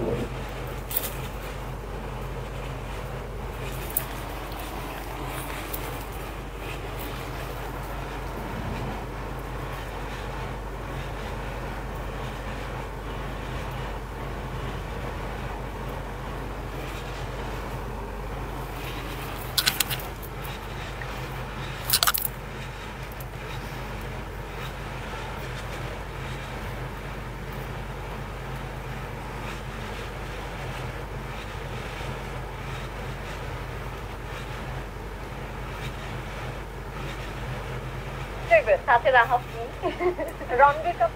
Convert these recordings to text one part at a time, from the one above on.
Kuwait. saate raha fu. Runway ka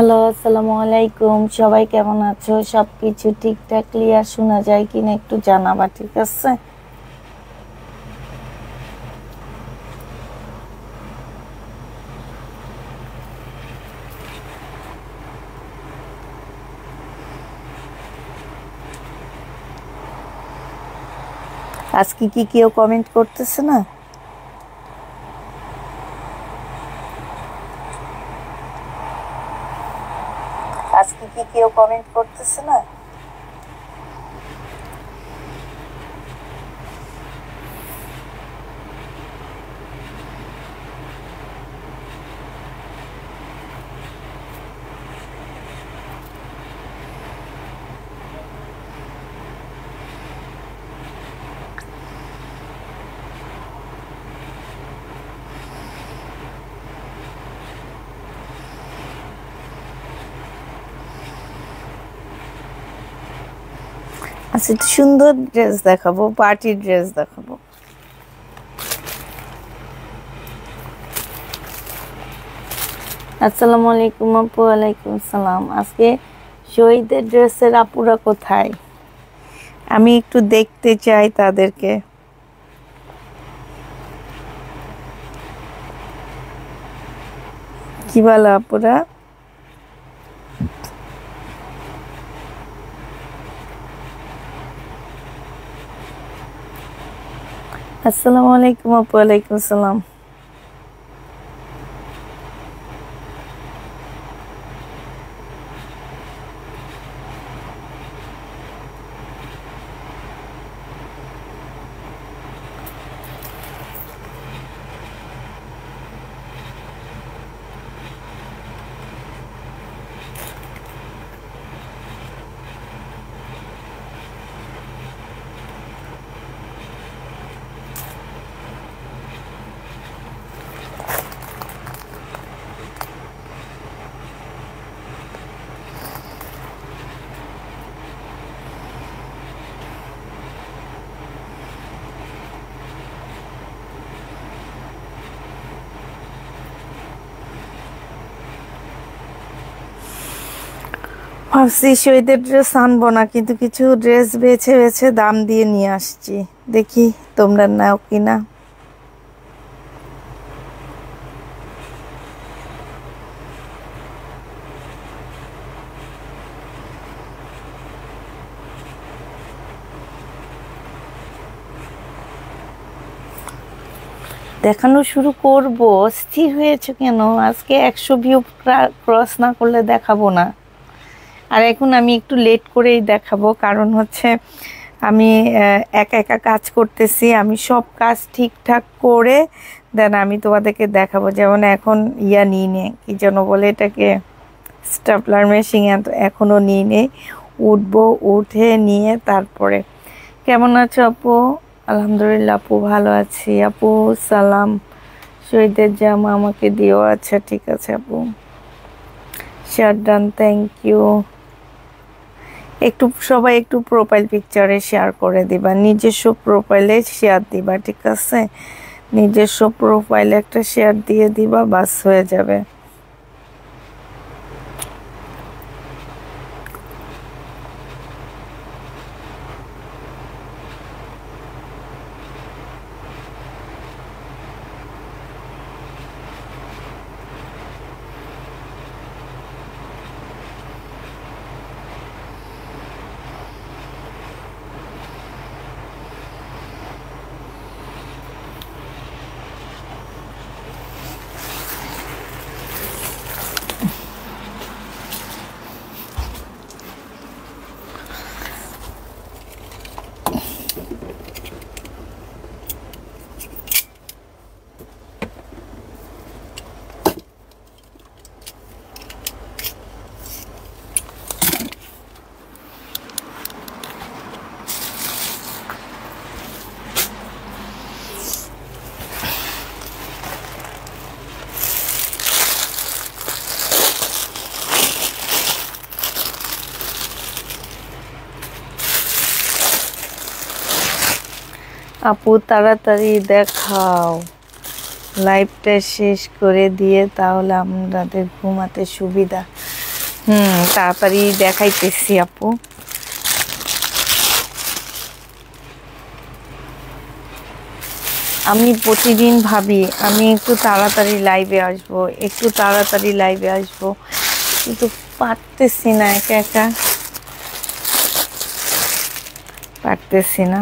hello আসসালামু আলাইকুম সবাই কেমন আছো সব কিছু ঠিকঠাক ক্লিয়ার শোনা যায় কিনা একটু জানাবা ঠিক আছে আজকে কি কেউ কমেন্ট করতেছে না কি কেউ কমেন্ট করতেছে না আচ্ছা সুন্দর ড্রেস দেখাবো পার্টি ড্রেস দেখাবো আসসালামু আলাইকুম আপু আলাইকুম আসসালাম আজকে শহীদের ড্রেসের আপুরা কোথায় আমি একটু দেখতে চাই তাদেরকে কি বলো আপুরা আসসালামু আলাইকুম আপু আলাইকুম আসসালাম ভাবছি শহীদের ড্রেস আনবো না কিন্তু কিছু ড্রেস বেছে বেছে দাম দিয়ে নিয়ে আসছি দেখি তোমরা নাও কি না দেখানো শুরু করব স্থির হয়েছে কেন আজকে একশো ভিউ ক্রস না করলে দেখাবো না আর এখন আমি একটু লেট করেই দেখাবো কারণ হচ্ছে আমি একা একা কাজ করতেছি আমি সব কাজ ঠিকঠাক করে দেন আমি তোমাদেরকে দেখাবো যেমন এখন ইয়া নিয়ে নে কি যেন বলে এটাকে স্টাপলার মেশিন এখনও নিয়ে নেই উঠবো উঠে নিয়ে তারপরে কেমন আছো আপু আলহামদুলিল্লাহ আপু ভালো আছি আপু সালাম শহীদের জাম আমাকে দিও আচ্ছা ঠিক আছে আপু ডান থ্যাংক ইউ একটু সবাই একটু প্রোফাইল পিকচারে শেয়ার করে দিবা নিজস্ব প্রোফাইলে শেয়ার দিবা ঠিক আছে নিজস্ব প্রোফাইলে একটা শেয়ার দিয়ে দিবা বাস হয়ে যাবে আপু তাড়াতাড়ি দেখাও লাইভটা শেষ করে দিয়ে তাহলে আমাদের ঘুমাতে সুবিধা হুম তাড়াতাড়ি দেখাইতেছি আপু আমি প্রতিদিন ভাবি আমি একটু তাড়াতাড়ি লাইভে আসব একটু তাড়াতাড়ি লাইভে আসব কিন্তু পারতেছি না একা একা পারতেছি না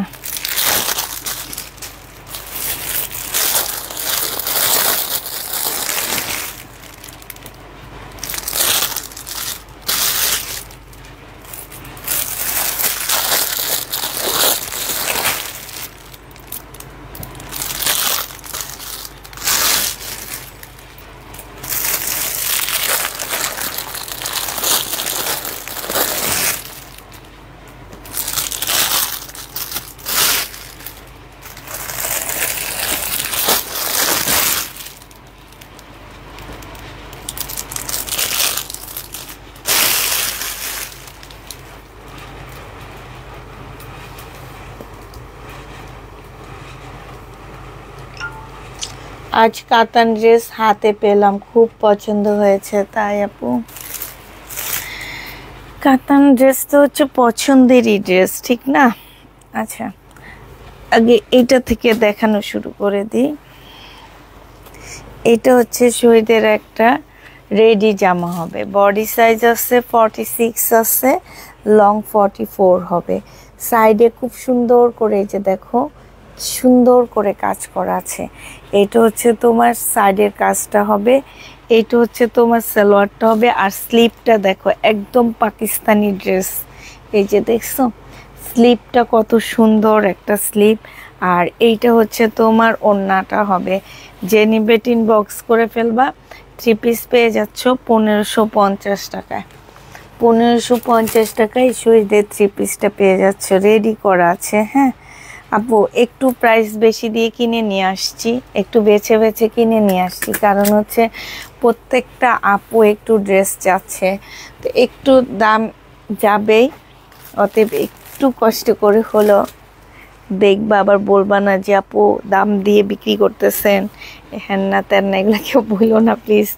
আজ কাতান ড্রেস হাতে পেলাম খুব পছন্দ হয়েছে তাই আপু কাতান ড্রেস তো হচ্ছে পছন্দেরই ড্রেস ঠিক না আচ্ছা আগে এটা থেকে দেখানো শুরু করে দিই এটা হচ্ছে শহীদের একটা রেডি জামা হবে বডি সাইজ আছে ফর্টি সিক্স আছে লং ফর্টি ফোর হবে সাইডে খুব সুন্দর করে যে দেখো সুন্দর করে কাজ করা আছে এটা হচ্ছে তোমার সাইডের কাজটা হবে এটা হচ্ছে তোমার সালোয়ারটা হবে আর স্লিপটা দেখো একদম পাকিস্তানি ড্রেস এই যে দেখছো স্লিপটা কত সুন্দর একটা স্লিপ আর এইটা হচ্ছে তোমার ওন্নাটা হবে যে নিবেটিন বক্স করে ফেলবা থ্রি পিস পেয়ে যাচ্ছ পনেরোশো পঞ্চাশ টাকায় পনেরোশো পঞ্চাশ টাকায় সুইচ দিয়ে থ্রি পিসটা পেয়ে যাচ্ছ রেডি করা আছে হ্যাঁ আপু একটু প্রাইস বেশি দিয়ে কিনে নিয়ে আসছি একটু বেছে বেছে কিনে নিয়ে আসছি কারণ হচ্ছে প্রত্যেকটা আপু একটু ড্রেস যাচ্ছে তো একটু দাম যাবেই অতএব একটু কষ্ট করে হলো দেখবা আবার বলবা না যে আপু দাম দিয়ে বিক্রি করতেছেন হ্যান না ত্যান না এগুলো কেউ বললো না প্লিজ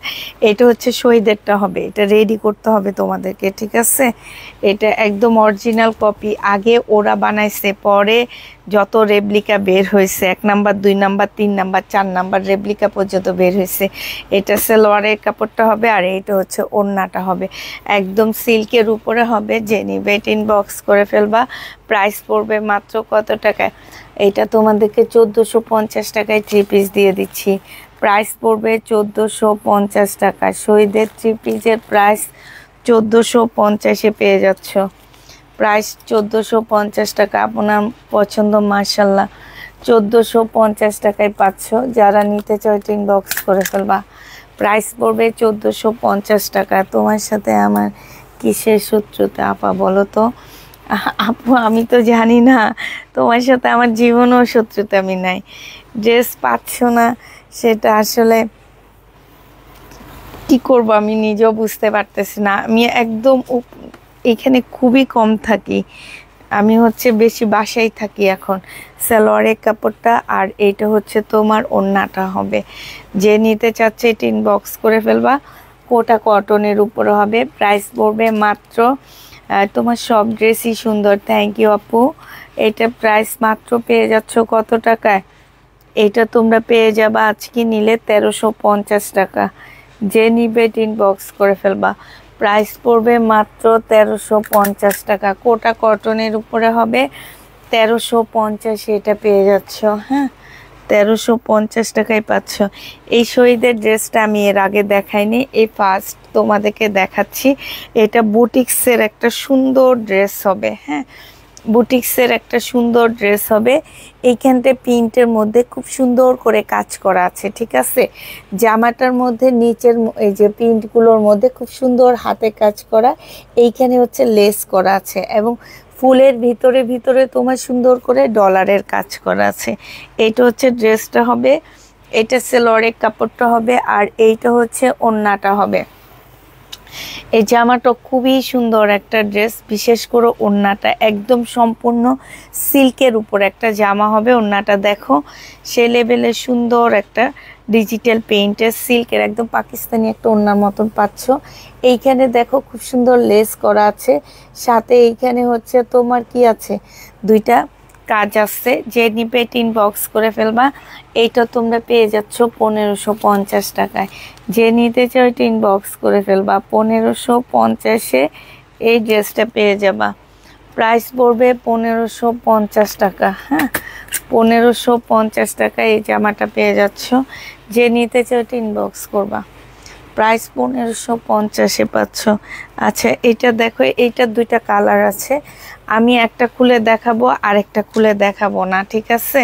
এটা হচ্ছে শহীদেরটা হবে এটা রেডি করতে হবে তোমাদেরকে ঠিক আছে এটা একদম অরিজিনাল কপি আগে ওরা বানাইছে পরে যত রেপ্লিকা বের হয়েছে এক নাম্বার দুই নাম্বার তিন নাম্বার চার নাম্বার রেপ্লিকা পর্যন্ত বের হয়েছে এটা সেলোয়ারের কাপড়টা হবে আর এইটা হচ্ছে ওড়নাটা হবে একদম সিল্কের উপরে হবে যে নিবে ইনবক্স করে ফেলবা প্রাইস পড়বে মাত্র কত টাকায় এটা তোমাদেরকে চোদ্দোশো পঞ্চাশ টাকায় থ্রি পিস দিয়ে দিচ্ছি প্রাইস পড়বে চোদ্দোশো পঞ্চাশ টাকা শহীদের থ্রি পিসের প্রাইস চোদ্দোশো পঞ্চাশে পেয়ে যাচ্ছ প্রাইস চোদ্দোশো পঞ্চাশ টাকা আপনার পছন্দ মার্শাল্লাহ চোদ্দোশো পঞ্চাশ টাকায় পাচ্ছ যারা নিতে চাও টিন বক্স করে ফেলবা প্রাইস পড়বে চোদ্দোশো পঞ্চাশ টাকা তোমার সাথে আমার কিসের সূত্রতে আপা বলো তো আপু আমি তো জানি না তোমার সাথে আমার জীবনও শত্রুতা আমি নাই ড্রেস পাচ্ছ না সেটা আসলে কি করব আমি নিজেও বুঝতে পারতেছি না আমি একদম এখানে খুবই কম থাকি আমি হচ্ছে বেশি বাসায় থাকি এখন সালোয়ারের কাপড়টা আর এটা হচ্ছে তোমার অন্যটা হবে যে নিতে চাচ্ছে টিন ইনবক্স করে ফেলবা কোটা কটনের উপরে হবে প্রাইস পড়বে মাত্র তোমার সব ড্রেসই সুন্দর থ্যাংক ইউ আপু এটা প্রাইস মাত্র পেয়ে যাচ্ছ কত টাকায় এটা তোমরা পেয়ে যাবা আজকে নিলে তেরোশো পঞ্চাশ টাকা যে নিবে টিন বক্স করে ফেলবা প্রাইস পড়বে মাত্র তেরোশো পঞ্চাশ টাকা কোটা কটনের উপরে হবে তেরোশো পঞ্চাশ এটা পেয়ে যাচ্ছ হ্যাঁ তেরোশো পঞ্চাশ টাকায় পাচ্ছ এই শহীদের ড্রেসটা আমি এর আগে দেখাইনি এই ফার্স্ট তোমাদেরকে দেখাচ্ছি এটা বুটিক্সের একটা সুন্দর ড্রেস হবে হ্যাঁ বুটিক্সের একটা সুন্দর ড্রেস হবে এইখানটা প্রিন্টের মধ্যে খুব সুন্দর করে কাজ করা আছে ঠিক আছে জামাটার মধ্যে নিচের এই যে প্রিন্টগুলোর মধ্যে খুব সুন্দর হাতে কাজ করা এইখানে হচ্ছে লেস করা আছে এবং ফুলের ভিতরে ভিতরে তোমার সুন্দর করে ডলারের কাজ করা আছে এটা হচ্ছে ড্রেসটা হবে এটা সেলোয়ারের কাপড়টা হবে আর এইটা হচ্ছে অন্যটা হবে এই জামাটা খুবই সুন্দর একটা ড্রেস বিশেষ করে ওড়নাটা একদম সম্পূর্ণ সিল্কের উপর একটা জামা হবে ওড়নাটা দেখো সে লেভেলের সুন্দর একটা ডিজিটাল পেইন্টের সিল্কের একদম পাকিস্তানি একটা ওড়নার মতন পাচ্ছ এইখানে দেখো খুব সুন্দর লেস করা আছে সাথে এইখানে হচ্ছে তোমার কি আছে দুইটা কাজ আছে যে নিবে টিন বক্স করে ফেলবা এইটা তোমরা পেয়ে যাচ্ছ পনেরোশো পঞ্চাশ টাকায় যে নিতে চাই টিন বক্স করে ফেলবা পনেরোশো পঞ্চাশে এই ড্রেসটা পেয়ে যাবা প্রাইস পড়বে পনেরোশো পঞ্চাশ টাকা হ্যাঁ পনেরোশো পঞ্চাশ টাকা এই জামাটা পেয়ে যাচ্ছ যে নিতে চাই তিন বক্স করবা প্রাইস পনেরোশো পঞ্চাশে পাচ্ছ আচ্ছা এটা দেখো এইটা দুইটা কালার আছে আমি একটা খুলে দেখাবো আর একটা খুলে দেখাবো না ঠিক আছে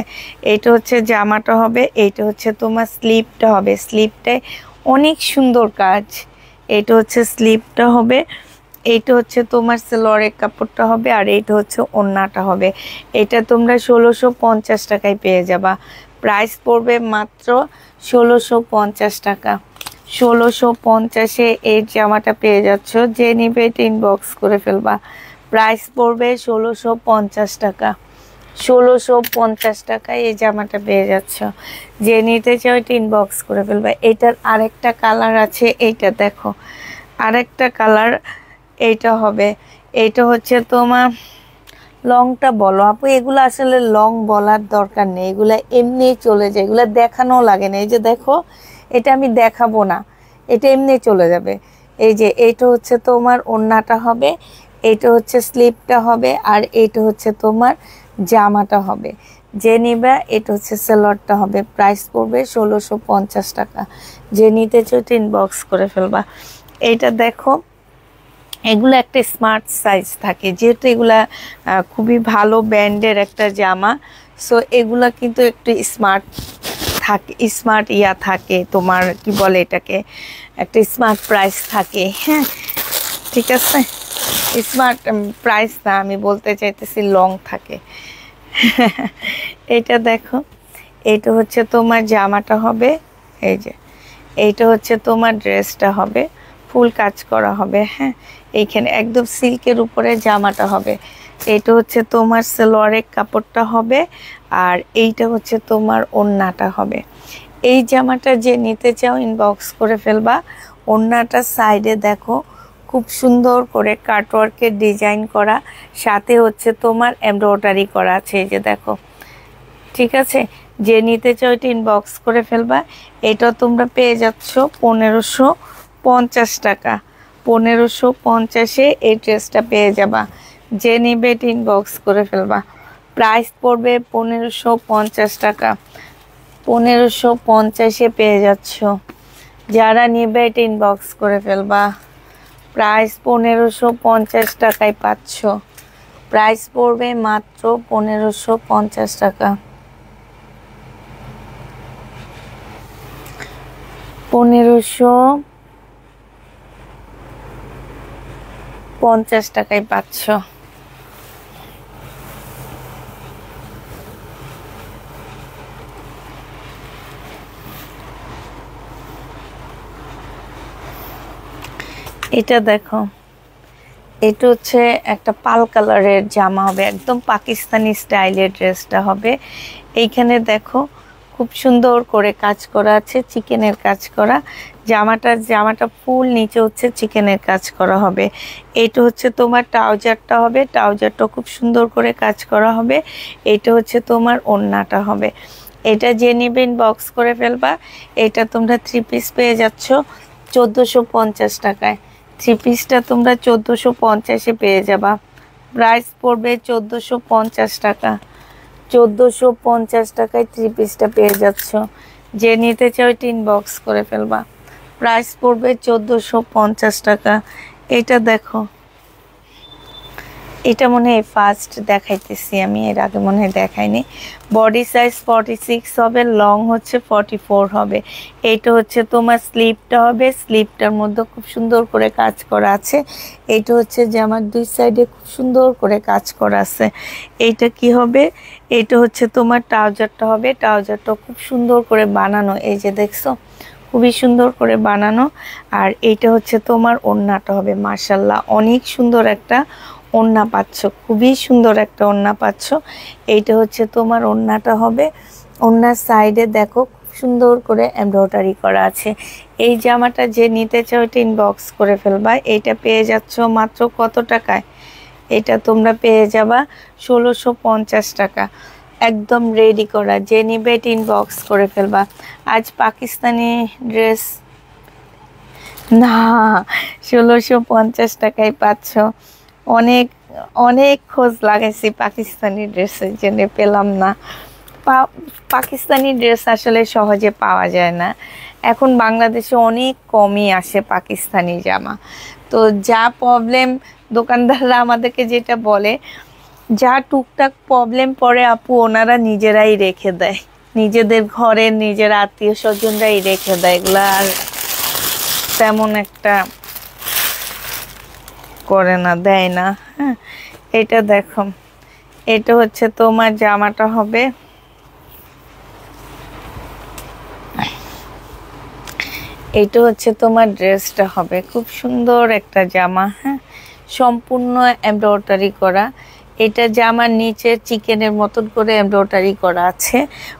এইটা হচ্ছে জামাটা হবে এইটা হচ্ছে তোমার স্লিপটা হবে স্লিপটায় অনেক সুন্দর কাজ এইটা হচ্ছে স্লিপটা হবে এইটা হচ্ছে তোমার সেলোয়ারের কাপড়টা হবে আর এইটা হচ্ছে অন্যটা হবে এটা তোমরা ষোলোশো পঞ্চাশ টাকায় পেয়ে যাবা প্রাইস পড়বে মাত্র ষোলোশো পঞ্চাশ টাকা ষোলোশো পঞ্চাশে এই জামাটা পেয়ে যাচ্ছ যে নিবে এটা ইনবক্স করে ফেলবা প্রাইস পড়বে ষোলোশো পঞ্চাশ টাকা ষোলোশো পঞ্চাশ টাকায় এই জামাটা পেয়ে যাচ্ছ যে নিতে চাও এটা ইনবক্স করে ফেলবা এটার আরেকটা কালার আছে এইটা দেখো আরেকটা কালার এইটা হবে এইটা হচ্ছে তোমার লংটা বলো আপু এগুলো আসলে লং বলার দরকার নেই এগুলো এমনি চলে যায় এগুলো দেখানো লাগে না এই যে দেখো এটা আমি দেখাবো না এটা এমনি চলে যাবে এই যে এইটা হচ্ছে তোমার ওন্নাটা হবে এইটা হচ্ছে স্লিপটা হবে আর এইটা হচ্ছে তোমার জামাটা হবে যে নিবা এটা হচ্ছে সেলরটা হবে প্রাইস পড়বে ষোলোশো পঞ্চাশ টাকা যে নিতে চাই তিন বক্স করে ফেলবা এটা দেখো এগুলো একটা স্মার্ট সাইজ থাকে যেহেতু এগুলা খুবই ভালো ব্র্যান্ডের একটা জামা সো এগুলা কিন্তু একটু স্মার্ট থাকে স্মার্ট ইয়া থাকে তোমার কি বলে এটাকে একটা স্মার্ট প্রাইস থাকে হ্যাঁ ঠিক আছে স্মার্ট প্রাইস না আমি বলতে চাইতেছি লং থাকে এটা দেখো এটা হচ্ছে তোমার জামাটা হবে এই যে এইটা হচ্ছে তোমার ড্রেসটা হবে ফুল কাজ করা হবে হ্যাঁ এইখানে একদম সিল্কের উপরে জামাটা হবে এটা হচ্ছে তোমার সেলোয়ারের কাপড়টা হবে আর এইটা হচ্ছে তোমার ওন্নাটা হবে এই জামাটা যে নিতে চাও ইনবক্স করে ফেলবা ওন্নাটা সাইডে দেখো খুব সুন্দর করে কাটওয়ার্কের ডিজাইন করা সাথে হচ্ছে তোমার এমব্রয়ডারি করা আছে এই যে দেখো ঠিক আছে যে নিতে চাও এটা ইনবক্স করে ফেলবা এটা তোমরা পেয়ে যাচ্ছ পনেরোশো পঞ্চাশ টাকা পনেরোশো পঞ্চাশে এই ড্রেসটা পেয়ে যাবা যে নিবে এটি ইনবক্স করে ফেলবা প্রাইস পড়বে পনেরোশো পঞ্চাশ টাকা পনেরোশো পঞ্চাশে পেয়ে যাচ্ছ যারা নিবে এটা ইনবক্স করে ফেলবা প্রাইস পনেরোশো পঞ্চাশ টাকায় পাচ্ছ প্রাইস পড়বে মাত্র পনেরোশো পঞ্চাশ টাকা পনেরোশো পঞ্চাশ টাকায় পাচ্ছ এটা দেখো এটা হচ্ছে একটা পাল কালারের জামা হবে একদম পাকিস্তানি স্টাইলের ড্রেসটা হবে এইখানে দেখো খুব সুন্দর করে কাজ করা আছে চিকেনের কাজ করা জামাটা জামাটা ফুল নিচে হচ্ছে চিকেনের কাজ করা হবে এটা হচ্ছে তোমার ট্রাউজারটা হবে ট্রাউজারটা খুব সুন্দর করে কাজ করা হবে এটা হচ্ছে তোমার ওন্নাটা হবে এটা যে নেবেন বক্স করে ফেলবা এটা তোমরা থ্রি পিস পেয়ে যাচ্ছ চোদ্দোশো টাকায় থ্রি পিসটা তোমরা চোদ্দোশো পঞ্চাশে পেয়ে যাবা প্রাইস পড়বে চোদ্দোশো পঞ্চাশ টাকা চোদ্দোশো পঞ্চাশ টাকায় থ্রি পিসটা পেয়ে যাচ্ছ যে নিতে চাও টিন বক্স করে ফেলবা প্রাইস পড়বে চোদ্দোশো পঞ্চাশ টাকা এটা দেখো এটা মনে হয় ফার্স্ট দেখাইতেছি আমি এর আগে মনে হয় দেখাইনি বডি সাইজ ফর্টি সিক্স হবে লং হচ্ছে ফর্টি ফোর হবে এটা হচ্ছে তোমার স্লিপটা হবে স্লিপটার মধ্যে খুব সুন্দর করে কাজ করা আছে এটা হচ্ছে যে আমার দুই সাইডে খুব সুন্দর করে কাজ করা আছে এইটা কি হবে এটা হচ্ছে তোমার ট্রাউজারটা হবে ট্রাউজারটা খুব সুন্দর করে বানানো এই যে দেখছো খুবই সুন্দর করে বানানো আর এইটা হচ্ছে তোমার ওড়নাটা হবে মার্শাল্লাহ অনেক সুন্দর একটা ওন্না পাচ্ছ খুবই সুন্দর একটা ওন্না পাচ্ছ এইটা হচ্ছে তোমার ওন্নাটা হবে ওন্নার সাইডে দেখো সুন্দর করে এমব্রয়ডারি করা আছে এই জামাটা যে নিতে চাও এটা ইনবক্স করে ফেলবা এইটা পেয়ে যাচ্ছ মাত্র কত টাকায় এটা তোমরা পেয়ে যাবা ষোলোশো পঞ্চাশ টাকা একদম রেডি করা যে নিবে এটা ইনবক্স করে ফেলবা আজ পাকিস্তানি ড্রেস না ষোলোশো পঞ্চাশ টাকায় পাচ্ছ অনেক অনেক খোঁজ লাগাইছি পাকিস্তানি ড্রেসের জন্য পেলাম না পাকিস্তানি ড্রেস আসলে সহজে পাওয়া যায় না এখন বাংলাদেশে অনেক কমই আসে পাকিস্তানি জামা তো যা প্রবলেম দোকানদাররা আমাদেরকে যেটা বলে যা টুকটাক প্রবলেম পরে আপু ওনারা নিজেরাই রেখে দেয় নিজেদের ঘরে নিজের আত্মীয় স্বজনরাই রেখে দেয় এগুলো আর তেমন একটা করে না দেয় না হ্যাঁ এটা দেখো এটা হচ্ছে তোমার জামাটা হবে এটা হচ্ছে তোমার ড্রেসটা হবে খুব সুন্দর একটা জামা হ্যাঁ সম্পূর্ণ এমব্রয়ডারি করা এটা জামার নিচে চিকেনের মতন করে এমব্রয়ডারি করা আছে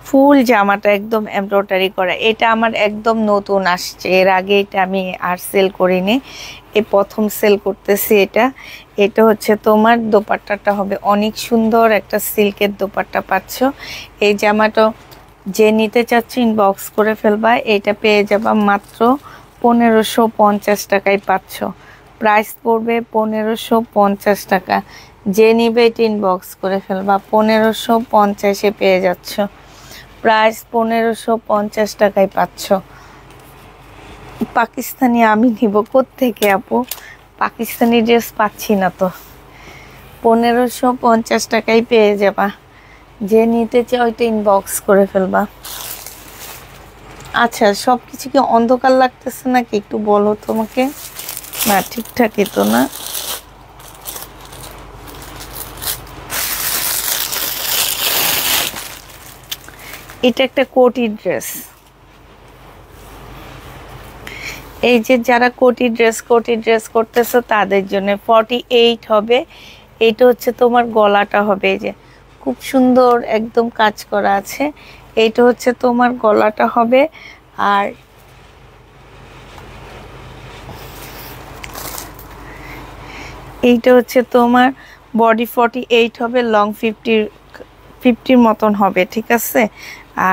ফুল জামাটা একদম এমব্রয়ডারি করা এটা আমার একদম নতুন আসছে এর আগে এটা আমি আর সেল করিনি এ প্রথম সেল করতেছি এটা এটা হচ্ছে তোমার দোপাট্টাটা হবে অনেক সুন্দর একটা সিল্কের দোপাট্টা পাচ্ছ এই জামাটা যে নিতে চাচ্ছি ইনবক্স করে ফেলবা এটা পেয়ে যাবা মাত্র পনেরোশো পঞ্চাশ টাকায় পাচ্ছ প্রাইস পড়বে পনেরোশো পঞ্চাশ টাকা যে নিবে এটি বক্স করে ফেলবা পনেরোশো পঞ্চাশে পেয়ে যাচ্ছ প্রাইস পনেরোশো পঞ্চাশ টাকায় পাচ্ছ পাকিস্তানি আমি নিব থেকে আপু পাকিস্তানি ড্রেস পাচ্ছি না তো পনেরোশো পঞ্চাশ টাকায় পেয়ে যাবা যে নিতে চাও ওইটা ইনবক্স করে ফেলবা আচ্ছা সব কিছু কি অন্ধকার লাগতেছে নাকি একটু বলো তোমাকে না ঠিকঠাকই তো না এটা একটা কোটি ড্রেস এই যে যারা কোটি ড্রেস কোটি ড্রেস করতেছো তাদের জন্য ফর্টি এইট হবে এইটা হচ্ছে তোমার গলাটা হবে এই যে খুব সুন্দর একদম কাজ করা আছে এইটা হচ্ছে তোমার গলাটা হবে আর এইটা হচ্ছে তোমার বডি ফর্টি এইট হবে লং ফিফটির ফিফটির মতন হবে ঠিক আছে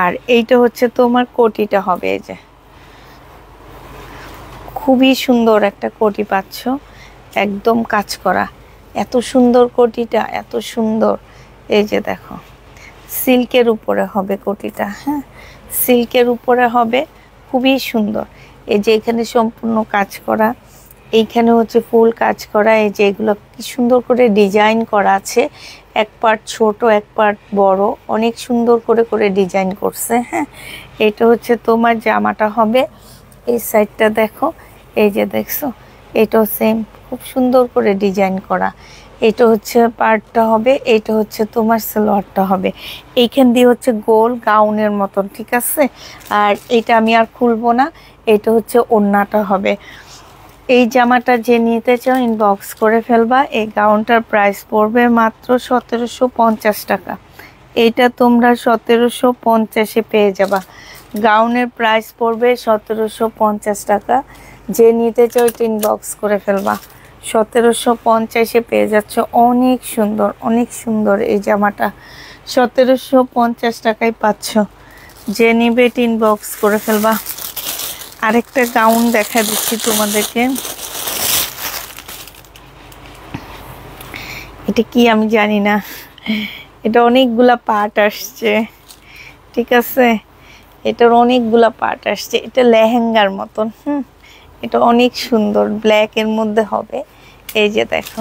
আর এইটা হচ্ছে তোমার কোটিটা হবে এই যে খুবই সুন্দর একটা কোটি পাচ্ছ একদম কাজ করা এত সুন্দর কোটিটা এত সুন্দর এই যে দেখো সিল্কের উপরে হবে কোটিটা হ্যাঁ সিল্কের উপরে হবে খুবই সুন্দর এই যে এখানে সম্পূর্ণ কাজ করা এইখানে হচ্ছে ফুল কাজ করা এই যে এগুলো কি সুন্দর করে ডিজাইন করা আছে এক পার্ট ছোট এক পার্ট বড় অনেক সুন্দর করে করে ডিজাইন করছে হ্যাঁ এটা হচ্ছে তোমার জামাটা হবে এই সাইডটা দেখো এই যে দেখছো এটাও সেম খুব সুন্দর করে ডিজাইন করা এটা হচ্ছে পার্টটা হবে এটা হচ্ছে তোমার সালোয়ারটা হবে এইখান দিয়ে হচ্ছে গোল গাউনের মতন ঠিক আছে আর এটা আমি আর খুলবো না এটা হচ্ছে ওন্নাটা হবে এই জামাটা যে নিতে চাও ইনবক্স করে ফেলবা এই গাউনটার প্রাইস পড়বে মাত্র সতেরোশো পঞ্চাশ টাকা এটা তোমরা সতেরোশো পঞ্চাশে পেয়ে যাবা গাউনের প্রাইস পড়বে সতেরোশো পঞ্চাশ টাকা যে নিতে চাও এটা ইনবক্স করে ফেলবা সতেরোশো পঞ্চাশে পেয়ে যাচ্ছ অনেক সুন্দর অনেক সুন্দর এই জামাটা সতেরোশো পঞ্চাশ টাকায় পাচ্ছ যে নিবে টিন ইনবক্স করে ফেলবা আরেকটা গাউন দেখা দিচ্ছি তোমাদেরকে এটা কি আমি জানি না এটা অনেকগুলা পার্ট আসছে ঠিক আছে এটার অনেকগুলা পার্ট আসছে এটা লেহেঙ্গার মতন হুম এটা অনেক সুন্দর ব্ল্যাকের মধ্যে হবে এই যে দেখো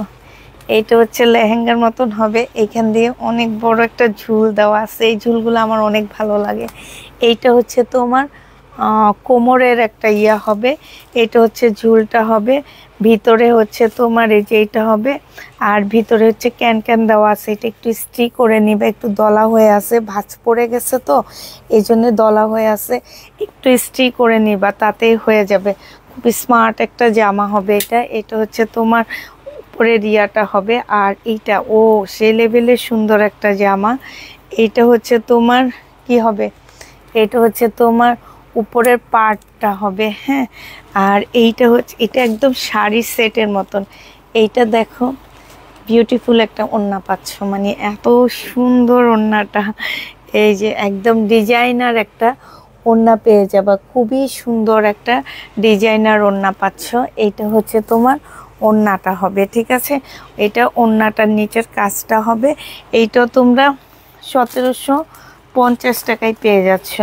এইটা হচ্ছে লেহেঙ্গার মতন হবে এখান দিয়ে অনেক বড় একটা ঝুল দেওয়া আছে এই ঝুলগুলো আমার অনেক ভালো লাগে এইটা হচ্ছে তোমার কোমরের একটা ইয়া হবে এটা হচ্ছে ঝুলটা হবে ভিতরে হচ্ছে তোমার এই যে এটা হবে আর ভিতরে হচ্ছে ক্যান ক্যান দেওয়া আছে এটা একটু স্ট্রি করে নিবে একটু দলা হয়ে আছে ভাঁজ পড়ে গেছে তো এই জন্য দলা হয়ে আছে একটু স্ট্রি করে নিবা তাতেই হয়ে যাবে খুব স্মার্ট একটা জামা হবে এটা এটা হচ্ছে তোমার উপরের ইয়াটা হবে আর এইটা ও সে লেভেলের সুন্দর একটা জামা এটা হচ্ছে তোমার কি হবে এটা হচ্ছে তোমার উপরের পার্টটা হবে হ্যাঁ আর এইটা হচ্ছে এটা একদম শাড়ি সেটের মতন এইটা দেখো বিউটিফুল একটা ওন্না পাচ্ছ মানে এত সুন্দর ওন্নাটা এই যে একদম ডিজাইনার একটা ওন্না পেয়ে যাবা খুবই সুন্দর একটা ডিজাইনার ওন্না পাচ্ছ এইটা হচ্ছে তোমার ওন্নাটা হবে ঠিক আছে এটা ওন্নাটার নিচের কাজটা হবে এইটা তোমরা সতেরোশো পঞ্চাশ টাকায় পেয়ে যাচ্ছ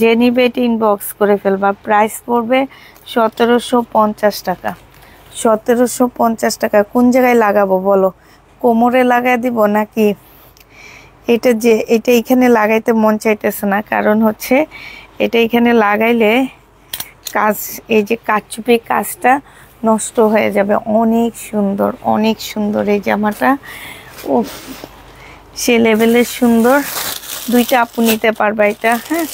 জেনিবেট নিবে ইনবক্স করে ফেলবা প্রাইস পড়বে সতেরোশো পঞ্চাশ টাকা সতেরোশো পঞ্চাশ টাকা কোন জায়গায় লাগাবো বলো কোমরে লাগাই দিব নাকি এটা যে এটা এখানে লাগাইতে মন চাইতেছে না কারণ হচ্ছে এটা এখানে লাগাইলে কাজ এই যে কাচুপি কাজটা নষ্ট হয়ে যাবে অনেক সুন্দর অনেক সুন্দর এই জামাটা ও সে লেভেলের সুন্দর দুইটা আপু নিতে পারবা এটা হ্যাঁ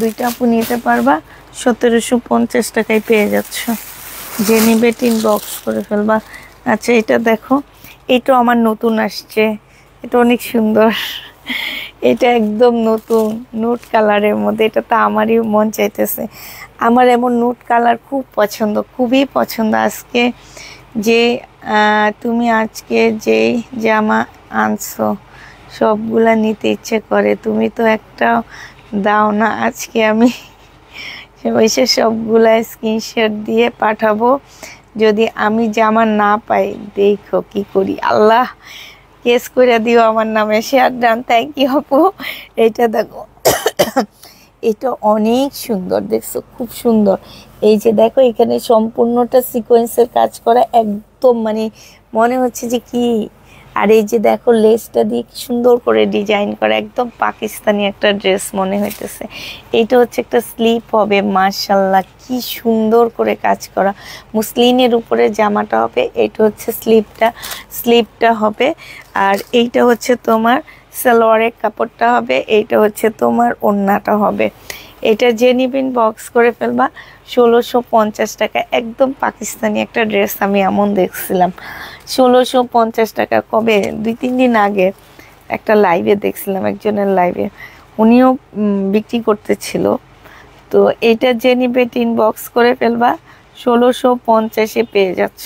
দুইটা আপু নিতে পারবা সতেরোশো পঞ্চাশ টাকায় পেয়ে যাচ্ছ যে নিবে তিন বক্স করে ফেলবা আচ্ছা এটা দেখো এটা আমার নতুন আসছে এটা অনেক সুন্দর এটা একদম নতুন নোট কালারের মধ্যে এটা তো আমারই মন চাইতেছে আমার এমন নোট কালার খুব পছন্দ খুবই পছন্দ আজকে যে তুমি আজকে যে জামা আনছো সবগুলা নিতে ইচ্ছে করে তুমি তো একটা দাও না আজকে আমি ওইসব সবগুলো স্ক্রিনশট দিয়ে পাঠাবো যদি আমি জামা না পাই দেখো কি করি আল্লাহ কেস করে দিও আমার নামে শেয়ার ডান থ্যাংক ইউ আপু এটা দেখো এটা অনেক সুন্দর দেখছো খুব সুন্দর এই যে দেখো এখানে সম্পূর্ণটা সিকোয়েন্সের কাজ করা একদম মানে মনে হচ্ছে যে কি আর এই যে দেখো লেসটা দিয়ে কি সুন্দর করে ডিজাইন করা একদম পাকিস্তানি একটা ড্রেস মনে হইতেছে এইটা হচ্ছে একটা স্লিপ হবে মার্শাল্লাহ কি সুন্দর করে কাজ করা মুসলিনের উপরে জামাটা হবে এটা হচ্ছে স্লিপটা স্লিপটা হবে আর এইটা হচ্ছে তোমার সালোয়ারের কাপড়টা হবে এইটা হচ্ছে তোমার ওন্নাটা হবে এটা জেনিবিন বক্স করে ফেলবা ষোলোশো পঞ্চাশ টাকা একদম পাকিস্তানি একটা ড্রেস আমি এমন দেখছিলাম ষোলোশো পঞ্চাশ টাকা কবে দুই তিন দিন আগে একটা লাইভে দেখছিলাম একজনের লাইভে উনিও বিক্রি করতেছিল তো এটা যে নিবে টিন বক্স করে ফেলবা ষোলোশো পঞ্চাশে পেয়ে যাচ্ছ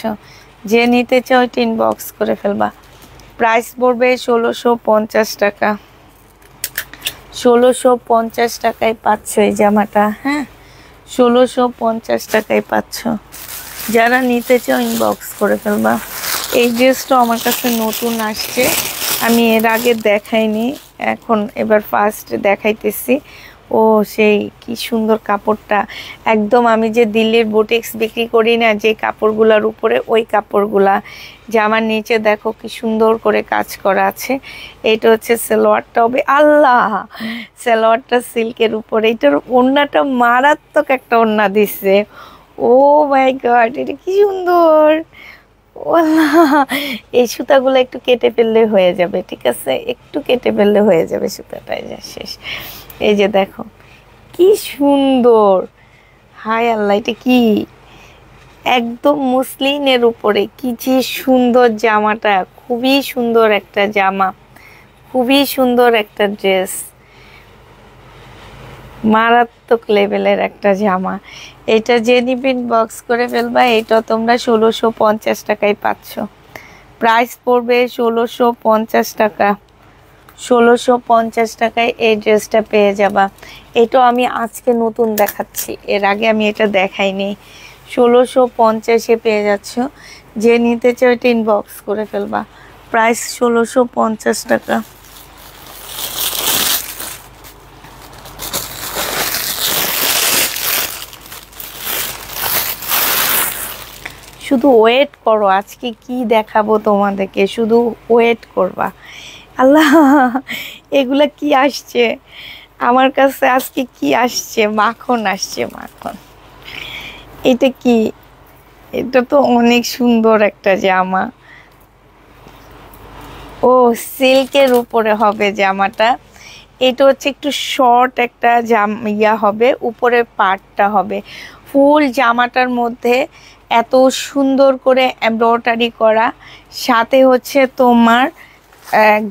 যে নিতে চাও টিন বক্স করে ফেলবা প্রাইস পড়বে ষোলোশো পঞ্চাশ টাকা ষোলোশো পঞ্চাশ টাকায় পাচ্ছ এই জামাটা হ্যাঁ ষোলোশো পঞ্চাশ টাকায় পাচ্ছ যারা নিতে চাও ইনবক্স করে ফেলবা এই ড্রেসটা আমার কাছে নতুন আসছে আমি এর আগে দেখাইনি এখন এবার ফার্স্ট দেখাইতেছি ও সেই কি সুন্দর কাপড়টা একদম আমি যে দিল্লির বোটিক্স বিক্রি করি না যে কাপড়গুলার উপরে ওই কাপড়গুলা জামার নিচে দেখো কি সুন্দর করে কাজ করা আছে এটা হচ্ছে সেলোয়ারটা হবে আল্লাহ সেলোয়ারটা সিল্কের উপরে এটার ওড়নাটা মারাত্মক একটা ওড়না দিচ্ছে ও মাই গড এটা কি সুন্দর এই সুতাগুলো একটু কেটে ফেললে হয়ে যাবে ঠিক আছে একটু কেটে ফেললে হয়ে যাবে সুতাটা শেষ এই যে দেখো কি সুন্দর হায় আল্লাহ এটা কি একদম মুসলিনের উপরে কি যে সুন্দর জামাটা খুবই সুন্দর একটা জামা খুবই সুন্দর একটা ড্রেস মারাত্মক লেভেলের একটা জামা এটা যে নিবিন বক্স করে ফেলবা এটা তোমরা ষোলোশো পঞ্চাশ টাকায় পাচ্ছ প্রাইস পড়বে ষোলোশো পঞ্চাশ টাকা ষোলোশো পঞ্চাশ টাকায় এই ড্রেসটা পেয়ে যাবা এটাও আমি আজকে নতুন দেখাচ্ছি এর আগে আমি এটা দেখাইনি ষোলোশো পঞ্চাশে পেয়ে যাচ্ছ যে নিতে চাও এটা ইনবক্স করে ফেলবা প্রাইস ষোলোশো পঞ্চাশ টাকা শুধু ওয়েট করো আজকে কি দেখাবো তোমাদেরকে শুধু ওয়েট করবা আল্লাহ এগুলা কি আসছে আমার কাছে আজকে কি আসছে মাখন আসছে মাখন এটা কি এটা তো অনেক সুন্দর একটা জামা ও সিল্কের উপরে হবে জামাটা এটা হচ্ছে একটু শর্ট একটা জাম ইয়া হবে উপরে পাটটা হবে ফুল জামাটার মধ্যে এত সুন্দর করে এমব্রয়ডারি করা সাথে হচ্ছে তোমার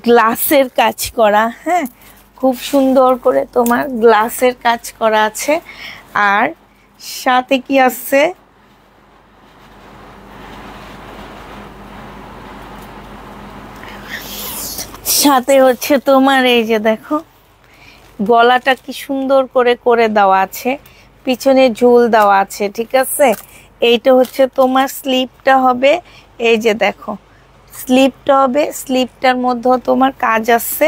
গ্লাসের কাজ করা হ্যাঁ খুব সুন্দর করে তোমার গ্লাসের কাজ করা আছে আর সাথে কি আছে সাথে হচ্ছে তোমার এই যে দেখো গলাটা কি সুন্দর করে করে দেওয়া আছে পিছনে ঝুল দেওয়া আছে ঠিক আছে এইটা হচ্ছে তোমার স্লিপটা হবে এই যে দেখো স্লিপটা হবে স্লিপটার মধ্যে তোমার কাজ আসছে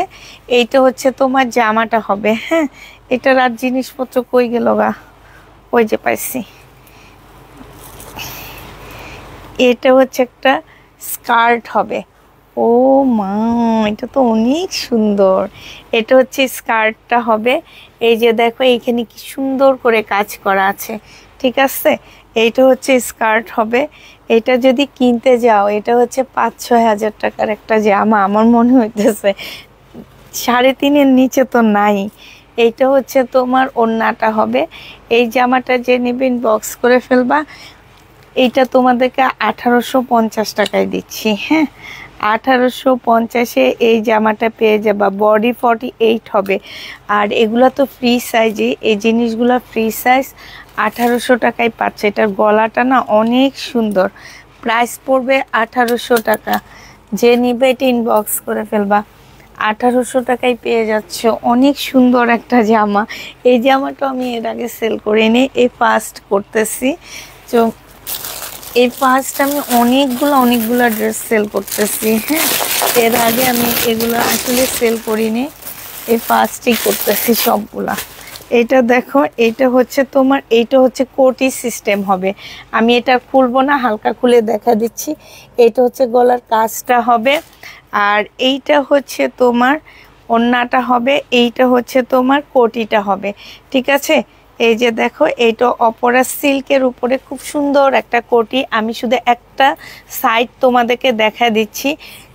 এইটা হচ্ছে তোমার জামাটা হবে হ্যাঁ এটার আর জিনিসপত্র কই গেল গা ওই যে পাইছি এটা হচ্ছে একটা স্কার্ট হবে ও মা এটা তো অনেক সুন্দর এটা হচ্ছে স্কার্টটা হবে এই যে দেখো এখানে কি সুন্দর করে কাজ করা আছে ঠিক আছে এইটা হচ্ছে স্কার্ট হবে এটা যদি কিনতে যাও এটা হচ্ছে পাঁচ ছয় হাজার টাকার একটা জামা আমার মনে হইতেছে সাড়ে তিনের নিচে তো নাই এইটা হচ্ছে তোমার অন্যটা হবে এই জামাটা যে নেবেন বক্স করে ফেলবা এইটা তোমাদেরকে আঠারোশো পঞ্চাশ টাকায় দিচ্ছি হ্যাঁ আঠারোশো পঞ্চাশে এই জামাটা পেয়ে যাবা বডি ফর্টি এইট হবে আর এগুলো তো ফ্রি সাইজে এই জিনিসগুলো ফ্রি সাইজ আঠারোশো টাকায় পাচ্ছে এটার গলাটা না অনেক সুন্দর প্রাইস পড়বে আঠারোশো টাকা যে নিবে এটা ইনবক্স করে ফেলবা আঠারোশো টাকায় পেয়ে যাচ্ছে অনেক সুন্দর একটা জামা এই জামাটা আমি এর আগে সেল করে এনে এই ফার্স্ট করতেছি তো এই ফার্স্ট আমি অনেকগুলো অনেকগুলো ড্রেস সেল করতেছি হ্যাঁ এর আগে আমি এগুলো আসলে সেল করিনি এই ফার্স্টই করতেছি সবগুলা এটা দেখো এটা হচ্ছে তোমার এইটা হচ্ছে কোটি সিস্টেম হবে আমি এটা খুলবো না হালকা খুলে দেখা দিচ্ছি এটা হচ্ছে গলার কাজটা হবে আর এইটা হচ্ছে তোমার অন্যটা হবে এইটা হচ্ছে তোমার কোটিটা হবে ঠিক আছে এই যে দেখো এইটা অপরা সিল্কের উপরে খুব সুন্দর একটা কোটি আমি শুধু একটা সাইড তোমাদেরকে দেখা দিচ্ছি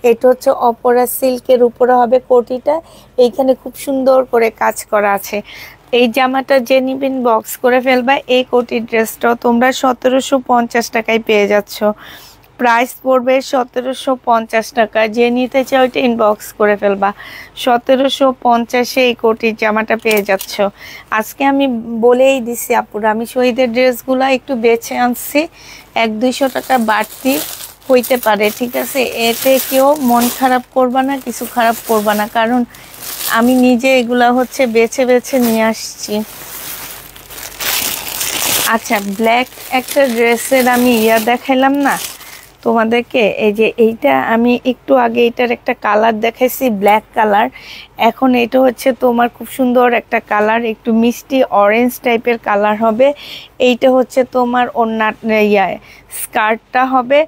এটা হচ্ছে অপরা সিল্কের উপরে হবে কোটিটা এইখানে খুব সুন্দর করে কাজ করা আছে এই জামাটা যে নিবেন বক্স করে ফেলবা এই কোটি ড্রেসটাও তোমরা সতেরোশো পঞ্চাশ টাকায় পেয়ে যাচ্ছ প্রাইস পড়বে সতেরোশো পঞ্চাশ টাকা যে নিতে চাও ওইটা ইনবক্স করে ফেলবা সতেরোশো পঞ্চাশে এই কোটির জামাটা পেয়ে যাচ্ছ আজকে আমি বলেই দিছি আপুরা আমি শহীদের ড্রেসগুলো একটু বেছে আনছি এক দুইশো টাকা বাড়তি হইতে পারে ঠিক আছে এতে কেউ মন খারাপ করবা না কিছু খারাপ করবা না কারণ আমি নিজে এগুলা হচ্ছে বেছে বেছে নিয়ে আসছি আচ্ছা ব্ল্যাক একটা ড্রেসের আমি ইয়া দেখাইলাম না তোমাদেরকে এই যে এইটা আমি একটু আগে এটার একটা কালার দেখাইছি ব্ল্যাক কালার এখন এটা হচ্ছে তোমার খুব সুন্দর একটা কালার একটু মিষ্টি অরেঞ্জ টাইপের কালার হবে এইটা হচ্ছে তোমার অন্যা ইয়ে স্কার্টটা হবে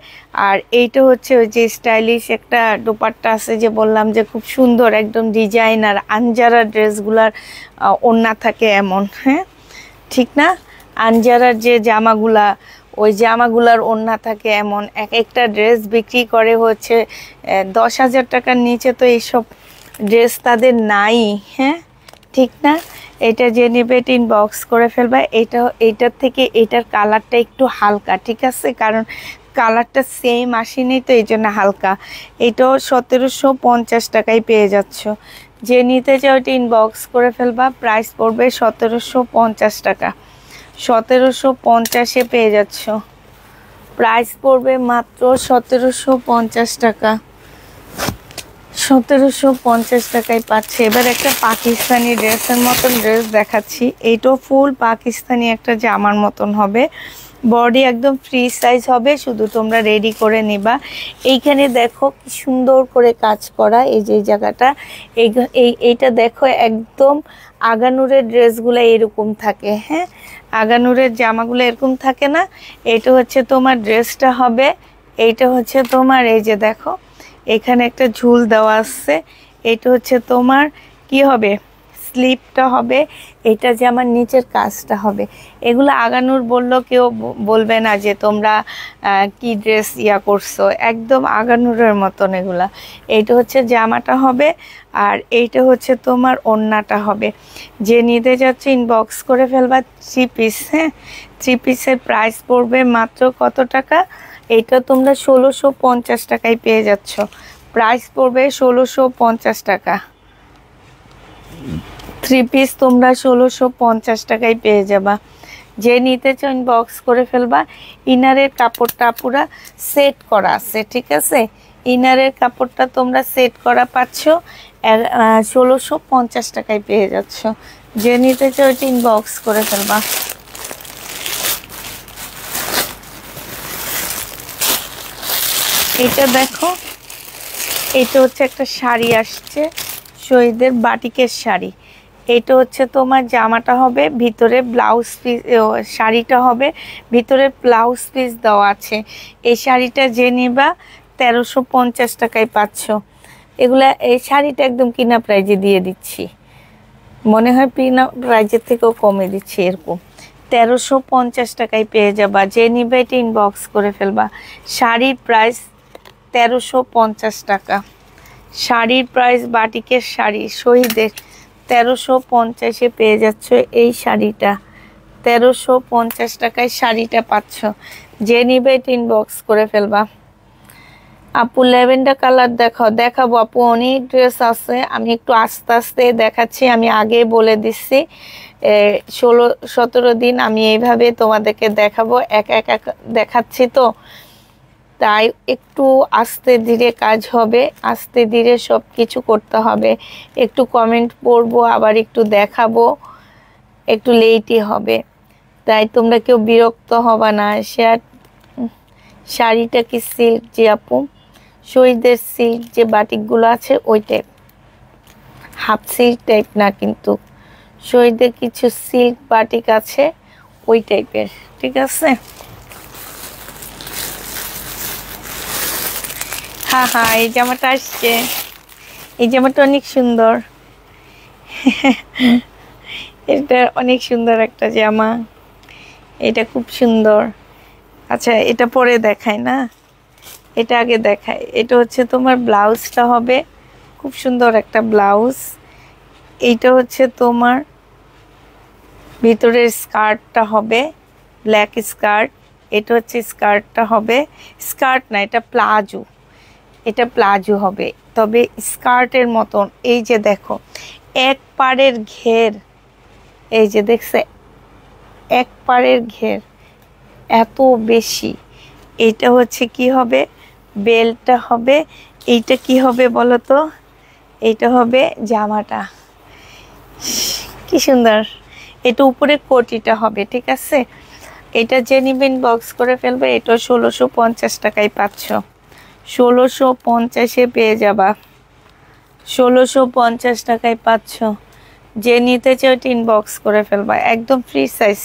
আর এইটা হচ্ছে ওই যে স্টাইলিশ একটা দোপাট্টা আছে যে বললাম যে খুব সুন্দর একদম ডিজাইন আর আঞ্জারা ড্রেসগুলার অন্যা থাকে এমন হ্যাঁ ঠিক না আঞ্জারার যে জামাগুলা ওই জামাগুলার ওড়না থাকে এমন এক একটা ড্রেস বিক্রি করে হচ্ছে দশ হাজার টাকার নিচে তো এইসব ড্রেস তাদের নাই হ্যাঁ ঠিক না এটা যে নেবে টিন বক্স করে ফেলবা এটা এটার থেকে এটার কালারটা একটু হালকা ঠিক আছে কারণ কালারটা সেম আসেনি তো এই জন্য হালকা এটাও সতেরোশো পঞ্চাশ টাকায় পেয়ে যাচ্ছ যে নিতে চাও এটা ইনবক্স করে ফেলবা প্রাইস পড়বে সতেরোশো পঞ্চাশ টাকা সতেরোশো পঞ্চাশে পেয়ে যাচ্ছ প্রাইস পড়বে মাত্র সতেরোশো পঞ্চাশ টাকা সতেরোশো পঞ্চাশ টাকায় পাচ্ছে এবার একটা পাকিস্তানি ড্রেসের মতন ড্রেস দেখাচ্ছি এইটাও ফুল পাকিস্তানি একটা জামার মতন হবে বডি একদম ফ্রি সাইজ হবে শুধু তোমরা রেডি করে নেবা এইখানে দেখো কি সুন্দর করে কাজ করা এই যে জায়গাটা এই এইটা দেখো একদম আগানুরের ড্রেসগুলো এরকম থাকে হ্যাঁ আগানুরের জামাগুলো এরকম থাকে না এটা হচ্ছে তোমার ড্রেসটা হবে এইটা হচ্ছে তোমার এই যে দেখো এখানে একটা ঝুল দেওয়া আসছে এটা হচ্ছে তোমার কি হবে স্লিপটা হবে এটা যে আমার নিচের কাজটা হবে এগুলো আগানোর বললো কেউ বলবে না যে তোমরা কি ড্রেস ইয়া করছো একদম আগানোরের মতন এগুলা এইটা হচ্ছে জামাটা হবে আর এইটা হচ্ছে তোমার অন্যটা হবে যে নিতে যাচ্ছে ইনবক্স করে ফেলবা থ্রি পিস হ্যাঁ থ্রি পিসের প্রাইস পড়বে মাত্র কত টাকা এটা তোমরা ষোলোশো পঞ্চাশ টাকায় পেয়ে যাচ্ছ প্রাইস পড়বে ষোলোশো পঞ্চাশ টাকা থ্রি পিস তোমরা ষোলোশো পঞ্চাশ টাকায় পেয়ে যাবা যে নিতে চান বক্স করে ফেলবা ইনারের কাপড়টা পুরা সেট করা আছে ঠিক আছে ইনারের কাপড়টা তোমরা সেট করা পাচ্ছ ষোলোশো পঞ্চাশ টাকায় পেয়ে যাচ্ছ যে নিতে চাও ওইটা ইনবক্স করে ফেলবা এটা দেখো এটা হচ্ছে একটা শাড়ি আসছে শহীদের বাটিকের শাড়ি এটা হচ্ছে তোমার জামাটা হবে ভিতরে ব্লাউজ পিস শাড়িটা হবে ভিতরে ব্লাউজ পিস দেওয়া আছে এই শাড়িটা যে নিবা তেরোশো পঞ্চাশ টাকায় পাচ্ছ এগুলা এই শাড়িটা একদম কিনা প্রাইজে দিয়ে দিচ্ছি মনে হয় কিনা প্রাইজের থেকেও কমে দিচ্ছি এরকম তেরোশো পঞ্চাশ টাকায় পেয়ে যাবা যে নিবে এটা ইনবক্স করে ফেলবা শাড়ির প্রাইস তেরোশো পঞ্চাশ টাকা শাড়ির প্রাইস বাটিকের শাড়ি শহীদের তেরোশো পঞ্চাশে পেয়ে যাচ্ছ এই শাড়িটা তেরোশো পঞ্চাশ টাকায় শাড়িটা পাচ্ছ যে নিবে টিন বক্স করে ফেলবা আপু ল্যাভেন্ডার কালার দেখো দেখাবো আপু অনেক ড্রেস আছে আমি একটু আস্তে আস্তে দেখাচ্ছি আমি আগে বলে দিচ্ছি ষোলো সতেরো দিন আমি এইভাবে তোমাদেরকে দেখাবো এক এক দেখাচ্ছি তো তাই একটু আস্তে ধীরে কাজ হবে আস্তে ধীরে সব কিছু করতে হবে একটু কমেন্ট পড়বো আবার একটু দেখাবো একটু লেটই হবে তাই তোমরা কেউ বিরক্ত হবা না শেয়ার শাড়িটা কি সিল্ক যে আপু শরীরদের সিল্ক যে বাটিকগুলো আছে ওই টাইপ হাফ সিল্ক টাইপ না কিন্তু শরীরদের কিছু সিল্ক বাটিক আছে ওই টাইপের ঠিক আছে হা হা এই জামাটা আসছে এই জামাটা অনেক সুন্দর এটা অনেক সুন্দর একটা জামা এটা খুব সুন্দর আচ্ছা এটা পরে দেখায় না এটা আগে দেখায় এটা হচ্ছে তোমার ব্লাউজটা হবে খুব সুন্দর একটা ব্লাউজ এইটা হচ্ছে তোমার ভিতরের স্কার্টটা হবে ব্ল্যাক স্কার্ট এটা হচ্ছে স্কার্টটা হবে স্কার্ট না এটা প্লাজো এটা প্লাজো হবে তবে স্কার্টের মতন এই যে দেখো এক পাড়ের ঘের এই যে দেখছে এক পাড়ের ঘের এত বেশি এটা হচ্ছে কি হবে বেলটা হবে এইটা কি হবে বলো তো এইটা হবে জামাটা কি সুন্দর এটা উপরে কোটিটা হবে ঠিক আছে এটা জেনিবিন নিবেন বক্স করে ফেলবে এটা ষোলোশো পঞ্চাশ টাকায় পাচ্ছ ষোলোশো পঞ্চাশে পেয়ে যাবা ষোলোশো পঞ্চাশ টাকায় পাচ্ছ যে নিতে চাও টিন বক্স করে ফেলবা একদম ফ্রি সাইজ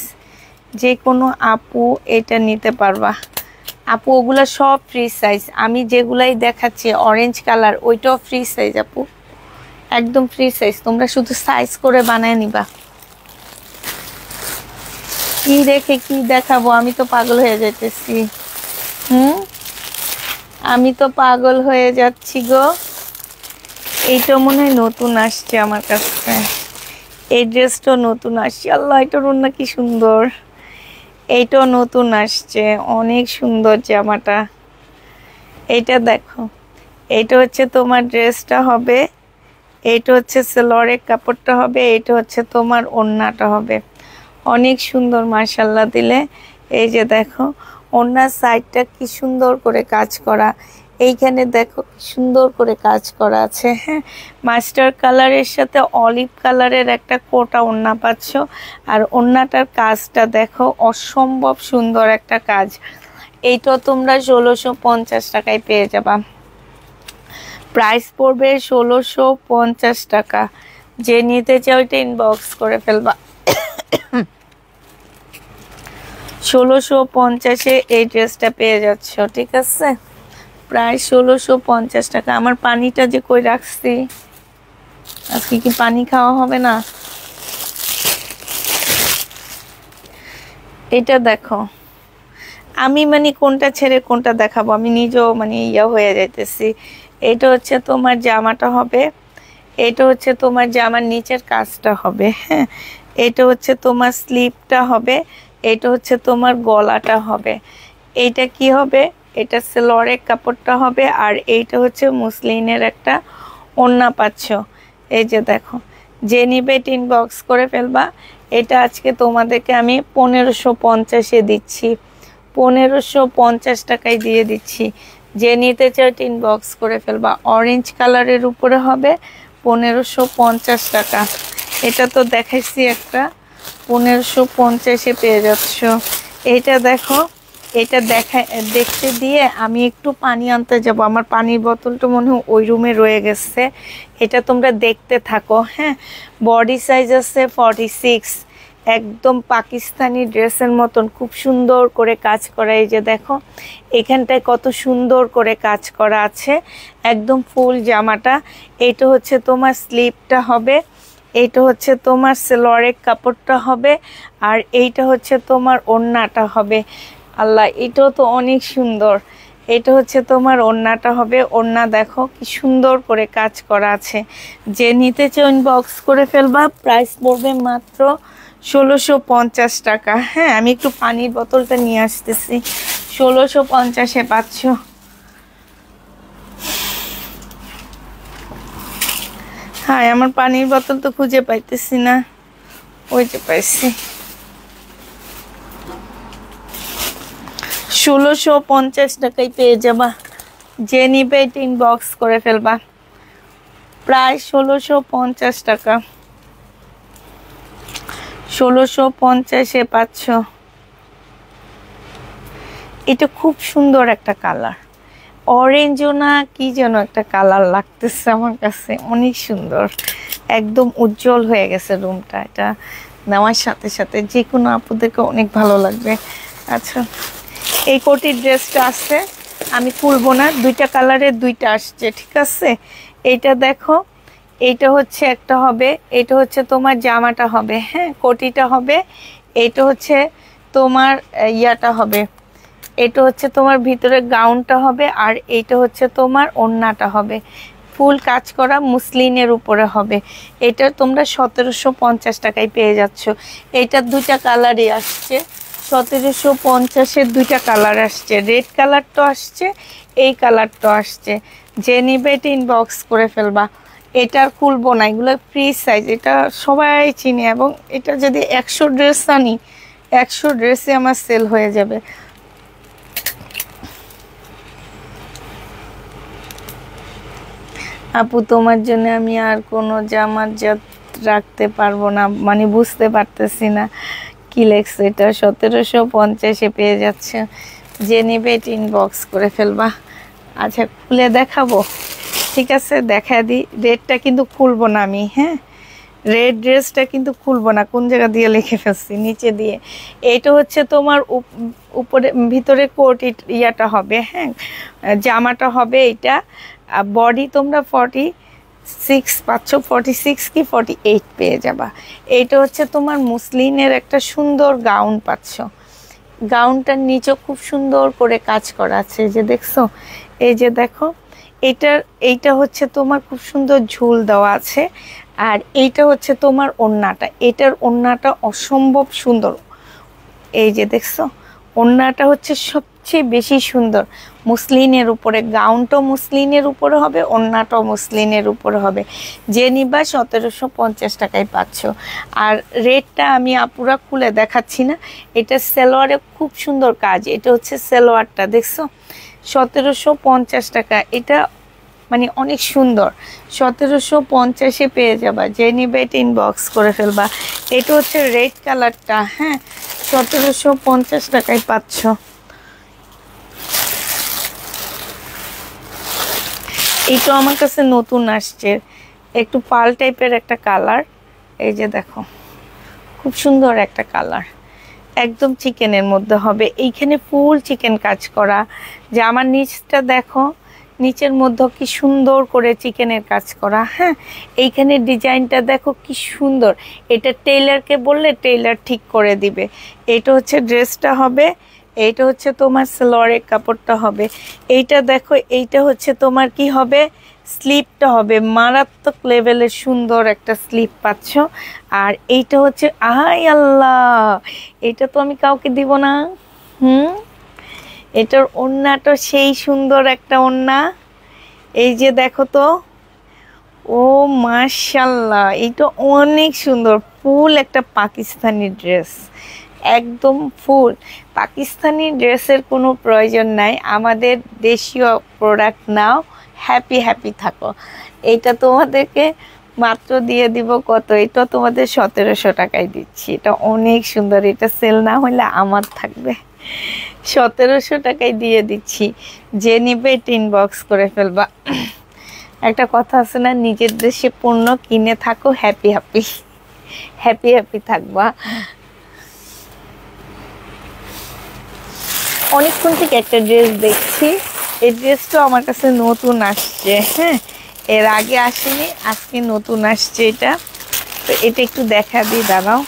যে কোনো আপু এটা নিতে পারবা আপু ওগুলো সব ফ্রি সাইজ আমি যেগুলাই দেখাচ্ছি অরেঞ্জ কালার ওইটাও ফ্রি সাইজ আপু একদম ফ্রি সাইজ তোমরা শুধু সাইজ করে বানায় নিবা কি রেখে কি দেখাবো আমি তো পাগল হয়ে যেতেছি হুম আমি তো পাগল হয়ে যাচ্ছি গো এইটা মনে হয় নতুন আসছে আমার কাছে এই ড্রেসটাও নতুন আসছে আল্লাহ এটা অন্য কি সুন্দর এইটাও নতুন আসছে অনেক সুন্দর জামাটা এইটা দেখো এইটা হচ্ছে তোমার ড্রেসটা হবে এইটা হচ্ছে সেলরের কাপড়টা হবে এইটা হচ্ছে তোমার ওড়নাটা হবে অনেক সুন্দর মার্শাল্লাহ দিলে এই যে দেখো ওনার সাইডটা কি সুন্দর করে কাজ করা এইখানে দেখো সুন্দর করে কাজ করা আছে হ্যাঁ মাস্টার কালারের সাথে অলিভ কালারের একটা কোটা ওন্না পাচ্ছ আর ওন্নাটার কাজটা দেখো অসম্ভব সুন্দর একটা কাজ এইটা তোমরা ষোলোশো পঞ্চাশ টাকায় পেয়ে যাবা প্রাইস পড়বে ষোলোশো পঞ্চাশ টাকা যে নিতে চাও এটা ইনবক্স করে ফেলবা ষোলোশো পঞ্চাশে এই ড্রেসটা পেয়ে যাচ্ছ ঠিক আছে প্রায় ষোলোশো পঞ্চাশ টাকা আমার পানিটা যে কই রাখছি আজকে কি পানি খাওয়া হবে না এটা দেখো আমি মানে কোনটা ছেড়ে কোনটা দেখাবো আমি নিজেও মানে ইয়া হয়ে যাইতেছি এটা হচ্ছে তোমার জামাটা হবে এটা হচ্ছে তোমার জামার নিচের কাজটা হবে হ্যাঁ এটা হচ্ছে তোমার স্লিপটা হবে এটা হচ্ছে তোমার গলাটা হবে এইটা কি হবে এটা সেলরের কাপড়টা হবে আর এইটা হচ্ছে মুসলিনের একটা ওন্না পাচ্ছ এই যে দেখো যে নিবে টিন বক্স করে ফেলবা এটা আজকে তোমাদেরকে আমি পনেরোশো পঞ্চাশে দিচ্ছি পনেরোশো পঞ্চাশ টাকায় দিয়ে দিচ্ছি যে নিতে চাও টিন বক্স করে ফেলবা অরেঞ্জ কালারের উপরে হবে পনেরোশো পঞ্চাশ টাকা এটা তো দেখাইছি একটা পনেরোশো পঞ্চাশে পেয়ে যাচ্ছ এটা দেখো এটা দেখা দেখতে দিয়ে আমি একটু পানি আনতে যাব আমার পানির বোতলটা মনে হয় ওই রুমে রয়ে গেছে এটা তোমরা দেখতে থাকো হ্যাঁ বডি সাইজ আছে ফর্টি সিক্স একদম পাকিস্তানি ড্রেসের মতন খুব সুন্দর করে কাজ করা এই যে দেখো এখানটায় কত সুন্দর করে কাজ করা আছে একদম ফুল জামাটা এটা হচ্ছে তোমার স্লিপটা হবে এইটা হচ্ছে তোমার সেলোয়ারের কাপড়টা হবে আর এইটা হচ্ছে তোমার ওড়নাটা হবে আল্লাহ এটাও তো অনেক সুন্দর এটা হচ্ছে তোমার ওড়নাটা হবে ওড়না দেখো কি সুন্দর করে কাজ করা আছে যে নিতে চান বক্স করে ফেলবা প্রাইস পড়বে মাত্র ষোলোশো পঞ্চাশ টাকা হ্যাঁ আমি একটু পানির বোতলটা নিয়ে আসতেছি ষোলোশো পঞ্চাশে পাচ্ছ হাই আমার পানির বোতল তো খুঁজে পাইতেছি না ওই যে পাইছি ষোলোশো পঞ্চাশ টাকায় পেয়ে যাবা যে নিবে টিন বক্স করে ফেলবা প্রায় ষোলোশো পঞ্চাশ টাকা ষোলোশো পঞ্চাশে পাঁচশো এটা খুব সুন্দর একটা কালার অরেঞ্জও না কি যেন একটা কালার লাগতেছে আমার কাছে অনেক সুন্দর একদম উজ্জ্বল হয়ে গেছে রুমটা এটা নেওয়ার সাথে সাথে যে কোনো আপুদেরকে অনেক ভালো লাগবে আচ্ছা এই কোটির ড্রেসটা আছে আমি খুলবো না দুইটা কালারে দুইটা আসছে ঠিক আছে এইটা দেখো এইটা হচ্ছে একটা হবে এটা হচ্ছে তোমার জামাটা হবে হ্যাঁ কোটিটা হবে এইটা হচ্ছে তোমার ইয়াটা হবে এটা হচ্ছে তোমার ভিতরে গাউনটা হবে আর এটা হচ্ছে তোমার ওন্নাটা হবে ফুল কাজ করা মুসলিনের উপরে হবে এটা তোমরা সতেরোশো পঞ্চাশ টাকায় পেয়ে যাচ্ছ এটার দুটা কালারই আসছে সতেরোশো পঞ্চাশের দুইটা কালার আসছে রেড কালারটা আসছে এই কালারটা আসছে যে নিবে এটা ইনবক্স করে ফেলবা এটা খুলবো না এগুলো ফ্রি সাইজ এটা সবাই চিনে এবং এটা যদি একশো ড্রেস আনি একশো ড্রেসে আমার সেল হয়ে যাবে আপু তোমার জন্য আমি আর কোনো জামার জাত রাখতে পারবো না মানে বুঝতে পারতেছি না কি লেগছে এটা সতেরোশো পঞ্চাশে পেয়ে যাচ্ছে যে নেবে টিন ইনবক্স করে ফেলবা আচ্ছা খুলে দেখাবো ঠিক আছে দেখা দিই রেটটা কিন্তু খুলবো না আমি হ্যাঁ রেড ড্রেসটা কিন্তু খুলবো না কোন জায়গা দিয়ে লিখে ফেলছি নিচে দিয়ে এইটা হচ্ছে তোমার উপরে ভিতরে কোট ইয়াটা হবে হ্যাঁ জামাটা হবে এটা বডি তোমরা ফর্টি সিক্স পাচ্ছ ফর্টি সিক্স কি ফর্টি এইট পেয়ে যাবা এইটা হচ্ছে তোমার মুসলিনের একটা সুন্দর গাউন পাচ্ছ গাউনটার নিচেও খুব সুন্দর করে কাজ করা আছে যে দেখছো এই যে দেখো এটার এইটা হচ্ছে তোমার খুব সুন্দর ঝুল দেওয়া আছে আর এইটা হচ্ছে তোমার ওন্নাটা এটার ওন্নাটা অসম্ভব সুন্দর এই যে দেখছো ওন্নাটা হচ্ছে সব সবচেয়ে বেশি সুন্দর মুসলিনের উপরে গাউনটাও মুসলিনের উপরে হবে অন্যটাও মুসলিনের উপরে হবে যে নিবা সতেরোশো পঞ্চাশ টাকায় পাচ্ছ আর রেটটা আমি আপুরা খুলে দেখাচ্ছি না এটা সেলোয়ারে খুব সুন্দর কাজ এটা হচ্ছে সেলোয়ারটা দেখছো সতেরোশো পঞ্চাশ টাকা এটা মানে অনেক সুন্দর সতেরোশো পঞ্চাশে পেয়ে যাবা যে নিবে এটা ইনবক্স করে ফেলবা এটা হচ্ছে রেড কালারটা হ্যাঁ সতেরোশো পঞ্চাশ টাকায় পাচ্ছ তো আমার কাছে নতুন আসছে একটু পাল টাইপের একটা কালার এই যে দেখো খুব সুন্দর একটা কালার একদম চিকেনের মধ্যে হবে এইখানে ফুল চিকেন কাজ করা যে আমার নিচটা দেখো নিচের মধ্যে কি সুন্দর করে চিকেনের কাজ করা হ্যাঁ এইখানে ডিজাইনটা দেখো কি সুন্দর এটা টেইলারকে বললে টেইলার ঠিক করে দিবে এটা হচ্ছে ড্রেসটা হবে এইটা হচ্ছে তোমার স্লোয়ারের কাপড়টা হবে এইটা দেখো এইটা হচ্ছে তোমার কি হবে স্লিপটা হবে মারাত্মক লেভেলের সুন্দর একটা স্লিপ পাচ্ছ আর এইটা হচ্ছে আহাই আল্লাহ এটা তো আমি কাউকে দিব না হুম এটার ওন্নাটা সেই সুন্দর একটা ওন্না এই যে দেখো তো ও মার্শাল্লাহ এইটা অনেক সুন্দর ফুল একটা পাকিস্তানি ড্রেস একদম ফুল পাকিস্তানি ড্রেসের কোনো প্রয়োজন নাই আমাদের দেশীয় প্রোডাক্ট নাও হ্যাপি হ্যাপি থাকো এটা তোমাদেরকে মাত্র দিয়ে দিব কত এটা তোমাদের সতেরোশো টাকায় দিচ্ছি এটা অনেক সুন্দর এটা সেল না হলে আমার থাকবে সতেরোশো টাকায় দিয়ে দিচ্ছি যে নিবে টিন বক্স করে ফেলবা একটা কথা আছে না নিজের দেশে পণ্য কিনে থাকো হ্যাপি হ্যাপি হ্যাপি হ্যাপি থাকবা অনেকক্ষণ থেকে একটা ড্রেস দেখছি এই ড্রেসটাও আমার কাছে নতুন আসছে হ্যাঁ এর আগে আসেনি আজকে নতুন আসছে এটা তো এটা একটু দেখা দিই দাঁড়াও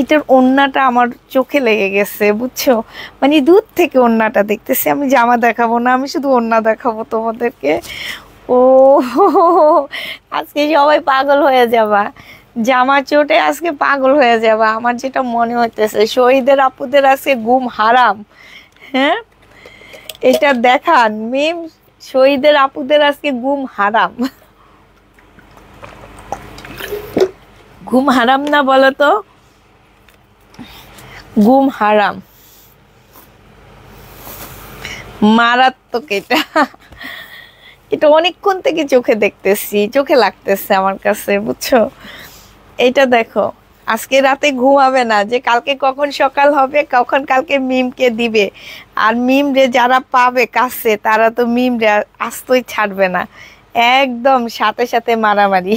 এটার ওন্নাটা আমার চোখে লেগে গেছে বুঝছো মানে দূর থেকে ওন্নাটা দেখতেছি আমি জামা দেখাবো না আমি শুধু ওন্না দেখাবো তোমাদেরকে ও আজকে সবাই পাগল হয়ে যাবা জামা চোটে আজকে পাগল হয়ে যাবা আমার যেটা মনে হইতেছে শহীদের আপুদের আজকে গুম হারাম হ্যাঁ এটা দেখান মিম শহীদের আপুদের আজকে গুম হারাম ঘুম হারাম না বলো তো ঘুম হারাম মারাত্মক এটা এটা অনেকক্ষণ থেকে চোখে দেখতেছি চোখে লাগতেছে আমার কাছে বুঝছো এটা দেখো আজকে রাতে ঘুমাবে না যে কালকে কখন সকাল হবে কখন কালকে মিমকে দিবে আর মিম রে যারা পাবে কাছে তারা তো মিম রে আসতেই ছাড়বে না একদম সাথে সাথে মারামারি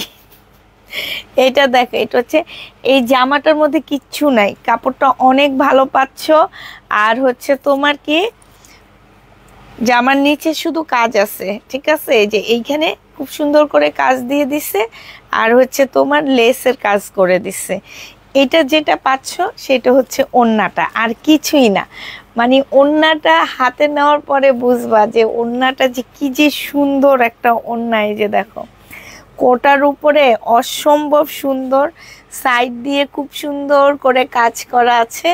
এটা দেখো এটা হচ্ছে এই জামাটার মধ্যে কিচ্ছু নাই কাপড়টা অনেক ভালো পাচ্ছ আর হচ্ছে তোমার কি জামার নিচে শুধু কাজ আছে ঠিক আছে যে এইখানে খুব সুন্দর করে কাজ দিয়ে দিছে আর হচ্ছে তোমার লেসের কাজ করে দিছে এটা যেটা পাচ্ছ সেটা হচ্ছে অন্যটা আর কিছুই না মানে অন্যটা হাতে নেওয়ার পরে বুঝবা যে অন্যটা যে কি যে সুন্দর একটা অন্যায় যে দেখো কোটার উপরে অসম্ভব সুন্দর সাইড দিয়ে খুব সুন্দর করে কাজ করা আছে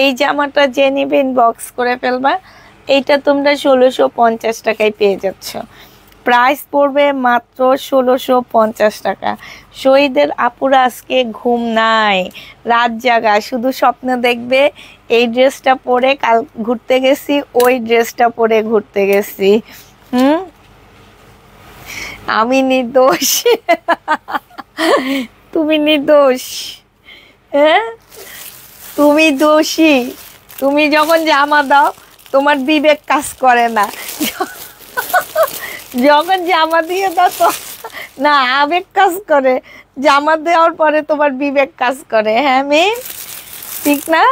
এই জামাটা জেনিবেন নেবেন বক্স করে ফেলবা এইটা তোমরা ষোলোশো পঞ্চাশ টাকায় পেয়ে যাচ্ছ প্রাইস পড়বে মাত্র ষোলোশো পঞ্চাশ টাকা শহীদের আপুরা আজকে ঘুম নাই রাত জাগা শুধু স্বপ্ন দেখবে এই ড্রেসটা পরে কাল ঘুরতে গেছি ওই ড্রেসটা পরে ঘুরতে গেছি হুম আমি নির্দোষ তুমি নির্দোষ হ্যাঁ তুমি দোষী তুমি যখন জামা দাও তোমার বিবেক কাজ করে না যখন জামা দিয়ে দাও তো না আবেগ কাজ করে জামা দেওয়ার পরে তোমার বিবেক কাজ করে হ্যাঁ মে ঠিক না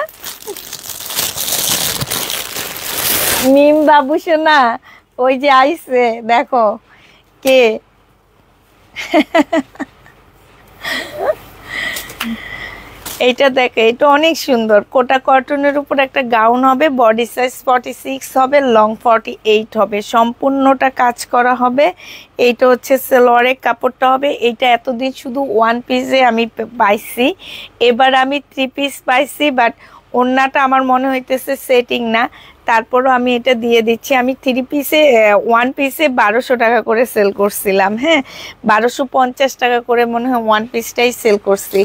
মিম বাবু সোনা ওই যে আইসে দেখো কে এইটা দেখে এটা অনেক সুন্দর কোটা কটনের উপর একটা গাউন হবে বডি সাইজ ফর্টি সিক্স হবে লং ফর্টি এইট হবে সম্পূর্ণটা কাজ করা হবে এইটা হচ্ছে সেলোয়ারের কাপড়টা হবে এইটা এতদিন শুধু ওয়ান পিসে আমি পাইছি এবার আমি থ্রি পিস পাইছি বাট অন্যটা আমার মনে হইতেছে সেটিং না তারপরও আমি এটা দিয়ে দিচ্ছি আমি থ্রি পিসে ওয়ান পিসে বারোশো টাকা করে সেল করছিলাম হ্যাঁ বারোশো পঞ্চাশ টাকা করে মনে হয় ওয়ান পিসটাই সেল করছি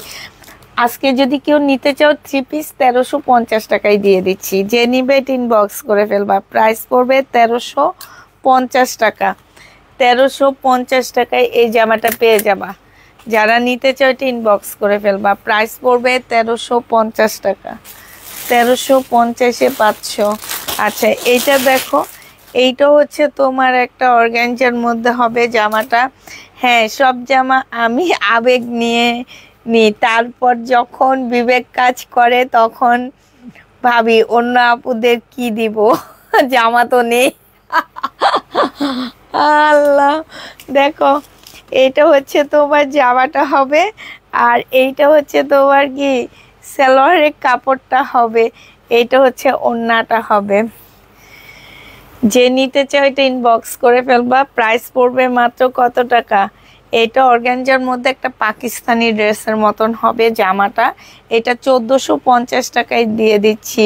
আজকে যদি কেউ নিতে চাও থ্রি পিস তেরোশো পঞ্চাশ টাকায় দিয়ে দিচ্ছি যে নিবে টিন বক্স করে ফেলবা প্রাইস পড়বে তেরোশো পঞ্চাশ টাকা তেরোশো পঞ্চাশ টাকায় এই জামাটা পেয়ে যাবা যারা নিতে চাও এটা ইনবক্স করে ফেলবা প্রাইস পড়বে তেরোশো পঞ্চাশ টাকা তেরোশো পঞ্চাশে পাঁচশো আচ্ছা এইটা দেখো এইটা হচ্ছে তোমার একটা অর্গ্যাঞ্জার মধ্যে হবে জামাটা হ্যাঁ সব জামা আমি আবেগ নিয়ে নি তারপর যখন বিবেক কাজ করে তখন ভাবি অন্য আপুদের কি দিব জামা তো নেই আল্লাহ দেখো এটা হচ্ছে তোমার জামাটা হবে আর এইটা হচ্ছে তোমার কি সেলোয়ারের কাপড়টা হবে এইটা হচ্ছে অন্যটা হবে যে নিতে চাই ওইটা ইনবক্স করে ফেলবা প্রাইস পড়বে মাত্র কত টাকা এটা অর্গ্যানজার মধ্যে একটা পাকিস্তানি ড্রেসের মতন হবে জামাটা এটা চোদ্দোশো পঞ্চাশ টাকায় দিয়ে দিচ্ছি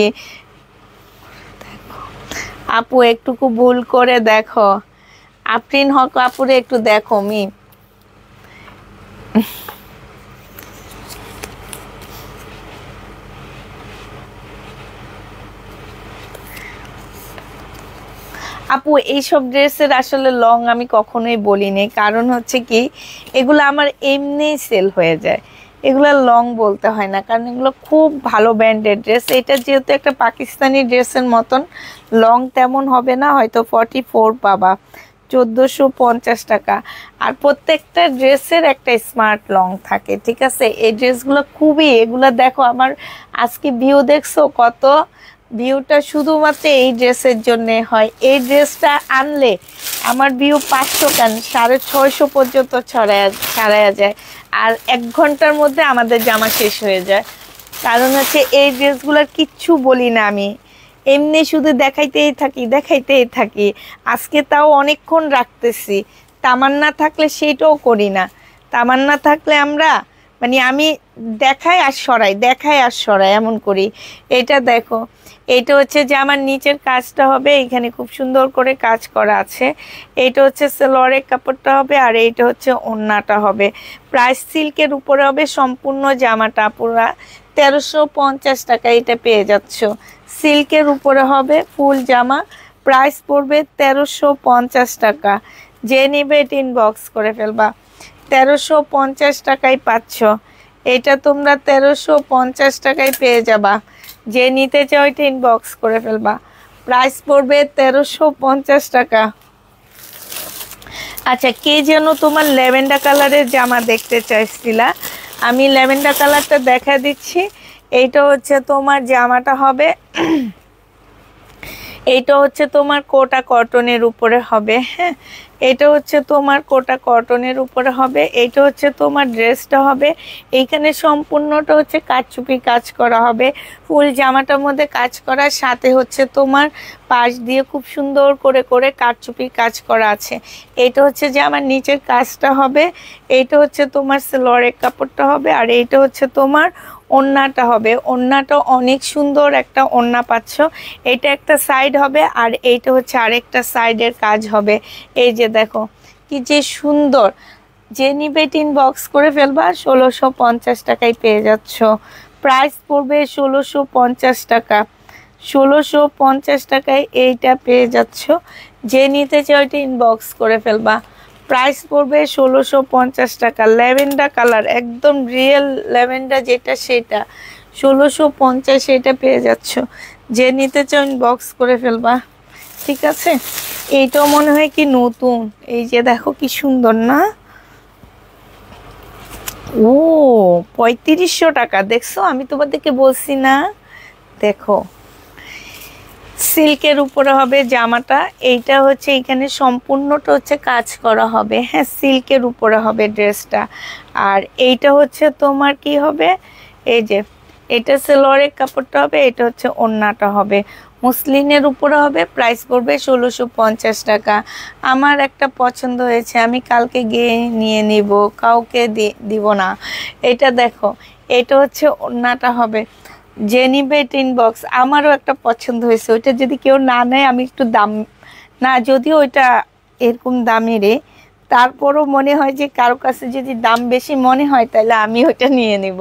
আপু একটুকু ভুল করে দেখো আফরিন হক আপুরে একটু দেখো মি আপু এইসব ড্রেসের আসলে লং আমি কখনোই বলিনি কারণ হচ্ছে কি এগুলো আমার এমনিই সেল হয়ে যায় এগুলো লং বলতে হয় না কারণ এগুলো খুব ভালো ব্র্যান্ডের ড্রেস এটা যেহেতু একটা পাকিস্তানি ড্রেসের মতন লং তেমন হবে না হয়তো ফর্টি ফোর পাবা চোদ্দোশো পঞ্চাশ টাকা আর প্রত্যেকটা ড্রেসের একটা স্মার্ট লং থাকে ঠিক আছে এই ড্রেসগুলো খুবই এগুলো দেখো আমার আজকে ভিউ দেখছো কত ভিউটা শুধুমাত্র এই ড্রেসের জন্য হয় এই ড্রেসটা আনলে আমার ভিউ পাঁচশো কেন সাড়ে ছয়শো পর্যন্ত ছড়ায় ছাড়াইয়া যায় আর এক ঘন্টার মধ্যে আমাদের জামা শেষ হয়ে যায় কারণ হচ্ছে এই ড্রেসগুলোর কিচ্ছু বলি না আমি এমনি শুধু দেখাইতেই থাকি দেখাইতেই থাকি আজকে তাও অনেকক্ষণ রাখতেছি তামান্না থাকলে সেটাও করি না তামান্না থাকলে আমরা মানে আমি দেখাই আর সরাই দেখাই আর সরাই এমন করি এটা দেখো এইটা হচ্ছে যে আমার নিচের কাজটা হবে এখানে খুব সুন্দর করে কাজ করা আছে এইটা হচ্ছে সেলোয়ারের কাপড়টা হবে আর এইটা হচ্ছে ওন্নাটা হবে প্রাইস সিল্কের উপরে হবে সম্পূর্ণ জামাটা পুরা তেরোশো পঞ্চাশ টাকা এটা পেয়ে যাচ্ছ সিল্কের উপরে হবে ফুল জামা প্রাইস পড়বে তেরোশো পঞ্চাশ টাকা যে নিবে এটা ইনবক্স করে ফেলবা তেরোশো পঞ্চাশ টাকায় পাচ্ছ এটা তোমরা তেরোশো পঞ্চাশ টাকায় পেয়ে যাবা যে নিতে চাও ওইটা ইনবক্স করে ফেলবা প্রাইস পড়বে তেরোশো পঞ্চাশ টাকা আচ্ছা কে যেন তোমার ল্যাভেন্ডার কালারের জামা দেখতে চাইছিলা আমি ল্যাভেন্ডার কালারটা দেখা দিচ্ছি এইটা হচ্ছে তোমার জামাটা হবে এইটা হচ্ছে তোমার কোটা কটনের উপরে হবে হ্যাঁ এটা হচ্ছে তোমার কোটা কটনের উপরে হবে এটা হচ্ছে তোমার ড্রেসটা হবে এইখানে সম্পূর্ণটা হচ্ছে কাচুপি কাজ করা হবে ফুল জামাটার মধ্যে কাজ করার সাথে হচ্ছে তোমার পাশ দিয়ে খুব সুন্দর করে করে কাচুপি কাজ করা আছে এটা হচ্ছে যে আমার নিচের কাজটা হবে এইটা হচ্ছে তোমার স্লোরের কাপড়টা হবে আর এইটা হচ্ছে তোমার ওন্নাটা হবে ওন্নাটা অনেক সুন্দর একটা ওন্না পাচ্ছ এটা একটা সাইড হবে আর এইটা হচ্ছে আরেকটা সাইডের কাজ হবে এই যে দেখো কি যে সুন্দর যে নিবে টিন বক্স করে ফেলবা ষোলোশো পঞ্চাশ টাকায় পেয়ে যাচ্ছ প্রাইস পড়বে ষোলোশো পঞ্চাশ টাকা ষোলোশো পঞ্চাশ টাকায় এইটা পেয়ে যাচ্ছ যে নিতে চাই ওইটা ইনবক্স করে ফেলবা প্রাইস পড়বে ষোলোশো পঞ্চাশ টাকা ল্যাভেন্ডার কালার একদম রিয়েল ল্যাভেন্ডার যেটা সেটা ষোলোশো পঞ্চাশ এটা পেয়ে যাচ্ছ যে নিতে চাও বক্স করে ফেলবা ঠিক আছে এইটাও মনে হয় কি নতুন এই যে দেখো কি সুন্দর না ও পঁয়ত্রিশশো টাকা দেখছো আমি তোমাদেরকে বলছি না দেখো সিল্কের উপরে হবে জামাটা এইটা হচ্ছে এখানে সম্পূর্ণটা হচ্ছে কাজ করা হবে হ্যাঁ সিল্কের উপরে হবে ড্রেসটা আর এইটা হচ্ছে তোমার কি হবে এই যে এটা সেলোয়ারের কাপড়টা হবে এটা হচ্ছে অন্যটা হবে মুসলিনের উপরে হবে প্রাইস পড়বে ষোলোশো পঞ্চাশ টাকা আমার একটা পছন্দ হয়েছে আমি কালকে গিয়ে নিয়ে নিব কাউকে দিব না এটা দেখো এটা হচ্ছে অন্যটা হবে যে নিবে এটা ইনবক্স আমারও একটা পছন্দ হয়েছে ওইটা যদি কেউ না নেয় আমি একটু দাম না যদিও ওইটা এরকম দামেরে তারপরও মনে হয় যে কারো কাছে যদি দাম বেশি মনে হয় তাহলে আমি ওইটা নিয়ে নিব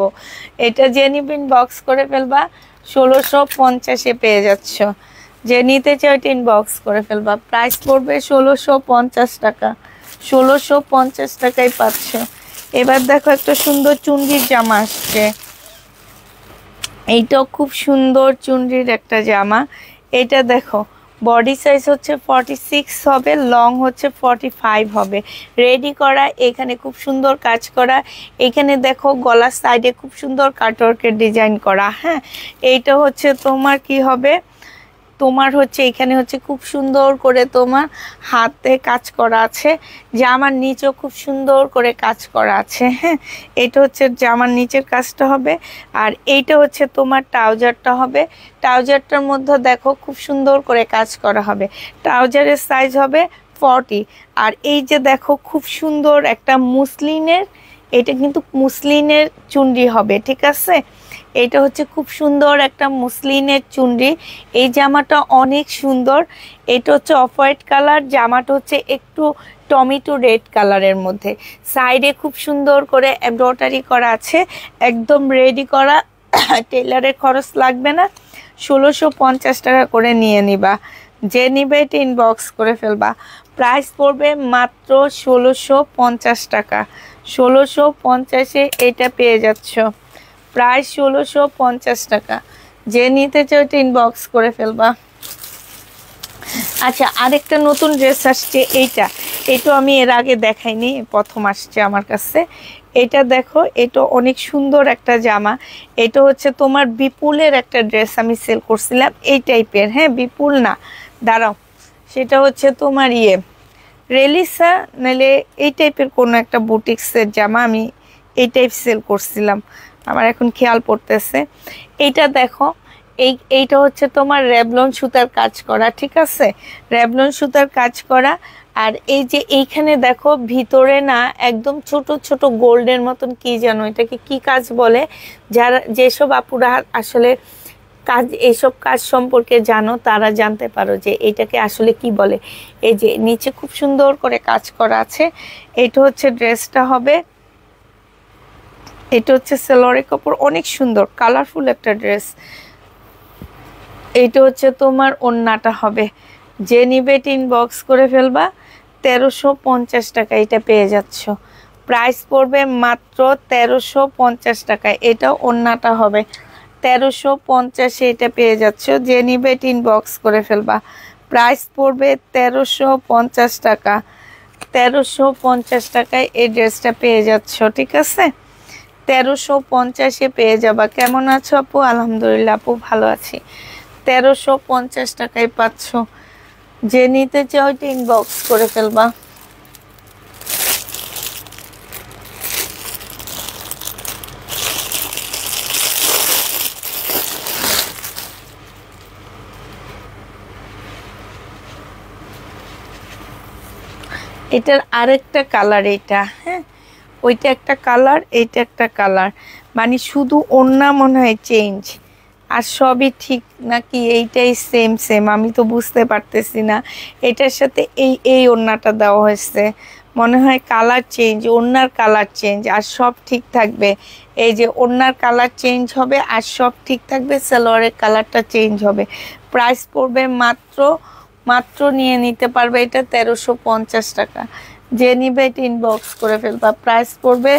এটা জেনিবিন বক্স করে ফেলবা ষোলোশো পঞ্চাশে পেয়ে যাচ্ছ যে নিতে চাই ওইটা ইনবক্স করে ফেলবা প্রাইস পড়বে ষোলোশো পঞ্চাশ টাকা ষোলোশো পঞ্চাশ টাকায় পাচ্ছ এবার দেখো একটা সুন্দর চুঙ্গির জামা আসছে এইটাও খুব সুন্দর চুনরির একটা জামা এটা দেখো বডি সাইজ হচ্ছে ফর্টি সিক্স হবে লং হচ্ছে ফর্টি ফাইভ হবে রেডি করা এখানে খুব সুন্দর কাজ করা এখানে দেখো গলার সাইডে খুব সুন্দর কাটওয়ার্কের ডিজাইন করা হ্যাঁ এইটা হচ্ছে তোমার কি হবে তোমার হচ্ছে এখানে হচ্ছে খুব সুন্দর করে তোমার হাতে কাজ করা আছে জামার নিচেও খুব সুন্দর করে কাজ করা আছে হ্যাঁ এটা হচ্ছে জামার নিচের কাজটা হবে আর এইটা হচ্ছে তোমার ট্রাউজারটা হবে ট্রাউজারটার মধ্যে দেখো খুব সুন্দর করে কাজ করা হবে ট্রাউজারের সাইজ হবে ফর্টি আর এই যে দেখো খুব সুন্দর একটা মুসলিনের এটা কিন্তু মুসলিনের চুন্ডি হবে ঠিক আছে এটা হচ্ছে খুব সুন্দর একটা মুসলিনের চুনরি এই জামাটা অনেক সুন্দর এটা হচ্ছে অফ হোয়াইট কালার জামাটা হচ্ছে একটু টমেটো রেড কালারের মধ্যে সাইডে খুব সুন্দর করে এমব্রয়ডারি করা আছে একদম রেডি করা টেলারের খরচ লাগবে না ষোলোশো পঞ্চাশ টাকা করে নিয়ে নিবা যে নিবে এটা ইনবক্স করে ফেলবা প্রাইস পড়বে মাত্র ষোলোশো পঞ্চাশ টাকা ষোলোশো পঞ্চাশে এটা পেয়ে যাচ্ছ প্রায় ষোলোশো পঞ্চাশ টাকা যে নিতে চাই ওটা ইনবক্স করে ফেলবা আচ্ছা আরেকটা নতুন ড্রেস আসছে এইটা এটা আমি এর আগে দেখাইনি প্রথম আসছে আমার কাছে এটা দেখো এটা অনেক সুন্দর একটা জামা এটা হচ্ছে তোমার বিপুলের একটা ড্রেস আমি সেল করছিলাম এই টাইপের হ্যাঁ বিপুল না দাঁড়াও সেটা হচ্ছে তোমার ইয়ে রেলিসা নাহলে এই টাইপের কোনো একটা বুটিক্সের জামা আমি এই টাইপ সেল করছিলাম আমার এখন খেয়াল পড়তেছে এইটা দেখো এই এইটা হচ্ছে তোমার রেবলন সুতার কাজ করা ঠিক আছে রেবলন সুতার কাজ করা আর এই যে এইখানে দেখো ভিতরে না একদম ছোট ছোট গোল্ডের মতন কি যেন এটাকে কি কাজ বলে যারা যেসব আপুরা আসলে কাজ এইসব কাজ সম্পর্কে জানো তারা জানতে পারো যে এটাকে আসলে কি বলে এই যে নিচে খুব সুন্দর করে কাজ করা আছে এটা হচ্ছে ড্রেসটা হবে এটা হচ্ছে সেলোয়ারের কাপড় অনেক সুন্দর কালারফুল একটা ড্রেস এটা হচ্ছে তোমার অন্যটা হবে যে নিবে টিন বক্স করে ফেলবা তেরোশো পঞ্চাশ টাকা এটা পেয়ে যাচ্ছ প্রাইস পড়বে মাত্র তেরোশো পঞ্চাশ টাকা এটা অন্যটা হবে তেরোশো পঞ্চাশে এটা পেয়ে যাচ্ছ যে নিবে টিন বক্স করে ফেলবা প্রাইস পড়বে তেরোশো পঞ্চাশ টাকা তেরোশো পঞ্চাশ টাকায় এই ড্রেসটা পেয়ে যাচ্ছ ঠিক আছে তেরোশো পঞ্চাশে পেয়ে যাবা কেমন আছো আপু আলহামদুলিল্লাহ আপু ভালো আছি তেরোশো পঞ্চাশ টাকায় পাচ্ছ যে নিতে চাও ওইটা ইনবক্স করে ফেলবা এটার আরেকটা কালার এটা হ্যাঁ ওইটা একটা কালার এইটা একটা কালার মানে শুধু ওড়না মনে হয় চেঞ্জ আর সবই ঠিক নাকি এইটাই সেম সেম আমি তো বুঝতে পারতেছি না এটার সাথে এই এই ওড়নাটা দেওয়া হয়েছে মনে হয় কালার চেঞ্জ ওড়নার কালার চেঞ্জ আর সব ঠিক থাকবে এই যে ওড়নার কালার চেঞ্জ হবে আর সব ঠিক থাকবে সালোয়ারের কালারটা চেঞ্জ হবে প্রাইস পড়বে মাত্র মাত্র নিয়ে নিতে পারবে এটা তেরোশো টাকা যে নিবে টিন ইনবক্স করে ফেলবা প্রাইস পড়বে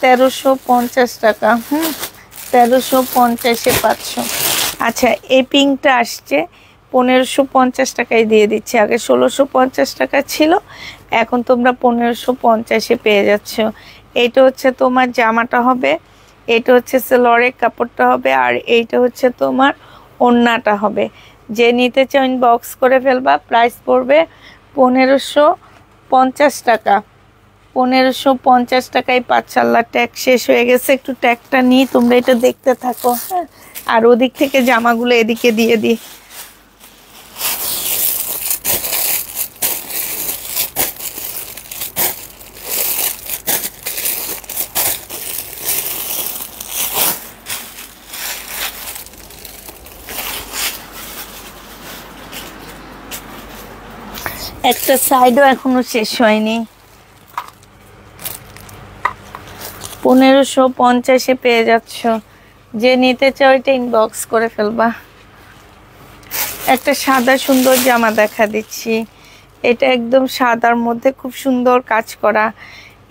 তেরোশো পঞ্চাশ টাকা হুম তেরোশো পঞ্চাশে পাঁচশো আচ্ছা এই পিঙ্কটা আসছে পনেরোশো পঞ্চাশ টাকায় দিয়ে দিচ্ছে আগে ষোলোশো পঞ্চাশ টাকা ছিল এখন তোমরা পনেরোশো পঞ্চাশে পেয়ে যাচ্ছ এটা হচ্ছে তোমার জামাটা হবে এটা হচ্ছে সেলরের কাপড়টা হবে আর এইটা হচ্ছে তোমার অন্যটা হবে যে নিতে চাও বক্স করে ফেলবা প্রাইস পড়বে পনেরোশো পঞ্চাশ টাকা পনেরোশো পঞ্চাশ টাকায় পাঁচশাল্লা ট্যাগ শেষ হয়ে গেছে একটু ট্যাগটা নিই তোমরা এটা দেখতে থাকো হ্যাঁ আর ওদিক থেকে জামাগুলো এদিকে দিয়ে দিই একটা সাইডও এখনো শেষ হয়নি পনেরোশো পঞ্চাশে পেয়ে যাচ্ছ যে নিতে চাও এটা ইনবক্স করে ফেলবা একটা সাদা সুন্দর জামা দেখা দিচ্ছি এটা একদম সাদার মধ্যে খুব সুন্দর কাজ করা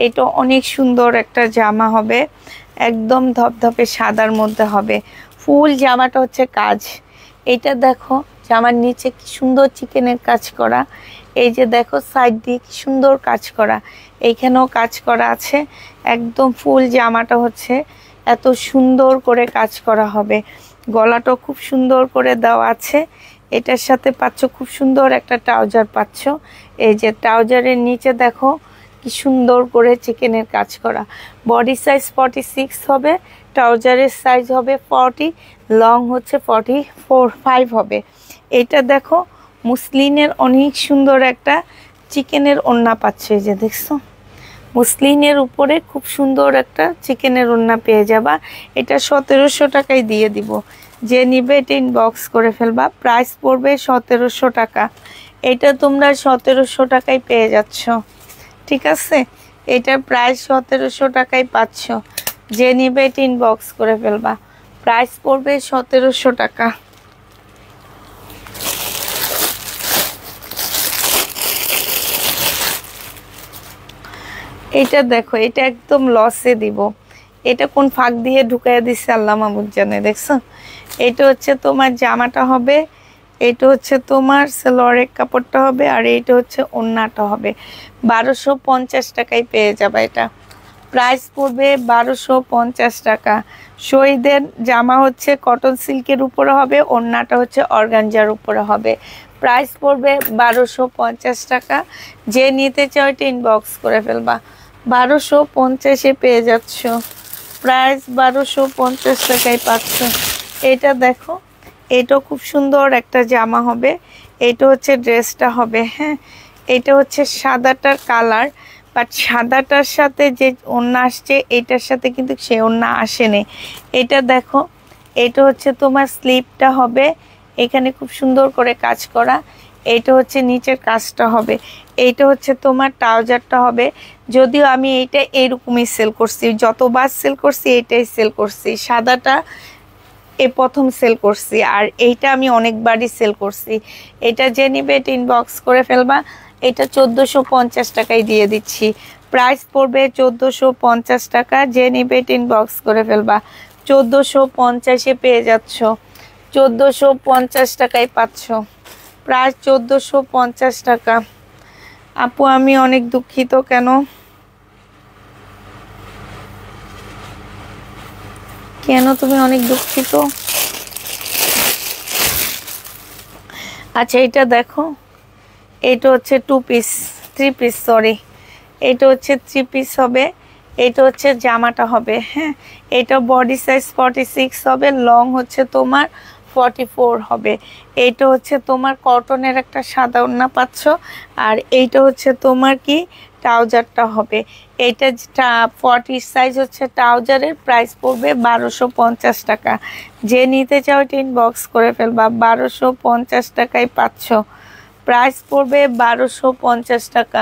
এটা অনেক সুন্দর একটা জামা হবে একদম ধপধপে সাদার মধ্যে হবে ফুল জামাটা হচ্ছে কাজ এটা দেখো জামার নিচে কি সুন্দর চিকেনের কাজ করা এই যে দেখো সাইড দিয়ে কি সুন্দর কাজ করা এইখানেও কাজ করা আছে একদম ফুল জামাটা হচ্ছে এত সুন্দর করে কাজ করা হবে গলাটাও খুব সুন্দর করে দেওয়া আছে এটার সাথে পাচ্ছ খুব সুন্দর একটা ট্রাউজার পাচ্ছ এই যে ট্রাউজারের নিচে দেখো কি সুন্দর করে চিকেনের কাজ করা বডি সাইজ ফর্টি সিক্স হবে ট্রাউজারের সাইজ হবে ফর্টি লং হচ্ছে ফর্টি ফোর ফাইভ হবে এটা দেখো মুসলিনের অনেক সুন্দর একটা চিকেনের ওন্না পাচ্ছে যে দেখছো মুসলিনের উপরে খুব সুন্দর একটা চিকেনের ওন্না পেয়ে যাবা এটা সতেরোশো টাকায় দিয়ে দিব যে নিবে এটা ইনবক্স করে ফেলবা প্রাইস পড়বে সতেরোশো টাকা এটা তোমরা সতেরোশো টাকায় পেয়ে যাচ্ছ ঠিক আছে এটার প্রাইস সতেরোশো টাকায় পাচ্ছ যে নিবে এটা ইনবক্স করে ফেলবা প্রাইস পড়বে সতেরোশো টাকা এটা দেখো এটা একদম লসে দিব এটা কোন ফাঁক দিয়ে ঢুকাইয়া দিচ্ছে আল্লাহ মামুদ জানে দেখছো এটা হচ্ছে তোমার জামাটা হবে এটা হচ্ছে তোমার সেলোয়ারের কাপড়টা হবে আর এটা হচ্ছে অন্যটা হবে বারোশো পঞ্চাশ টাকায় পেয়ে যাবে এটা প্রাইস পড়বে বারোশো পঞ্চাশ টাকা শহীদের জামা হচ্ছে কটন সিল্কের উপরে হবে ওড়নাটা হচ্ছে অর্গানজার উপরে হবে প্রাইস পড়বে বারোশো পঞ্চাশ টাকা যে নিতে চাও এটা ইনবক্স করে ফেলবা বারোশো পঞ্চাশে পেয়ে যাচ্ছ প্রাইস বারোশো পঞ্চাশ টাকায় পাচ্ছ এটা দেখো এটাও খুব সুন্দর একটা জামা হবে এটা হচ্ছে ড্রেসটা হবে হ্যাঁ এটা হচ্ছে সাদাটার কালার বাট সাদাটার সাথে যে ওন্না আসছে এটার সাথে কিন্তু সে ওন্না আসেনি এটা দেখো এটা হচ্ছে তোমার স্লিপটা হবে এখানে খুব সুন্দর করে কাজ করা এইটা হচ্ছে নিচের কাজটা হবে এইটা হচ্ছে তোমার ট্রাউজারটা হবে যদিও আমি এইটা এরকমই সেল করছি যতবার সেল করছি এটাই সেল করছি সাদাটা এ প্রথম সেল করছি আর এইটা আমি অনেকবারই সেল করছি এটা জেনিবে টিন বক্স ইনবক্স করে ফেলবা এটা চোদ্দোশো পঞ্চাশ টাকায় দিয়ে দিচ্ছি প্রাইস পড়বে চোদ্দোশো পঞ্চাশ টাকা যে নিবে বক্স করে ফেলবা চোদ্দোশো পঞ্চাশে পেয়ে যাচ্ছ চোদ্দোশো পঞ্চাশ টাকায় পাচ্ছ প্রায় চোদ্দোশো পঞ্চাশ টাকা আপু আমি অনেক দুঃখিত কেন কেন তুমি অনেক দুঃখিত আচ্ছা এটা দেখো এইটা হচ্ছে two piece three piece sorry এইটা হচ্ছে থ্রি পিস হবে এটা হচ্ছে জামাটা হবে হ্যাঁ এটা বডি সাইজ ফর্টি সিক্স হবে লং হচ্ছে তোমার ফর্টি ফোর হবে এইটা হচ্ছে তোমার কটনের একটা সাদা উন্না পাচ্ছ আর এইটা হচ্ছে তোমার কি ট্রাউজারটা হবে এটা ফর্টি সাইজ হচ্ছে ট্রাউজারের প্রাইস পড়বে বারোশো পঞ্চাশ টাকা যে নিতে চাও এটা ইনবক্স করে ফেলবা বারোশো পঞ্চাশ টাকায় পাচ্ছ প্রাইস পড়বে বারোশো পঞ্চাশ টাকা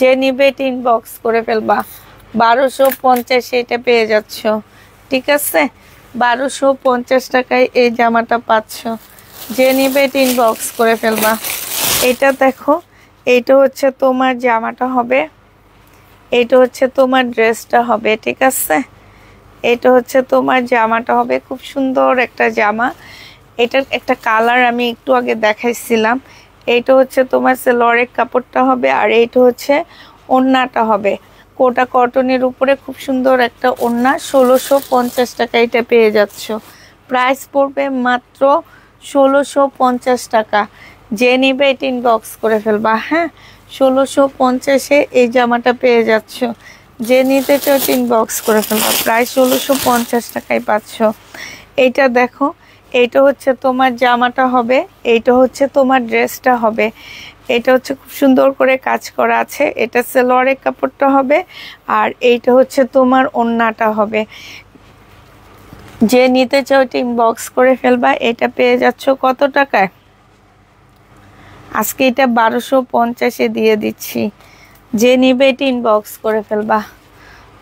যে নিবে টিন বক্স করে ফেলবা বারোশো পঞ্চাশ এটা পেয়ে যাচ্ছ ঠিক আছে বারোশো পঞ্চাশ টাকায় এই জামাটা পাচ্ছ যে নিবে টিন বক্স করে ফেলবা এটা দেখো এইটা হচ্ছে তোমার জামাটা হবে এইটা হচ্ছে তোমার ড্রেসটা হবে ঠিক আছে এটা হচ্ছে তোমার জামাটা হবে খুব সুন্দর একটা জামা এটার একটা কালার আমি একটু আগে দেখাইছিলাম এইটা হচ্ছে তোমার সেলোয়ারের কাপড়টা হবে আর এইটা হচ্ছে ওন্নাটা হবে কোটা কটনের উপরে খুব সুন্দর একটা ওন্না ষোলোশো পঞ্চাশ টাকা এটা পেয়ে যাচ্ছ প্রাইস পড়বে মাত্র ষোলোশো পঞ্চাশ টাকা যে নিবে এটা ইনবক্স করে ফেলবা হ্যাঁ ষোলোশো পঞ্চাশে এই জামাটা পেয়ে যাচ্ছ যে নিতে চাও ইনবক্স করে ফেলবা প্রায় ষোলোশো পঞ্চাশ টাকায় পাচ্ছ এইটা দেখো এইটা হচ্ছে তোমার জামাটা হবে এইটা হচ্ছে তোমার ড্রেসটা হবে এটা হচ্ছে খুব সুন্দর করে কাজ করা আছে এটা সেলোয়ারের কাপড়টা হবে আর এইটা হচ্ছে তোমার ওন্নাটা হবে যে নিতে চাও এটা ইনবক্স করে ফেলবা এটা পেয়ে যাচ্ছ কত টাকায় আজকে এটা বারোশো পঞ্চাশে দিয়ে দিচ্ছি যে নিবে এটা ইনবক্স করে ফেলবা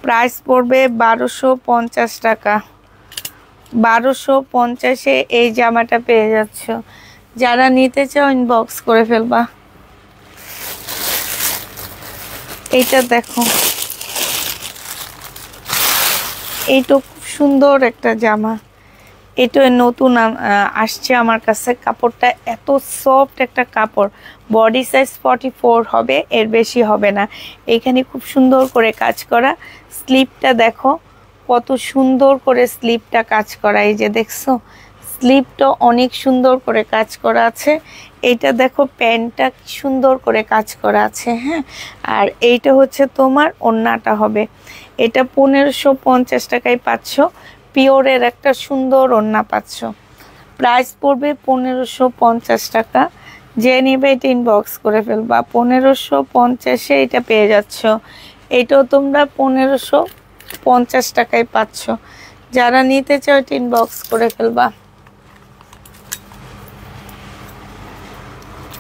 প্রাইস পড়বে বারোশো পঞ্চাশ টাকা বারোশো পঞ্চাশে এই জামাটা পেয়ে যাচ্ছ যারা নিতে চাও ইনবক্স করে ফেলবা এইটা দেখো এইটা খুব সুন্দর একটা জামা এটা নতুন আসছে আমার কাছে কাপড়টা এত সফট একটা কাপড় বডি সাইজ ফর্টি হবে এর বেশি হবে না এখানে খুব সুন্দর করে কাজ করা স্লিপটা দেখো কত সুন্দর করে স্লিপটা কাজ করা এই যে দেখছো স্লিপটা অনেক সুন্দর করে কাজ করা আছে এইটা দেখো প্যান্টটা কি সুন্দর করে কাজ করা আছে হ্যাঁ আর এইটা হচ্ছে তোমার ওন্নাটা হবে এটা পনেরোশো পঞ্চাশ টাকায় পাচ্ছ পিওরের একটা সুন্দর ওন্না পাচ্ছ প্রাইস পড়বে পনেরোশো পঞ্চাশ টাকা যে নেবে এটা ইনবক্স করে ফেলবা পনেরোশো পঞ্চাশে এটা পেয়ে যাচ্ছ এটাও তোমরা পনেরোশো পঞ্চাশ টাকায় পাচ্ছ যারা নিতে চাও টিন বক্স করে ফেলবা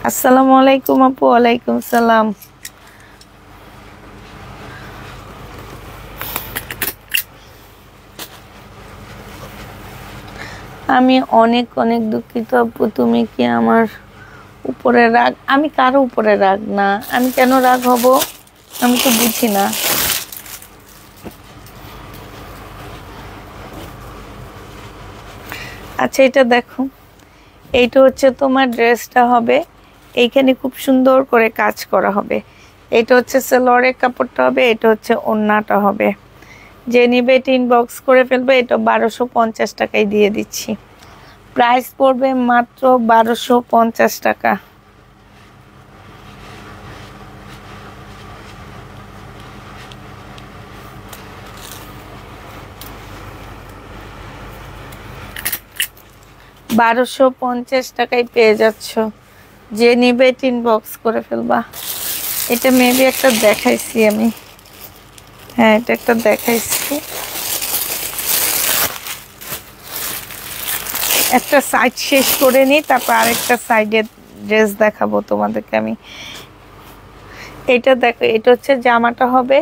আসসালামু আলাইকুম আপু ওয়ালাইকুম সালাম আমি অনেক অনেক দুঃখিত আপু তুমি কি আমার উপরে রাগ আমি কারো উপরে রাগ না আমি কেন রাগ হব আমি তো বুঝি না আচ্ছা এটা দেখো এইটা হচ্ছে তোমার ড্রেসটা হবে এইখানে খুব সুন্দর করে কাজ করা হবে এটা হচ্ছে সেলোয়ারের কাপড়টা হবে এটা হচ্ছে ওন্নাটা হবে যে নিবে টিন বক্স করে ফেলবে এটা বারোশো পঞ্চাশ টাকায় দিয়ে দিচ্ছি প্রাইস পড়বে মাত্র বারোশো পঞ্চাশ টাকা বারোশো পঞ্চাশ টাকায় পেয়ে যাচ্ছ যে নিবে টিন বক্স করে ফেলবা এটা মেবি একটা দেখাইছি আমি হ্যাঁ এটা একটা দেখাইছি একটা সাইড শেষ করে নিই তারপর আরেকটা সাইডে ড্রেস দেখাবো তোমাদেরকে আমি এটা দেখো এটা হচ্ছে জামাটা হবে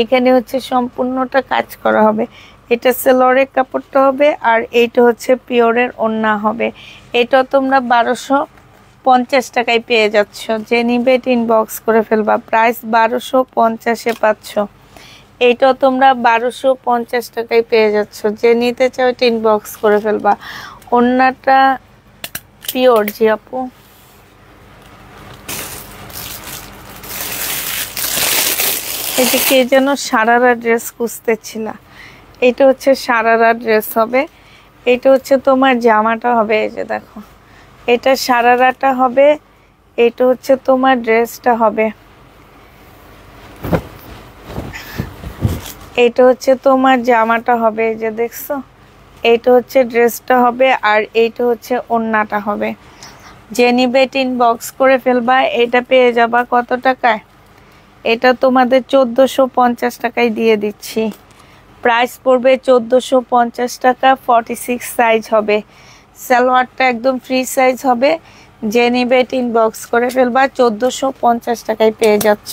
এখানে হচ্ছে সম্পূর্ণটা কাজ করা হবে এটা সেলরের কাপড়টা হবে আর এইটা হচ্ছে পিওরের ওন্না হবে এটা তোমরা বারোশো পঞ্চাশ টাকায় পেয়ে যাচ্ছ যে নিবে ইনবক্স করে ফেলবা প্রাইস বারোশো পঞ্চাশে পাচ্ছ এইটাও তোমরা বারোশো পঞ্চাশ টাকায় পেয়ে যাচ্ছ যে নিতে চাও এটা ইনবক্স করে ফেলবা অন্যটা পিওর জি আপু এটা কে যেন সারারা ড্রেস খুঁজতেছিলাম এটা হচ্ছে সারারা ড্রেস হবে এটা হচ্ছে তোমার জামাটা হবে এই যে দেখো এটা সারারাটা হবে এটা হচ্ছে তোমার ড্রেসটা হবে এটা হচ্ছে তোমার জামাটা হবে এই যে দেখছো এইটা হচ্ছে ড্রেসটা হবে আর এইটা হচ্ছে ওন্নাটা হবে জেনিবে টিন বক্স করে ফেলবা এটা পেয়ে যাবা কত টাকায় এটা তোমাদের চোদ্দোশো পঞ্চাশ টাকায় দিয়ে দিচ্ছি প্রাইস পড়বে চোদ্দোশো পঞ্চাশ টাকা ফর্টি সিক্স সাইজ হবে সালোয়ারটা একদম ফ্রি সাইজ হবে যে নিবে এটি ইনবক্স করে ফেলবা চোদ্দোশো পঞ্চাশ টাকায় পেয়ে যাচ্ছ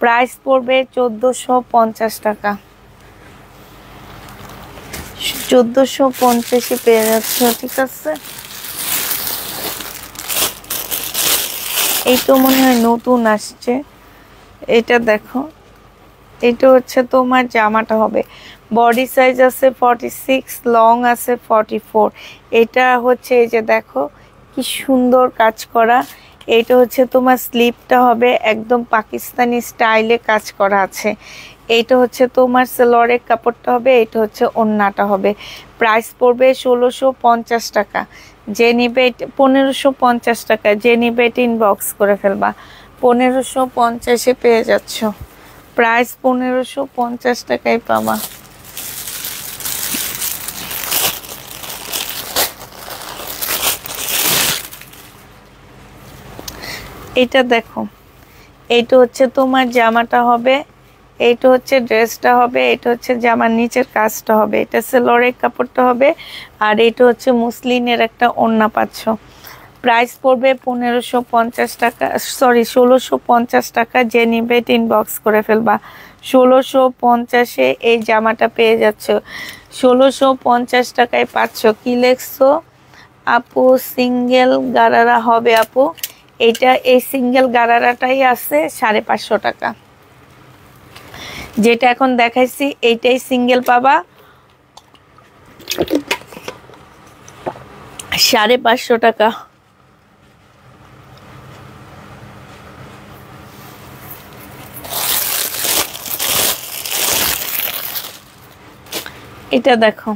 প্রাইস পড়বে চোদ্দোশো পঞ্চাশ টাকা চোদ্দোশো পঞ্চাশে পেয়ে যাচ্ছ ঠিক আছে এই তো মনে হয় নতুন আসছে এটা দেখো এটা হচ্ছে তোমার জামাটা হবে বডি সাইজ আছে ফর্টি সিক্স লং আছে ফর্টি ফোর এটা হচ্ছে এই যে দেখো কি সুন্দর কাজ করা এটা হচ্ছে তোমার স্লিপটা হবে একদম পাকিস্তানি স্টাইলে কাজ করা আছে এইটা হচ্ছে তোমার সেলরের কাপড়টা হবে এটা হচ্ছে অন্যটা হবে প্রাইস পড়বে ষোলোশো পঞ্চাশ টাকা যে নিবে পনেরোশো পঞ্চাশ টাকা যে নিবে ইনবক্স করে ফেলবা পনেরোশো পঞ্চাশে পেয়ে যাচ্ছ প্রাইস পনেরোশো পঞ্চাশ টাকায় পাবা এটা দেখো এইটা হচ্ছে তোমার জামাটা হবে এইটা হচ্ছে ড্রেসটা হবে এটা হচ্ছে জামার নিচের কাজটা হবে এটা সেলরের কাপড়টা হবে আর এটা হচ্ছে মুসলিনের একটা ওন্না পাচ্ছ প্রাইস পড়বে পনেরোশো পঞ্চাশ টাকা সরি ষোলোশো পঞ্চাশ টাকা যে নিবে ইনবক্স করে ফেলবা ষোলোশো পঞ্চাশে এই জামাটা পেয়ে যাচ্ছ ষোলোশো পঞ্চাশ টাকায় পাচ্ছ কী লেখছো আপু সিঙ্গেল গারারা হবে আপু এটা এই সিঙ্গেল গারারাটাই আছে সাড়ে পাঁচশো টাকা যেটা এখন দেখাইছি এইটাই সিঙ্গেল পাবা সাড়ে পাঁচশো টাকা এটা দেখো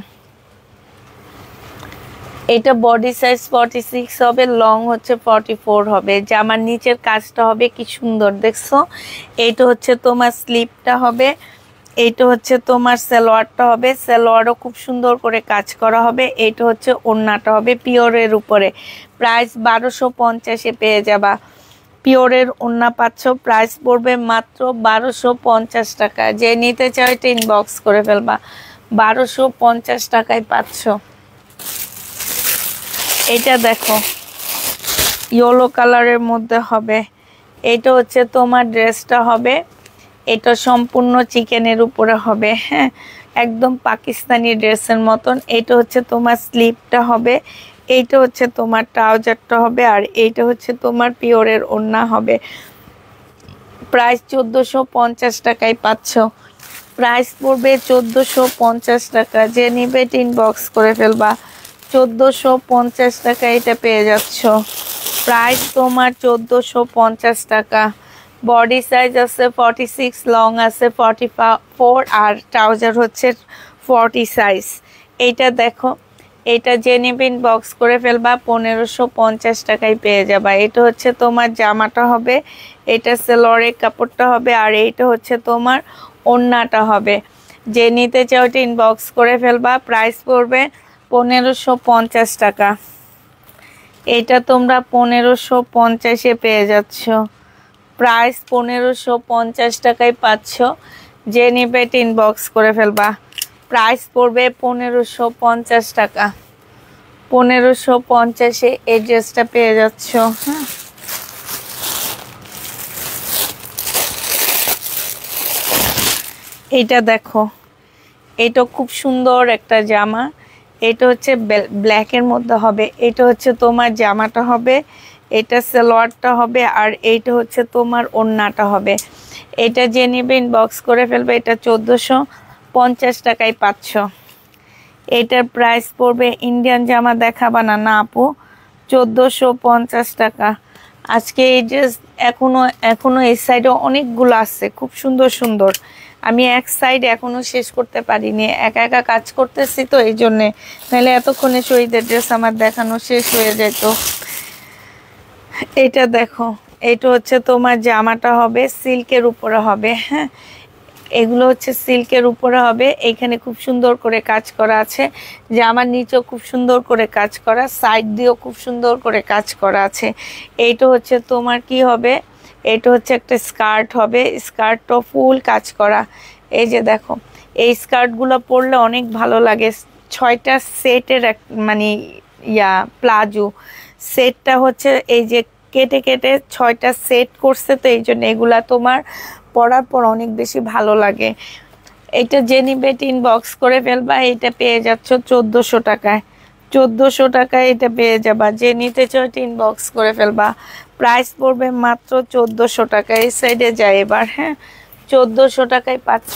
এটা বডি সাইজ ফর্টি সিক্স হবে লং হচ্ছে ফর্টি ফোর হবে জামার নিচের কাজটা হবে কি সুন্দর দেখছো এইটা হচ্ছে তোমার স্লিপটা হবে এইটা হচ্ছে তোমার সেলোয়ারটা হবে সেলোয়ারও খুব সুন্দর করে কাজ করা হবে এইটা হচ্ছে ওড়নাটা হবে পিওরের উপরে প্রাইস বারোশো পঞ্চাশে পেয়ে যাবা পিওরের ওড়না পাচ্ছ প্রাইস পড়বে মাত্র বারোশো পঞ্চাশ টাকা যে নিতে চাও এটা ইনবক্স করে ফেলবা বারোশো পঞ্চাশ টাকায় পাচ্ছ এটা দেখো ইয়েলো কালারের মধ্যে হবে এটা হচ্ছে তোমার ড্রেসটা হবে এটা সম্পূর্ণ চিকেনের উপরে হবে হ্যাঁ একদম পাকিস্তানি ড্রেসের মতন এটা হচ্ছে তোমার স্লিপটা হবে এইটা হচ্ছে তোমার ট্রাউজারটা হবে আর এইটা হচ্ছে তোমার পিওরের ওড়না হবে প্রাইস চোদ্দোশো পঞ্চাশ টাকায় পাচ্ছ প্রাইস পড়বে চোদ্দোশো পঞ্চাশ টাকা যে নিবে টিন বক্স করে ফেলবা চোদ্দোশো পঞ্চাশ টাকা এটা পেয়ে যাচ্ছ প্রাইস তোমার চোদ্দোশো পঞ্চাশ টাকা বডি সাইজ আছে ফর্টি সিক্স লং আছে ফর্টি ফোর আর ট্রাউজার হচ্ছে ফর্টি সাইজ এইটা দেখো এটা জেনিবিন বক্স করে ফেলবা পনেরোশো পঞ্চাশ টাকায় পেয়ে যাবা এটা হচ্ছে তোমার জামাটা হবে এটা সেলরের কাপড়টা হবে আর এইটা হচ্ছে তোমার ওন্নাটা হবে যে নিতে চাও এটা ইনবক্স করে ফেলবা প্রাইস পড়বে পনেরোশো পঞ্চাশ টাকা এটা তোমরা পনেরোশো পঞ্চাশে পেয়ে যাচ্ছ প্রাইস পনেরোশো পঞ্চাশ টাকায় পাচ্ছ যে নিবে এটা ইনবক্স করে ফেলবা প্রাইস পড়বে পনেরোশো পঞ্চাশ টাকা পনেরোশো পঞ্চাশে এই ড্রেসটা পেয়ে যাচ্ছ হ্যাঁ এইটা দেখো এটা খুব সুন্দর একটা জামা এটা হচ্ছে ব্ল্যাকের মধ্যে হবে এটা হচ্ছে তোমার জামাটা হবে এটা সেলোয়ারটা হবে আর এইটা হচ্ছে তোমার ওড়নাটা হবে এটা যে নেবে ইনবক্স করে ফেলবে এটা চোদ্দোশো পঞ্চাশ টাকায় পাঁচশো এটার প্রাইস পড়বে ইন্ডিয়ান জামা দেখাবা না না আপু চোদ্দোশো পঞ্চাশ টাকা আজকে এই ড্রেস এখনও এখনও এই সাইডে অনেকগুলো আছে খুব সুন্দর সুন্দর আমি এক সাইড এখনও শেষ করতে পারিনি একা একা কাজ করতেছি তো এই জন্যে নাহলে এতক্ষণে শহীদের ড্রেস আমার দেখানো শেষ হয়ে যেত এটা দেখো এটা হচ্ছে তোমার জামাটা হবে সিল্কের উপরে হবে হ্যাঁ এগুলো হচ্ছে সিল্কের উপরে হবে এইখানে খুব সুন্দর করে কাজ করা আছে জামার নিচেও খুব সুন্দর করে কাজ করা সাইড দিয়েও খুব সুন্দর করে কাজ করা আছে এইটা হচ্ছে তোমার কি হবে এটা হচ্ছে একটা স্কার্ট হবে স্কার্টও ফুল কাজ করা এই যে দেখো এই স্কার্টগুলো পরলে অনেক ভালো লাগে ছয়টা সেটের এক মানে ইয়া প্লাজো সেটটা হচ্ছে এই যে কেটে কেটে ছয়টা সেট করছে তো এই জন্য এগুলা তোমার পরার পর অনেক বেশি ভালো লাগে এটা যে নিবে টিন বক্স করে ফেলবা এটা পেয়ে যাচ্ছ চোদ্দোশো টাকায় চোদ্দোশো টাকায় এটা পেয়ে যাবা যে নিতে চাও টিন বক্স করে ফেলবা প্রাইস পড়বে মাত্র চোদ্দোশো টাকা এই সাইডে যায় এবার হ্যাঁ চোদ্দোশো টাকায় পাচ্ছ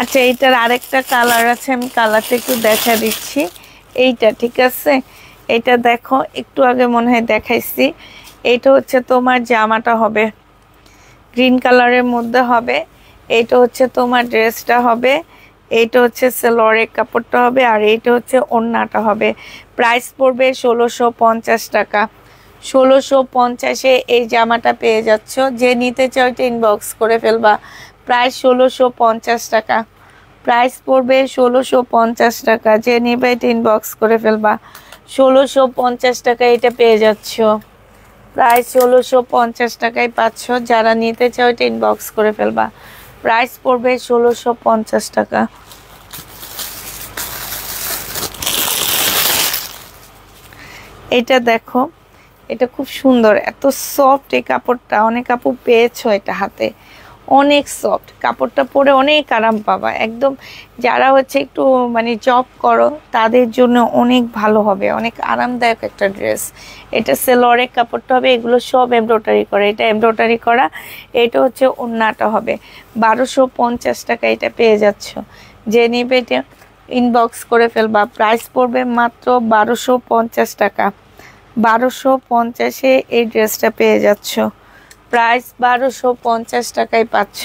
আচ্ছা এইটার আরেকটা কালার আছে আমি কালারটা একটু দেখা দিচ্ছি এইটা ঠিক আছে এটা দেখো একটু আগে মনে হয় দেখাইছি এটা হচ্ছে তোমার জামাটা হবে গ্রিন কালারের মধ্যে হবে এইটা হচ্ছে তোমার ড্রেসটা হবে এইটা হচ্ছে সেলোয়ারের কাপড়টা হবে আর এইটা হচ্ছে ওড়নাটা হবে প্রাইস পড়বে ষোলোশো পঞ্চাশ টাকা ষোলোশো পঞ্চাশে এই জামাটা পেয়ে যাচ্ছ যে নিতে চাও এটা ইনবক্স করে ফেলবা প্রায় ষোলোশো পঞ্চাশ টাকা প্রাইস পড়বে ষোলোশো পঞ্চাশ টাকা যে নেবে এটা ইনবক্স করে ফেলবা ষোলোশো পঞ্চাশ টাকা এটা পেয়ে যাচ্ছ প্রাইস ষোলোশো পঞ্চাশ টাকায় পাঁচশো যারা নিতে চাও এটা ইনবক্স করে ফেলবা প্রাইস পড়বে ষোলোশো পঞ্চাশ টাকা এটা দেখো এটা খুব সুন্দর এত সফট এই কাপড়টা অনেক কাপড় পেয়েছো এটা হাতে অনেক সফট কাপড়টা পরে অনেক আরাম পাবা একদম যারা হচ্ছে একটু মানে জব করো তাদের জন্য অনেক ভালো হবে অনেক আরামদায়ক একটা ড্রেস এটা সেলরের কাপড়টা হবে এগুলো সব এমব্রয়ডারি করা এটা এমব্রয়ডারি করা এটা হচ্ছে অন্যটা হবে বারোশো পঞ্চাশ টাকা এটা পেয়ে যাচ্ছ যে নিবে এটা ইনবক্স করে ফেলবা প্রাইস পড়বে মাত্র বারোশো পঞ্চাশ টাকা বারোশো পঞ্চাশে এই ড্রেসটা পেয়ে যাচ্ছ প্রাইস বারোশো পঞ্চাশ টাকায় পাচ্ছ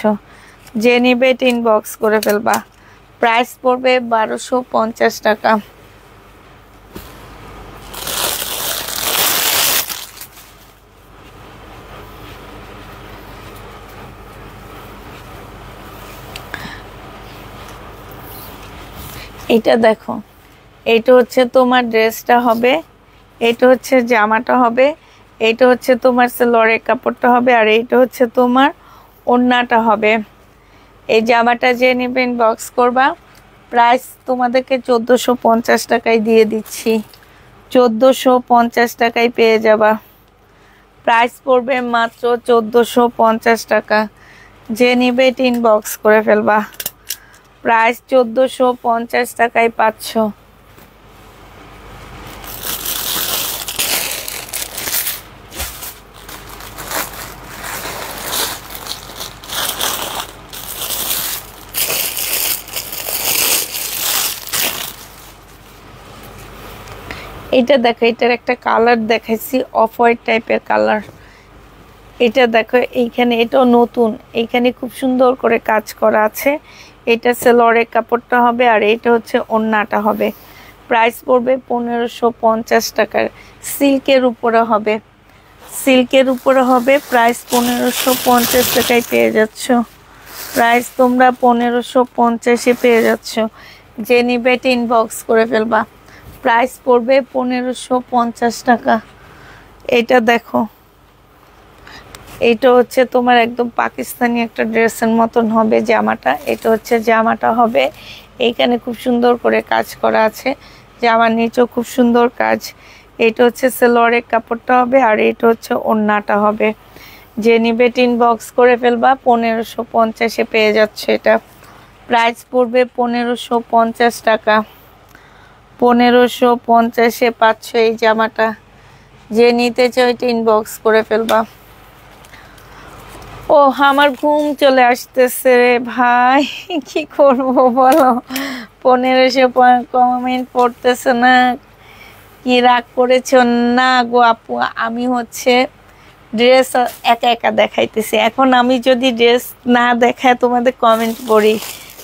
যে নিবে এটা ইনবক্স করে ফেলবা প্রাইস পড়বে বারোশো পঞ্চাশ টাকা এটা দেখো এটা হচ্ছে তোমার ড্রেসটা হবে এটা হচ্ছে জামাটা হবে এইটা হচ্ছে তোমার সেলোয়ারের কাপড়টা হবে আর এইটা হচ্ছে তোমার ওন্নাটা হবে এই জামাটা যে নেবেন বক্স করবা প্রাইস তোমাদেরকে চোদ্দোশো পঞ্চাশ টাকায় দিয়ে দিচ্ছি চোদ্দোশো পঞ্চাশ টাকায় পেয়ে যাবা প্রাইস পড়বে মাত্র চোদ্দোশো পঞ্চাশ টাকা যে নেবে টিন বক্স করে ফেলবা প্রাইস চোদ্দোশো পঞ্চাশ টাকায় পাচ্ছ এটা দেখো এটার একটা কালার দেখাইছি অফ হোয়াইট টাইপের কালার এটা দেখো এইখানে এটাও নতুন এইখানে খুব সুন্দর করে কাজ করা আছে এটা সেলরের কাপড়টা হবে আর এটা হচ্ছে অন্যটা হবে প্রাইস পড়বে পনেরোশো পঞ্চাশ টাকার সিল্কের উপরে হবে সিল্কের উপরে হবে প্রাইস পনেরোশো পঞ্চাশ টাকায় পেয়ে যাচ্ছ প্রাইস তোমরা পনেরোশো পঞ্চাশে পেয়ে যাচ্ছ যে নিবে ইনবক্স করে ফেলবা প্রাইস পড়বে পনেরোশো পঞ্চাশ টাকা এটা দেখো এটা হচ্ছে তোমার একদম পাকিস্তানি একটা ড্রেসের মতন হবে জামাটা এটা হচ্ছে জামাটা হবে এইখানে খুব সুন্দর করে কাজ করা আছে জামার নিচেও খুব সুন্দর কাজ এটা হচ্ছে সেলোয়ারের কাপড়টা হবে আর এটা হচ্ছে ওন্নাটা হবে যে নিবে টিন বক্স করে ফেলবা পনেরোশো পঞ্চাশে পেয়ে যাচ্ছে এটা প্রাইস পড়বে পনেরোশো পঞ্চাশ টাকা পনেরোশো পঞ্চাশে পাঁচশো এই জামাটা যে নিতে চাই ওইটা ইনবক্স করে ফেলবা ও আমার ঘুম চলে আসতেছে রে ভাই কি করব বলো পনেরোশো কমেন্ট পড়তেছে না কি রাগ করেছ না গো আপু আমি হচ্ছে ড্রেস একা একা দেখাইতেছি এখন আমি যদি ড্রেস না দেখায় তোমাদের কমেন্ট করি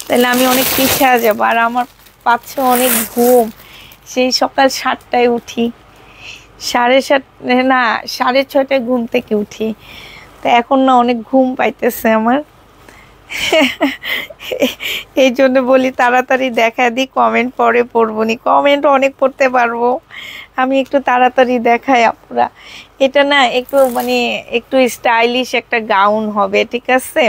তাহলে আমি অনেক পিছিয়ে যাবো আর আমার পাচ্ছে অনেক ঘুম সেই সকাল সাতটায় উঠি সাড়ে সাত না সাড়ে ছটায় ঘুম থেকে উঠি তো এখন না অনেক ঘুম পাইতেছে আমার এই জন্য বলি তাড়াতাড়ি দেখা দিই কমেন্ট পরে পড়বনি কমেন্ট অনেক পড়তে পারবো আমি একটু তাড়াতাড়ি দেখাই আপনারা এটা না একটু মানে একটু স্টাইলিশ একটা গাউন হবে ঠিক আছে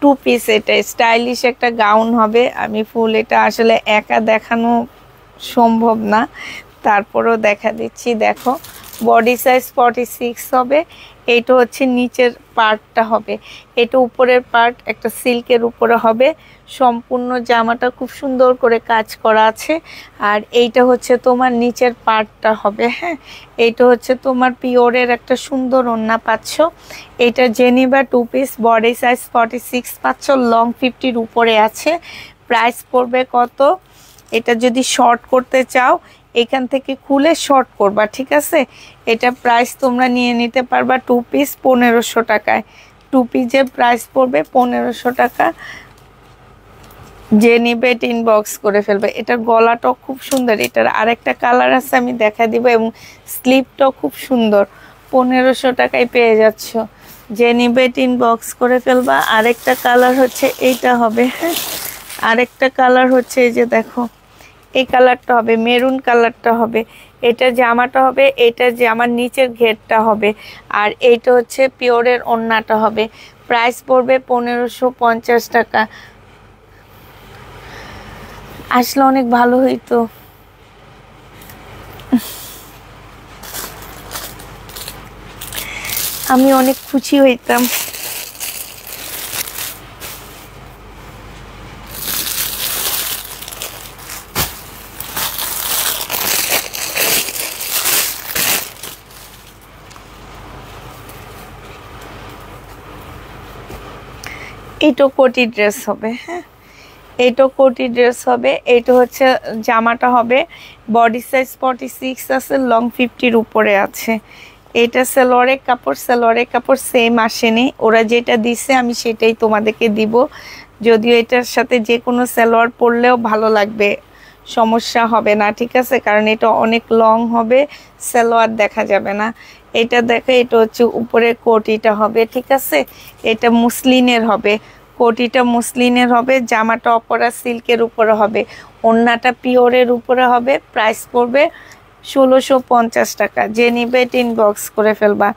টু পিস এটা স্টাইলিশ একটা গাউন হবে আমি ফুল এটা আসলে একা দেখানো সম্ভব না তারপরও দেখা দিচ্ছি দেখো বডি সাইজ ফর্টি সিক্স হবে এইটা হচ্ছে নিচের পার্টটা হবে এটা উপরের পার্ট একটা সিল্কের উপরে হবে সম্পূর্ণ জামাটা খুব সুন্দর করে কাজ করা আছে আর এইটা হচ্ছে তোমার নিচের পার্টটা হবে হ্যাঁ এইটা হচ্ছে তোমার পিওরের একটা সুন্দর অন্যা পাচ্ছ এটা জেনিবা two piece body size forty six পাচ্ছ লং ফিফটির উপরে আছে প্রাইস পড়বে কত এটা যদি শর্ট করতে চাও এখান থেকে খুলে শর্ট করবা ঠিক আছে এটা প্রাইস তোমরা নিয়ে নিতে পারবা টু পিস পনেরোশো টাকায় টু পিসের প্রাইস পড়বে পনেরোশো টাকা যে নিবে এটা বক্স করে ফেলবে এটার গলাটাও খুব সুন্দর এটার আরেকটা কালার আছে আমি দেখা দিব এবং স্লিপটাও খুব সুন্দর পনেরোশো টাকায় পেয়ে যাচ্ছ যে নিবে এটা বক্স করে ফেলবা আরেকটা কালার হচ্ছে এইটা হবে হ্যাঁ আরেকটা কালার হচ্ছে এই যে দেখো এই কালারটা হবে মেরুন কালারটা হবে এটা জামাটা হবে এটা যে আমার নিচের ঘেরটা হবে আর এইটা হচ্ছে পিওরের অন্যটা হবে প্রাইস পড়বে পনেরোশো পঞ্চাশ টাকা আসলে অনেক ভালো হইতো আমি অনেক খুশি হইতাম এইটো কোটি ড্রেস হবে হ্যাঁ এইটো কোটি ড্রেস হবে এইটো হচ্ছে জামাটা হবে বডি সাইজ ফর্টি সিক্স আছে লং ফিফটির উপরে আছে এটা সেলোয়ারের কাপড় সেলোয়ারের কাপড় সেম আসেনি ওরা যেটা দিছে আমি সেটাই তোমাদেরকে দিব যদিও এটার সাথে যে কোনো সেলোয়ার পরলেও ভালো লাগবে সমস্যা হবে না ঠিক আছে কারণ এটা অনেক লং হবে সেলোয়ার দেখা যাবে না এটা দেখো এটা হচ্ছে উপরে কোটিটা হবে ঠিক আছে এটা মুসলিনের হবে কোটিটা মুসলিনের হবে জামাটা অপরা সিল্কের উপরে হবে অন্যটা পিওরের উপরে হবে প্রাইস পড়বে ষোলোশো পঞ্চাশ টাকা যে নিবে টিন বক্স করে ফেলবা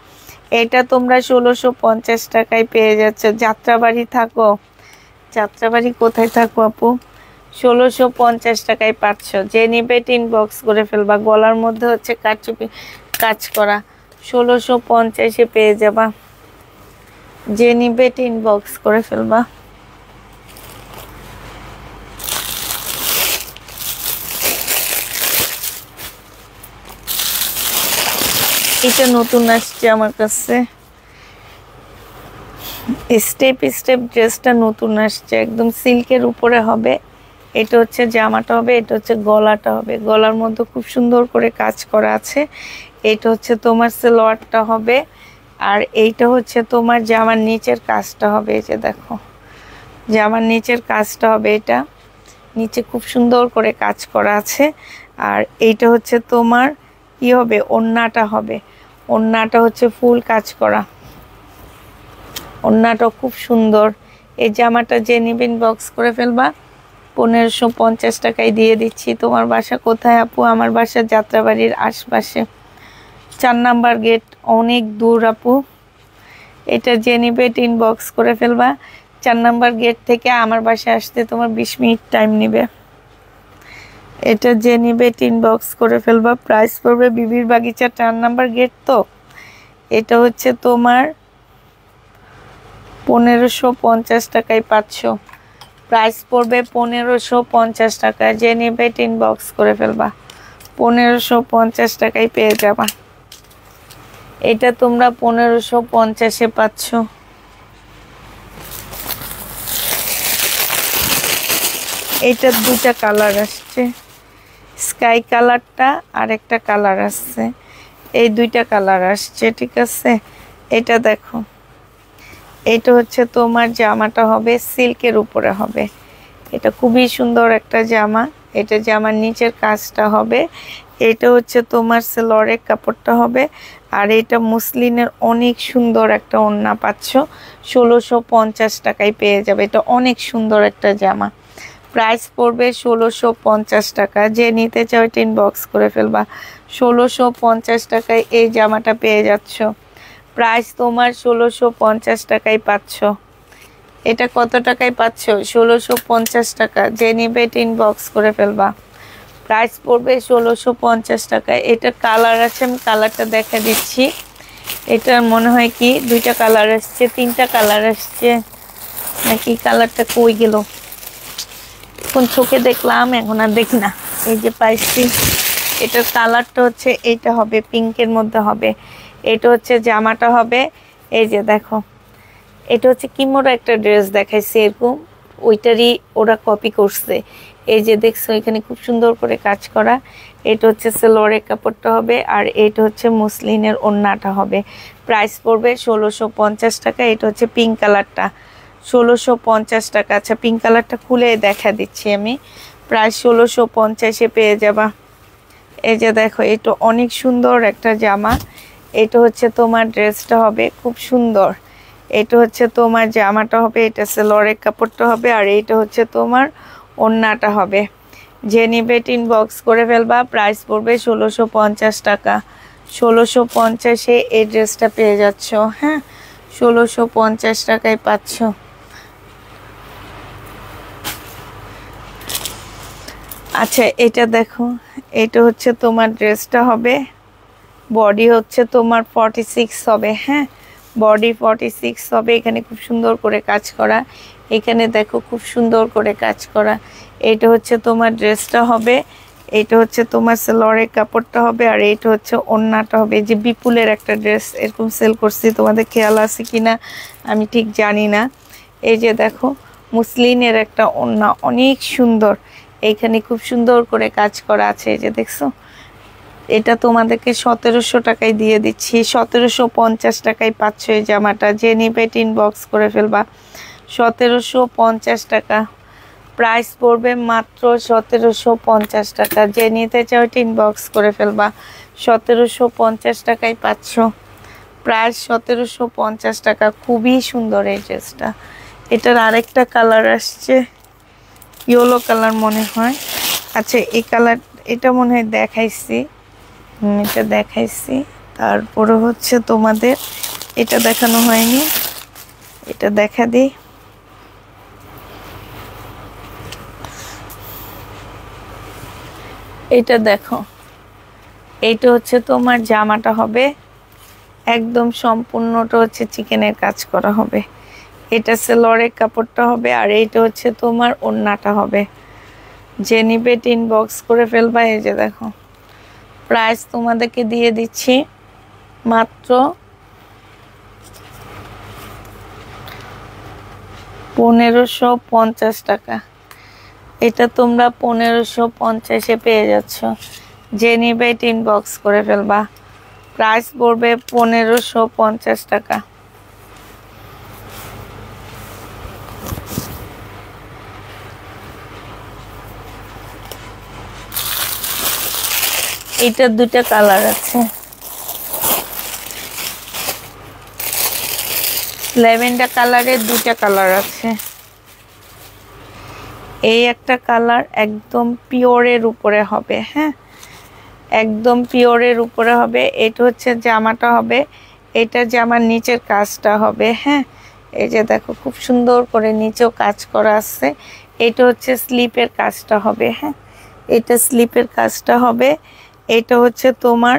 এটা তোমরা ষোলোশো পঞ্চাশ টাকায় পেয়ে যাচ্ছ যাত্রাবাড়ি থাকো যাত্রাবাড়ি কোথায় থাকো আপু ষোলোশো পঞ্চাশ টাকায় পাচ্ছ যে নিবে টিন বক্স করে ফেলবা গলার মধ্যে হচ্ছে কারচুপি কাজ করা ষোলোশো পঞ্চাশে পেয়ে যাবা যে নিবে ইনবক্স করে ফেলবা এটা নতুন আসছে আমার কাছে স্টেপ স্টেপ ড্রেসটা নতুন আসছে একদম সিল্কের উপরে হবে এটা হচ্ছে জামাটা হবে এটা হচ্ছে গলাটা হবে গলার মধ্যে খুব সুন্দর করে কাজ করা আছে এইটা হচ্ছে তোমার সেলোয়ারটা হবে আর এইটা হচ্ছে তোমার জামার নিচের কাজটা হবে এই যে দেখো জামার নিচের কাজটা হবে এটা নিচে খুব সুন্দর করে কাজ করা আছে আর এইটা হচ্ছে তোমার কি হবে অন্যটা হবে অন্যটা হচ্ছে ফুল কাজ করা অন্যটা খুব সুন্দর এই জামাটা যে নিবেন বক্স করে ফেলবা পনেরোশো পঞ্চাশ টাকায় দিয়ে দিচ্ছি তোমার বাসা কোথায় আপু আমার বাসা যাত্রাবাড়ির আশপাশে চার নাম্বার গেট অনেক দূর আপু এটা যে নিবে এটা ইনবক্স করে ফেলবা চার নাম্বার গেট থেকে আমার বাসে আসতে তোমার বিশ মিনিট টাইম নেবে এটা জেনিবে টিন বক্স ইনবক্স করে ফেলবা প্রাইস পড়বে বিবির বাগিচা চার নাম্বার গেট তো এটা হচ্ছে তোমার পনেরোশো পঞ্চাশ টাকায় পাঁচশো প্রাইস পড়বে পনেরোশো পঞ্চাশ টাকা যে নেবে এটা ইনবক্স করে ফেলবা পনেরোশো পঞ্চাশ টাকায় পেয়ে যাবা এটা তোমরা পনেরোশো পঞ্চাশে পাচ্ছ এটা দুটা কালার আসছে স্কাই কালারটা আর একটা কালার আসছে এই দুইটা কালার আসছে ঠিক আছে এটা দেখো এটা হচ্ছে তোমার জামাটা হবে সিল্কের উপরে হবে এটা খুবই সুন্দর একটা জামা এটা জামার নিচের কাজটা হবে এটা হচ্ছে তোমার সেলরের কাপড়টা হবে আর এটা মুসলিনের অনেক সুন্দর একটা ওন্না পাচ্ছ ষোলোশো পঞ্চাশ টাকায় পেয়ে যাবে এটা অনেক সুন্দর একটা জামা প্রাইস পড়বে ষোলোশো পঞ্চাশ টাকা যে নিতে চাও এটা ইনবক্স করে ফেলবা ষোলোশো পঞ্চাশ টাকায় এই জামাটা পেয়ে যাচ্ছ প্রাইস তোমার ষোলোশো পঞ্চাশ টাকায় পাচ্ছ এটা কত টাকায় পাচ্ছ ষোলোশো পঞ্চাশ টাকা যে নিবে এটা ইনবক্স করে ফেলবা প্রাইস পড়বে ষোলোশো পঞ্চাশ টাকায় এটার কালার আছে আমি কালারটা দেখা দিচ্ছি এটার মনে হয় কি দুইটা কালার আসছে তিনটা কালার আসছে নাকি কালারটা কই গেল এখন চোখে দেখলাম এখন আর দেখি না এই যে পাইছি এটার কালারটা হচ্ছে এইটা হবে পিঙ্কের মধ্যে হবে এটা হচ্ছে জামাটা হবে এই যে দেখো এটা হচ্ছে কিমোরা একটা ড্রেস দেখাইছে এরকম ওইটারই ওরা কপি করছে এই যে দেখছো এখানে খুব সুন্দর করে কাজ করা এটা হচ্ছে সেলোয়ারের কাপড়টা হবে আর এটা হচ্ছে মুসলিনের ওন্নাটা হবে প্রাইস পড়বে ষোলোশো পঞ্চাশ টাকা এটা হচ্ছে পিঙ্ক কালারটা ষোলোশো পঞ্চাশ টাকা আচ্ছা পিঙ্ক কালারটা খুলে দেখা দিচ্ছি আমি প্রায় ষোলোশো পঞ্চাশে পেয়ে যাবা এই যে দেখো এটা অনেক সুন্দর একটা জামা এটা হচ্ছে তোমার ড্রেসটা হবে খুব সুন্দর এটা হচ্ছে তোমার জামাটা হবে এটা সেলোয়ারের কাপড়টা হবে আর এটা হচ্ছে তোমার ওন্নাটা হবে যে নিবে বক্স করে ফেলবা প্রাইস পড়বে ষোলোশো পঞ্চাশ টাকা ষোলোশো পঞ্চাশে এই ড্রেসটা পেয়ে যাচ্ছ হ্যাঁ ষোলোশো পঞ্চাশ টাকায় পাচ্ছ আচ্ছা এটা দেখো এটা হচ্ছে তোমার ড্রেসটা হবে বডি হচ্ছে তোমার ফর্টি সিক্স হবে হ্যাঁ বডি ফর্টি সিক্স হবে এখানে খুব সুন্দর করে কাজ করা এখানে দেখো খুব সুন্দর করে কাজ করা এটা হচ্ছে তোমার ড্রেসটা হবে এটা হচ্ছে তোমার সেলরের কাপড়টা হবে আর এটা হচ্ছে অন্যটা হবে যে বিপুলের একটা ড্রেস এরকম সেল করছি তোমাদের খেয়াল আছে কি না আমি ঠিক জানি না এই যে দেখো মুসলিনের একটা ওন্না অনেক সুন্দর এইখানে খুব সুন্দর করে কাজ করা আছে এই যে দেখছো এটা তোমাদেরকে সতেরোশো টাকায় দিয়ে দিচ্ছি সতেরোশো পঞ্চাশ টাকায় পাচ্ছ এই জামাটা যে নিবে বক্স করে ফেলবা সতেরোশো পঞ্চাশ টাকা প্রাইস পড়বে মাত্র সতেরোশো পঞ্চাশ টাকা যে নিতে চাও ওইটা ইনবক্স করে ফেলবা সতেরোশো পঞ্চাশ টাকায় পাচ্ছ প্রাইস সতেরোশো পঞ্চাশ টাকা খুবই সুন্দর এই ড্রেসটা এটার আরেকটা কালার আসছে ইয়েলো কালার মনে হয় আচ্ছা এই কালার এটা মনে হয় দেখাইছি এটা দেখাইছি তারপরে হচ্ছে তোমাদের এটা দেখানো হয়নি এটা দেখা দিই এটা দেখো এইটা হচ্ছে তোমার জামাটা হবে একদম সম্পূর্ণটা হচ্ছে চিকেনের কাজ করা হবে এটা সেলরের কাপড়টা হবে আর এইটা হচ্ছে তোমার ওন্নাটা হবে যে নিবে টিন বক্স করে ফেলবা এই যে দেখো প্রাইস তোমাদেরকে দিয়ে দিচ্ছি মাত্র পনেরোশো পঞ্চাশ টাকা এটা তোমরা পনেরোশো পঞ্চাশে পেয়ে যাচ্ছ যে নিবে টিন বক্স করে ফেলবা প্রাইস পড়বে পনেরোশো পঞ্চাশ টাকা এটা দুটা কালার আছে ল্যাভেন্ডার কালারের দুটা কালার আছে এই একটা কালার একদম পিওরের উপরে হবে হ্যাঁ একদম পিওরের উপরে হবে এটা হচ্ছে জামাটা হবে এটা জামার নিচের কাজটা হবে হ্যাঁ এই যে দেখো খুব সুন্দর করে নিচেও কাজ করা আছে এটা হচ্ছে স্লিপের কাজটা হবে হ্যাঁ এটা স্লিপের কাজটা হবে এটা হচ্ছে তোমার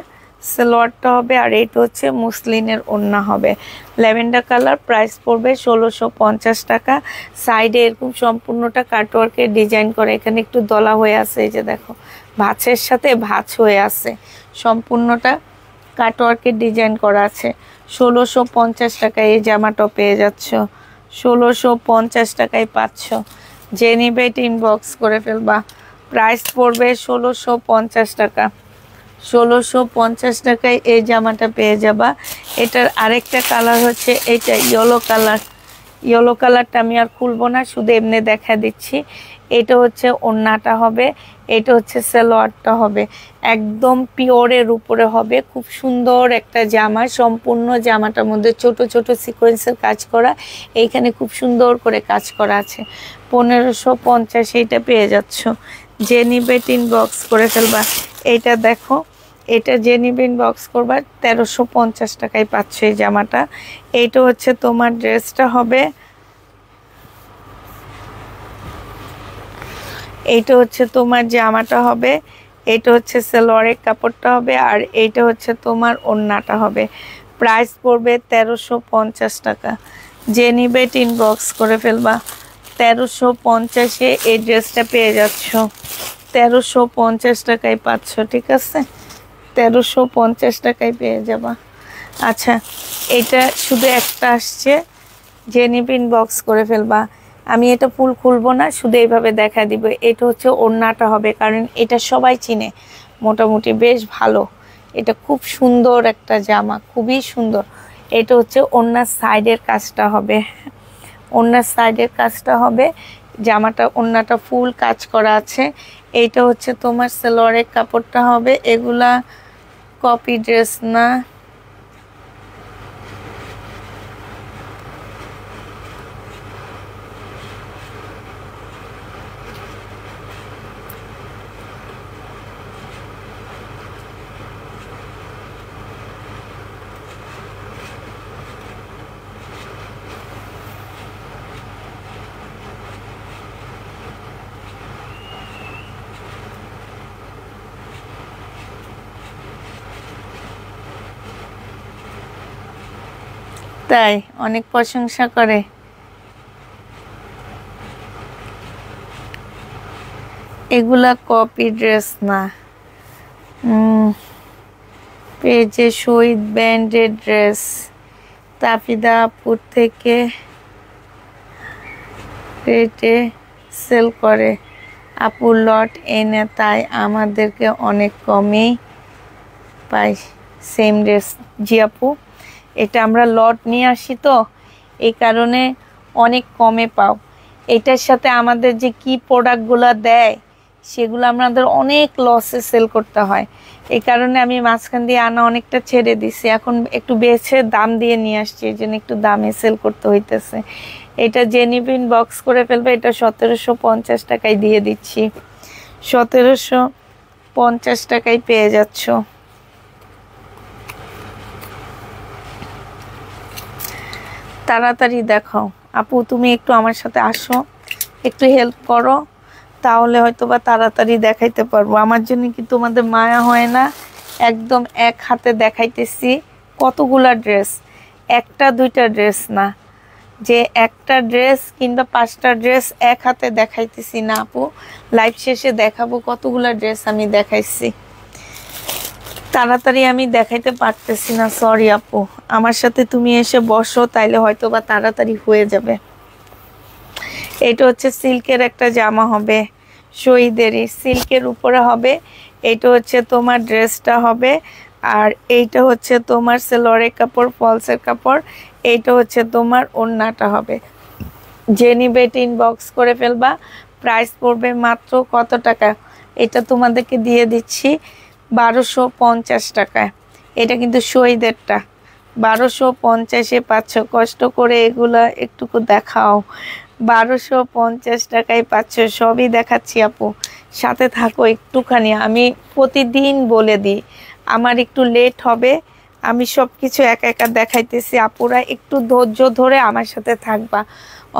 সেলোয়ারটা হবে আর এটা হচ্ছে মুসলিনের ওন্না হবে ল্যাভেন্ডার কালার প্রাইস পড়বে ষোলোশো পঞ্চাশ টাকা সাইডে এরকম সম্পূর্ণটা কাটওয়ার্কে ডিজাইন করে এখানে একটু দলা হয়ে আছে এই যে দেখো ভাছের সাথে ভাঁজ হয়ে আছে সম্পূর্ণটা কাটওয়ার্কে ডিজাইন করা আছে ষোলোশো পঞ্চাশ টাকায় এই জামাটা পেয়ে যাচ্ছ ষোলোশো পঞ্চাশ টাকায় পাচ্ছ যে নিবে ইনবক্স করে ফেলবা প্রাইস পড়বে ষোলোশো পঞ্চাশ টাকা ষোলোশো পঞ্চাশ টাকায় এই জামাটা পেয়ে যাবা এটার আরেকটা কালার হচ্ছে এটা ইয়েলো কালার ইয়েলো কালারটা আমি আর খুলবো না শুধু এমনি দেখা দিচ্ছি এটা হচ্ছে ওন্নাটা হবে এটা হচ্ছে সেলোয়ারটা হবে একদম পিওরের উপরে হবে খুব সুন্দর একটা জামা সম্পূর্ণ জামাটার মধ্যে ছোট ছোট সিকোয়েন্সের কাজ করা এইখানে খুব সুন্দর করে কাজ করা আছে পনেরোশো পঞ্চাশ এইটা পেয়ে যাচ্ছ যে নিবে তিন বক্স করে ফেলবা এটা দেখো এটা যে নিবেন বক্স করবা তেরোশো পঞ্চাশ টাকায় পাচ্ছ এই জামাটা এইটা হচ্ছে তোমার ড্রেসটা হবে এইটা হচ্ছে তোমার জামাটা হবে এটা হচ্ছে সেলোয়ারের কাপড়টা হবে আর এইটা হচ্ছে তোমার ওন্নাটা হবে প্রাইস পড়বে তেরোশো পঞ্চাশ টাকা যে নিবে তিন বক্স করে ফেলবা তেরোশো পঞ্চাশে এই ড্রেসটা পেয়ে যাচ্ছ তেরোশো পঞ্চাশ টাকায় পাচ্ছ ঠিক আছে তেরোশো পঞ্চাশ টাকায় পেয়ে যাবা আচ্ছা এটা শুধু একটা আসছে জেনিপিন নিবিন বক্স করে ফেলবা আমি এটা ফুল খুলবো না শুধু এইভাবে দেখা দিব এটা হচ্ছে ওড়নাটা হবে কারণ এটা সবাই চিনে মোটামুটি বেশ ভালো এটা খুব সুন্দর একটা জামা খুবই সুন্দর এটা হচ্ছে ওড়নার সাইডের কাজটা হবে ওনার সাইডের কাজটা হবে জামাটা ওনাটা ফুল কাজ করা আছে এইটা হচ্ছে তোমার সেলোয়ারের কাপড়টা হবে এগুলা কপি ড্রেস না তাই অনেক প্রশংসা করে এগুলা কপি ড্রেস না পেয়েছে শহীদ ব্যান্ডের ড্রেস তাপিদাপুর থেকে রেটে সেল করে আপু লট এনে তাই আমাদেরকে অনেক কমেই পাই সেম ড্রেস জিয়াপু এটা আমরা লট নিয়ে আসি তো এই কারণে অনেক কমে পাও এটার সাথে আমাদের যে কি প্রোডাক্টগুলো দেয় সেগুলো আমাদের অনেক লসে সেল করতে হয় এই কারণে আমি মাঝখান দিয়ে আনা অনেকটা ছেড়ে দিছি এখন একটু বেছে দাম দিয়ে নিয়ে আসছি এই জন্য একটু দামে সেল করতে হইতেছে এটা জেনিবিন বক্স করে ফেলবে এটা সতেরোশো পঞ্চাশ টাকায় দিয়ে দিচ্ছি সতেরোশো পঞ্চাশ টাকায় পেয়ে যাচ্ছ তাড়াতাড়ি দেখাও আপু তুমি একটু আমার সাথে আসো একটু হেল্প করো তাহলে হয়তো বা তাড়াতাড়ি দেখাইতে পারবো আমার জন্য কি তোমাদের মায়া হয় না একদম এক হাতে দেখাইতেছি কতগুলা ড্রেস একটা দুইটা ড্রেস না যে একটা ড্রেস কিংবা পাঁচটা ড্রেস এক হাতে দেখাইতেছি না আপু লাইভ শেষে দেখাবো কতগুলা ড্রেস আমি দেখাইছি তাড়াতাড়ি আমি দেখাইতে পারতেছি না সরি আপু আমার সাথে তুমি এসে বসো তাইলে হয়তো বা তাড়াতাড়ি হয়ে যাবে এটা হচ্ছে সিল্কের একটা জামা হবে শহীদেরই সিল্কের উপরে হবে এটা হচ্ছে তোমার ড্রেসটা হবে আর এইটা হচ্ছে তোমার সেলরের কাপড় ফলসের কাপড় এইটা হচ্ছে তোমার ওন্নাটা হবে যে নিবে ইনবক্স করে ফেলবা প্রাইস পড়বে মাত্র কত টাকা এটা তোমাদেরকে দিয়ে দিচ্ছি বারোশো পঞ্চাশ টাকায় এটা কিন্তু শহীদেরটা বারোশো পঞ্চাশে পাচ্ছ কষ্ট করে এগুলো একটুকু দেখাও বারোশো পঞ্চাশ টাকায় পাচ্ছ সবই দেখাচ্ছি আপু সাথে থাকো একটুখানি আমি প্রতিদিন বলে দিই আমার একটু লেট হবে আমি সব কিছু একা একা দেখাইতেছি আপুরা একটু ধৈর্য ধরে আমার সাথে থাকবা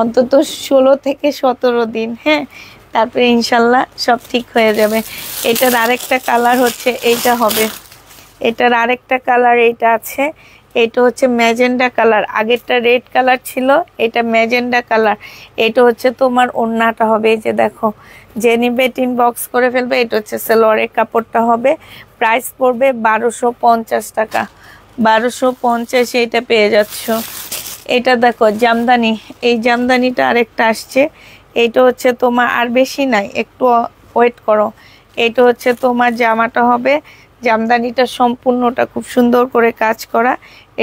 অন্তত ষোলো থেকে সতেরো দিন হ্যাঁ তারপরে ইনশাল্লাহ সব ঠিক হয়ে যাবে এটার আরেকটা কালার হচ্ছে এইটা হবে এটার আরেকটা কালার এইটা আছে এটা হচ্ছে ম্যাজেন্ডা কালার আগেরটা রেড কালার ছিল এটা ম্যাজেন্ডা কালার এটা হচ্ছে তোমার অন্যটা হবে এই যে দেখো যে নিবে টিন বক্স করে ফেলবে এটা হচ্ছে সেলোয়ারের কাপড়টা হবে প্রাইস পড়বে বারোশো পঞ্চাশ টাকা বারোশো পঞ্চাশ এটা পেয়ে যাচ্ছ এটা দেখো জামদানি এই জামদানিটা আরেকটা আসছে এইটা হচ্ছে তোমার আর বেশি নাই একটু ওয়েট করো এইটা হচ্ছে তোমার জামাটা হবে জামদানিটা সম্পূর্ণটা খুব সুন্দর করে কাজ করা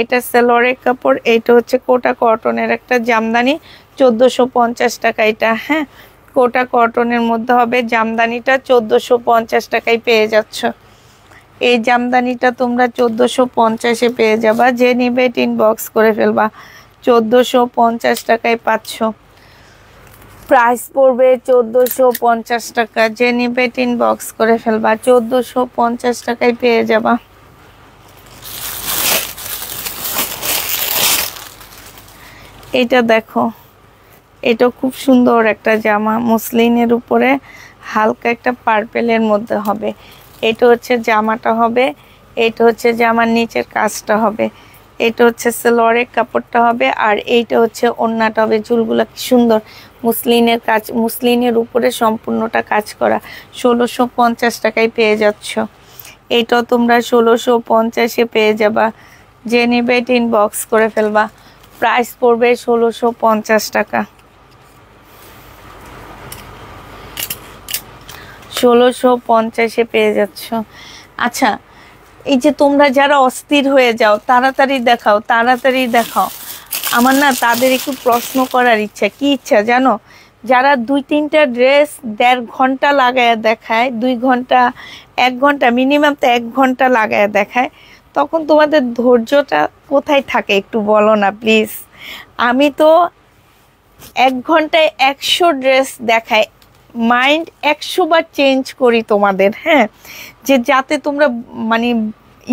এটা সেলোয়ারের কাপড় এইটা হচ্ছে কোটা কটনের একটা জামদানি চোদ্দোশো টাকা এটা হ্যাঁ কোটা কটনের মধ্যে হবে জামদানিটা চোদ্দোশো পঞ্চাশ টাকায় পেয়ে যাচ্ছ এই জামদানিটা তোমরা চোদ্দোশো পঞ্চাশে পেয়ে যাবা যে নিবে টিন বক্স করে ফেলবা চোদ্দোশো পঞ্চাশ টাকায় পাচ্ছ প্রাইস পড়বে চোদ্দোশো পঞ্চাশ টাকা যে নিবে টিন বক্স করে ফেলবা চোদ্দোশো পঞ্চাশ টাকায় পেয়ে যাবা এটা দেখো এটা খুব সুন্দর একটা জামা মুসলিনের উপরে হালকা একটা পার্পেলের মধ্যে হবে এটা হচ্ছে জামাটা হবে এটা হচ্ছে জামার নিচের কাজটা হবে এটা হচ্ছে সেলোয়ারের কাপড়টা হবে আর এইটা হচ্ছে অন্যটা হবে চুলগুলো কি সুন্দর মুসলিনের কাজ মুসলিনের উপরে সম্পূর্ণটা কাজ করা ষোলোশো পঞ্চাশ টাকায় পেয়ে যাচ্ছ এইটাও তোমরা ষোলোশো পঞ্চাশে পেয়ে যাবা যে নেবে টিন বক্স করে ফেলবা প্রাইস পড়বে ষোলোশো পঞ্চাশ টাকা ষোলোশো পঞ্চাশে পেয়ে যাচ্ছ আচ্ছা এই যে তোমরা যারা অস্থির হয়ে যাও তাড়াতাড়ি দেখাও তাড়াতাড়ি দেখাও আমার না তাদের একটু প্রশ্ন করার ইচ্ছা কি ইচ্ছা জানো যারা দুই তিনটা ড্রেস দেড় ঘন্টা লাগায় দেখায় দুই ঘন্টা এক ঘন্টা মিনিমাম তো এক ঘন্টা লাগায় দেখায় তখন তোমাদের ধৈর্যটা কোথায় থাকে একটু বলো না প্লিজ আমি তো এক ঘন্টায় একশো ড্রেস দেখায় মাইন্ড একশো বার চেঞ্জ করি তোমাদের হ্যাঁ যে যাতে তোমরা মানে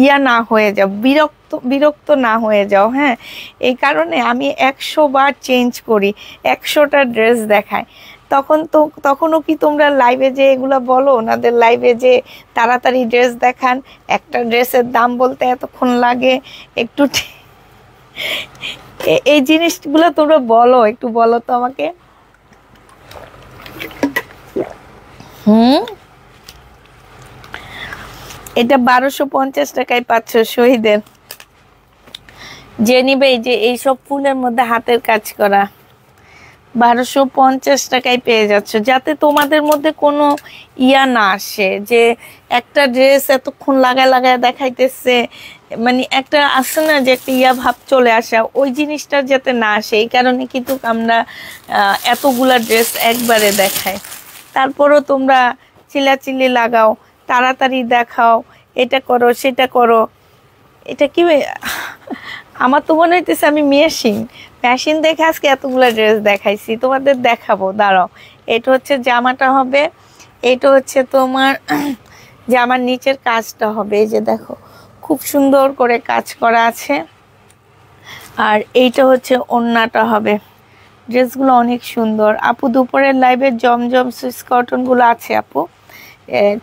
ইয়া না হয়ে যাও বিরক্ত বিরক্ত না হয়ে যাও হ্যাঁ এই কারণে আমি একশো বার চেঞ্জ করি একশোটা ড্রেস দেখায় তখন তো তখনও কি তোমরা লাইভে যে এগুলো বলো ওনাদের লাইভে যে তাড়াতাড়ি ড্রেস দেখান একটা ড্রেসের দাম বলতে এতক্ষণ লাগে একটু এই জিনিসগুলো তোমরা বলো একটু বলো তো আমাকে হুম এটা বারোশো পঞ্চাশ টাকায় পাচ্ছ শহীদের যে যে এইসব ফুলের মধ্যে হাতের কাজ করা বারোশো পঞ্চাশ টাকায় পেয়ে যাচ্ছ যাতে তোমাদের মধ্যে কোনো ইয়া না আসে যে একটা ড্রেস এতক্ষণ লাগায় লাগায় দেখাইতেছে মানে একটা আসে না যে একটা ইয়া ভাব চলে আসা ওই জিনিসটা যাতে না আসে এই কারণে কিন্তু আমরা এতগুলা ড্রেস একবারে দেখাই তারপরও তোমরা চিলাচিলি লাগাও তাড়াতাড়ি দেখাও এটা করো সেটা করো এটা কি আমার তো মনে হইতেছে আমি মেশিন মেশিন দেখে আজকে এতগুলো ড্রেস দেখাইছি তোমাদের দেখাবো দাঁড়াও এটা হচ্ছে জামাটা হবে এটা হচ্ছে তোমার জামার নিচের কাজটা হবে এই যে দেখো খুব সুন্দর করে কাজ করা আছে আর এইটা হচ্ছে অন্যটা হবে ড্রেসগুলো অনেক সুন্দর আপু দুপুরের লাইভে জমজম সুইস কটনগুলো আছে আপু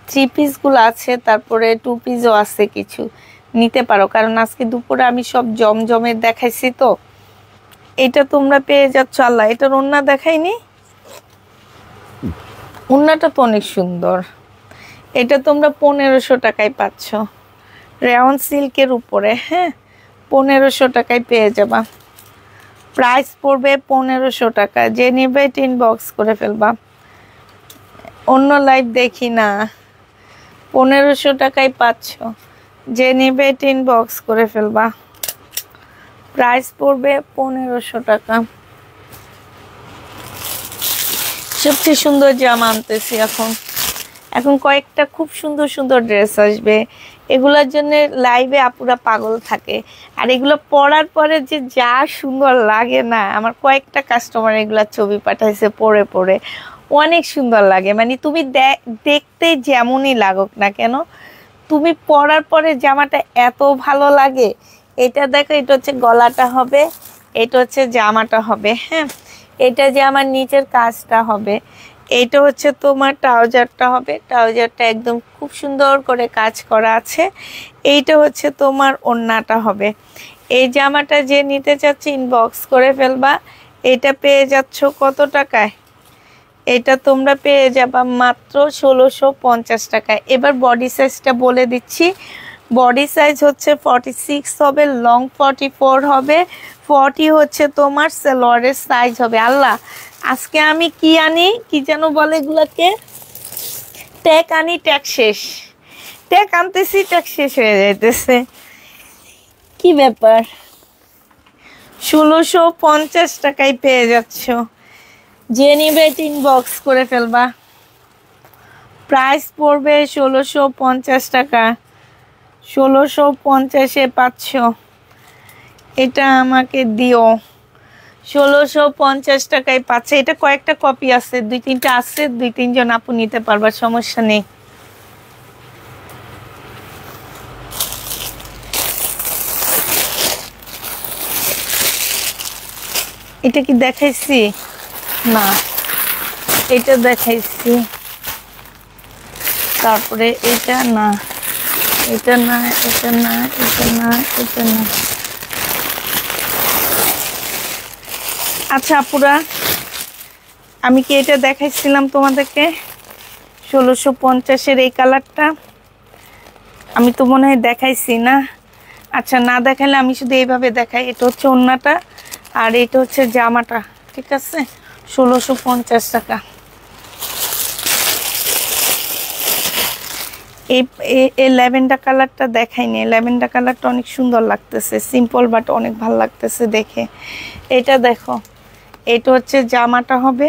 থ্রি পিসগুলো আছে তারপরে টু পিসও আছে কিছু নিতে পারো কারণ আজকে দুপুরে আমি সব জমজমের দেখাইছি তো এটা তোমরা পেয়ে যাচ্ছ আল্লাহ এটার অন্যা দেখাইনি ওন্নাটা তো অনেক সুন্দর এটা তোমরা পনেরোশো টাকায় পাচ্ছ রেওয়ান সিল্কের উপরে হ্যাঁ পনেরোশো টাকায় পেয়ে যাবা প্রাইস পড়বে পনেরোশো টাকা যে নেবে টিন বক্স করে ফেলবা অন্য লাইভ দেখি না পনেরোশো টাকায় পাচ্ছ যে নেবে টিন বক্স করে ফেলবা প্রাইস পড়বে পনেরোশো টাকা সবচেয়ে সুন্দর জামা আনতেছি এখন এখন কয়েকটা খুব সুন্দর সুন্দর ড্রেস আসবে এগুলোর জন্য লাইভে আপুরা পাগল থাকে আর এগুলো পরার পরে যে যা সুন্দর লাগে না আমার কয়েকটা কাস্টমার এগুলা ছবি পাঠাইছে পরে পরে অনেক সুন্দর লাগে মানে তুমি দেখতে যেমনই লাগুক না কেন তুমি পরার পরে জামাটা এত ভালো লাগে এটা দেখো এটা হচ্ছে গলাটা হবে এটা হচ্ছে জামাটা হবে হ্যাঁ এটা যে আমার নিচের কাজটা হবে এইটা হচ্ছে তোমার ট্রাউজারটা হবে ট্রাউজারটা একদম খুব সুন্দর করে কাজ করা আছে এইটা হচ্ছে তোমার ওন্নাটা হবে এই জামাটা যে নিতে চাচ্ছি ইনবক্স করে ফেলবা এটা পেয়ে যাচ্ছ কত টাকায় এটা তোমরা পেয়ে যাবা মাত্র ষোলোশো পঞ্চাশ টাকায় এবার বডি সাইজটা বলে দিচ্ছি বডি সাইজ হচ্ছে ফর্টি সিক্স হবে লং ফর্টি ফোর হবে ফর্টি হচ্ছে তোমার সেলোয়ারের সাইজ হবে আল্লাহ আজকে আমি কি আনি কি যেন বলে এগুলোকে ট্যাক আনি ট্যাক শেষ ট্যাক আনতেছি ট্যাক শেষ হয়ে যাইতেছে কি ব্যাপার ষোলোশো পঞ্চাশ টাকায় পেয়ে যাচ্ছ যে নিবে তিন বক্স করে ফেলবা প্রাইস পড়বে ষোলোশো পঞ্চাশ টাকা ষোলোশো পঞ্চাশে পাঁচশো এটা আমাকে দিও ষোলোশো পঞ্চাশ টাকায় পাচ্ছে এটা কয়েকটা কপি আছে দুই তিনটা আছে দুই তিনজন আপু নিতে পারবার সমস্যা নেই এটা কি দেখাইছি না এটা দেখাইছি তারপরে এটা না এটা না এটা না এটা না এটা না আচ্ছা আপুরা আমি কি এটা দেখাইছিলাম তোমাদেরকে ষোলোশো পঞ্চাশের এই কালারটা আমি তো মনে হয় দেখাইছি না আচ্ছা না দেখালে আমি শুধু এইভাবে দেখাই এটা হচ্ছে অন্যটা আর এটা হচ্ছে জামাটা ঠিক আছে ষোলোশো পঞ্চাশ টাকা এই ল্যাভেন্ডার কালারটা দেখাইনি ল্যাভেন্ডার কালারটা অনেক সুন্দর লাগতেছে সিম্পল বাট অনেক ভাল লাগতেছে দেখে এটা দেখো এটা হচ্ছে জামাটা হবে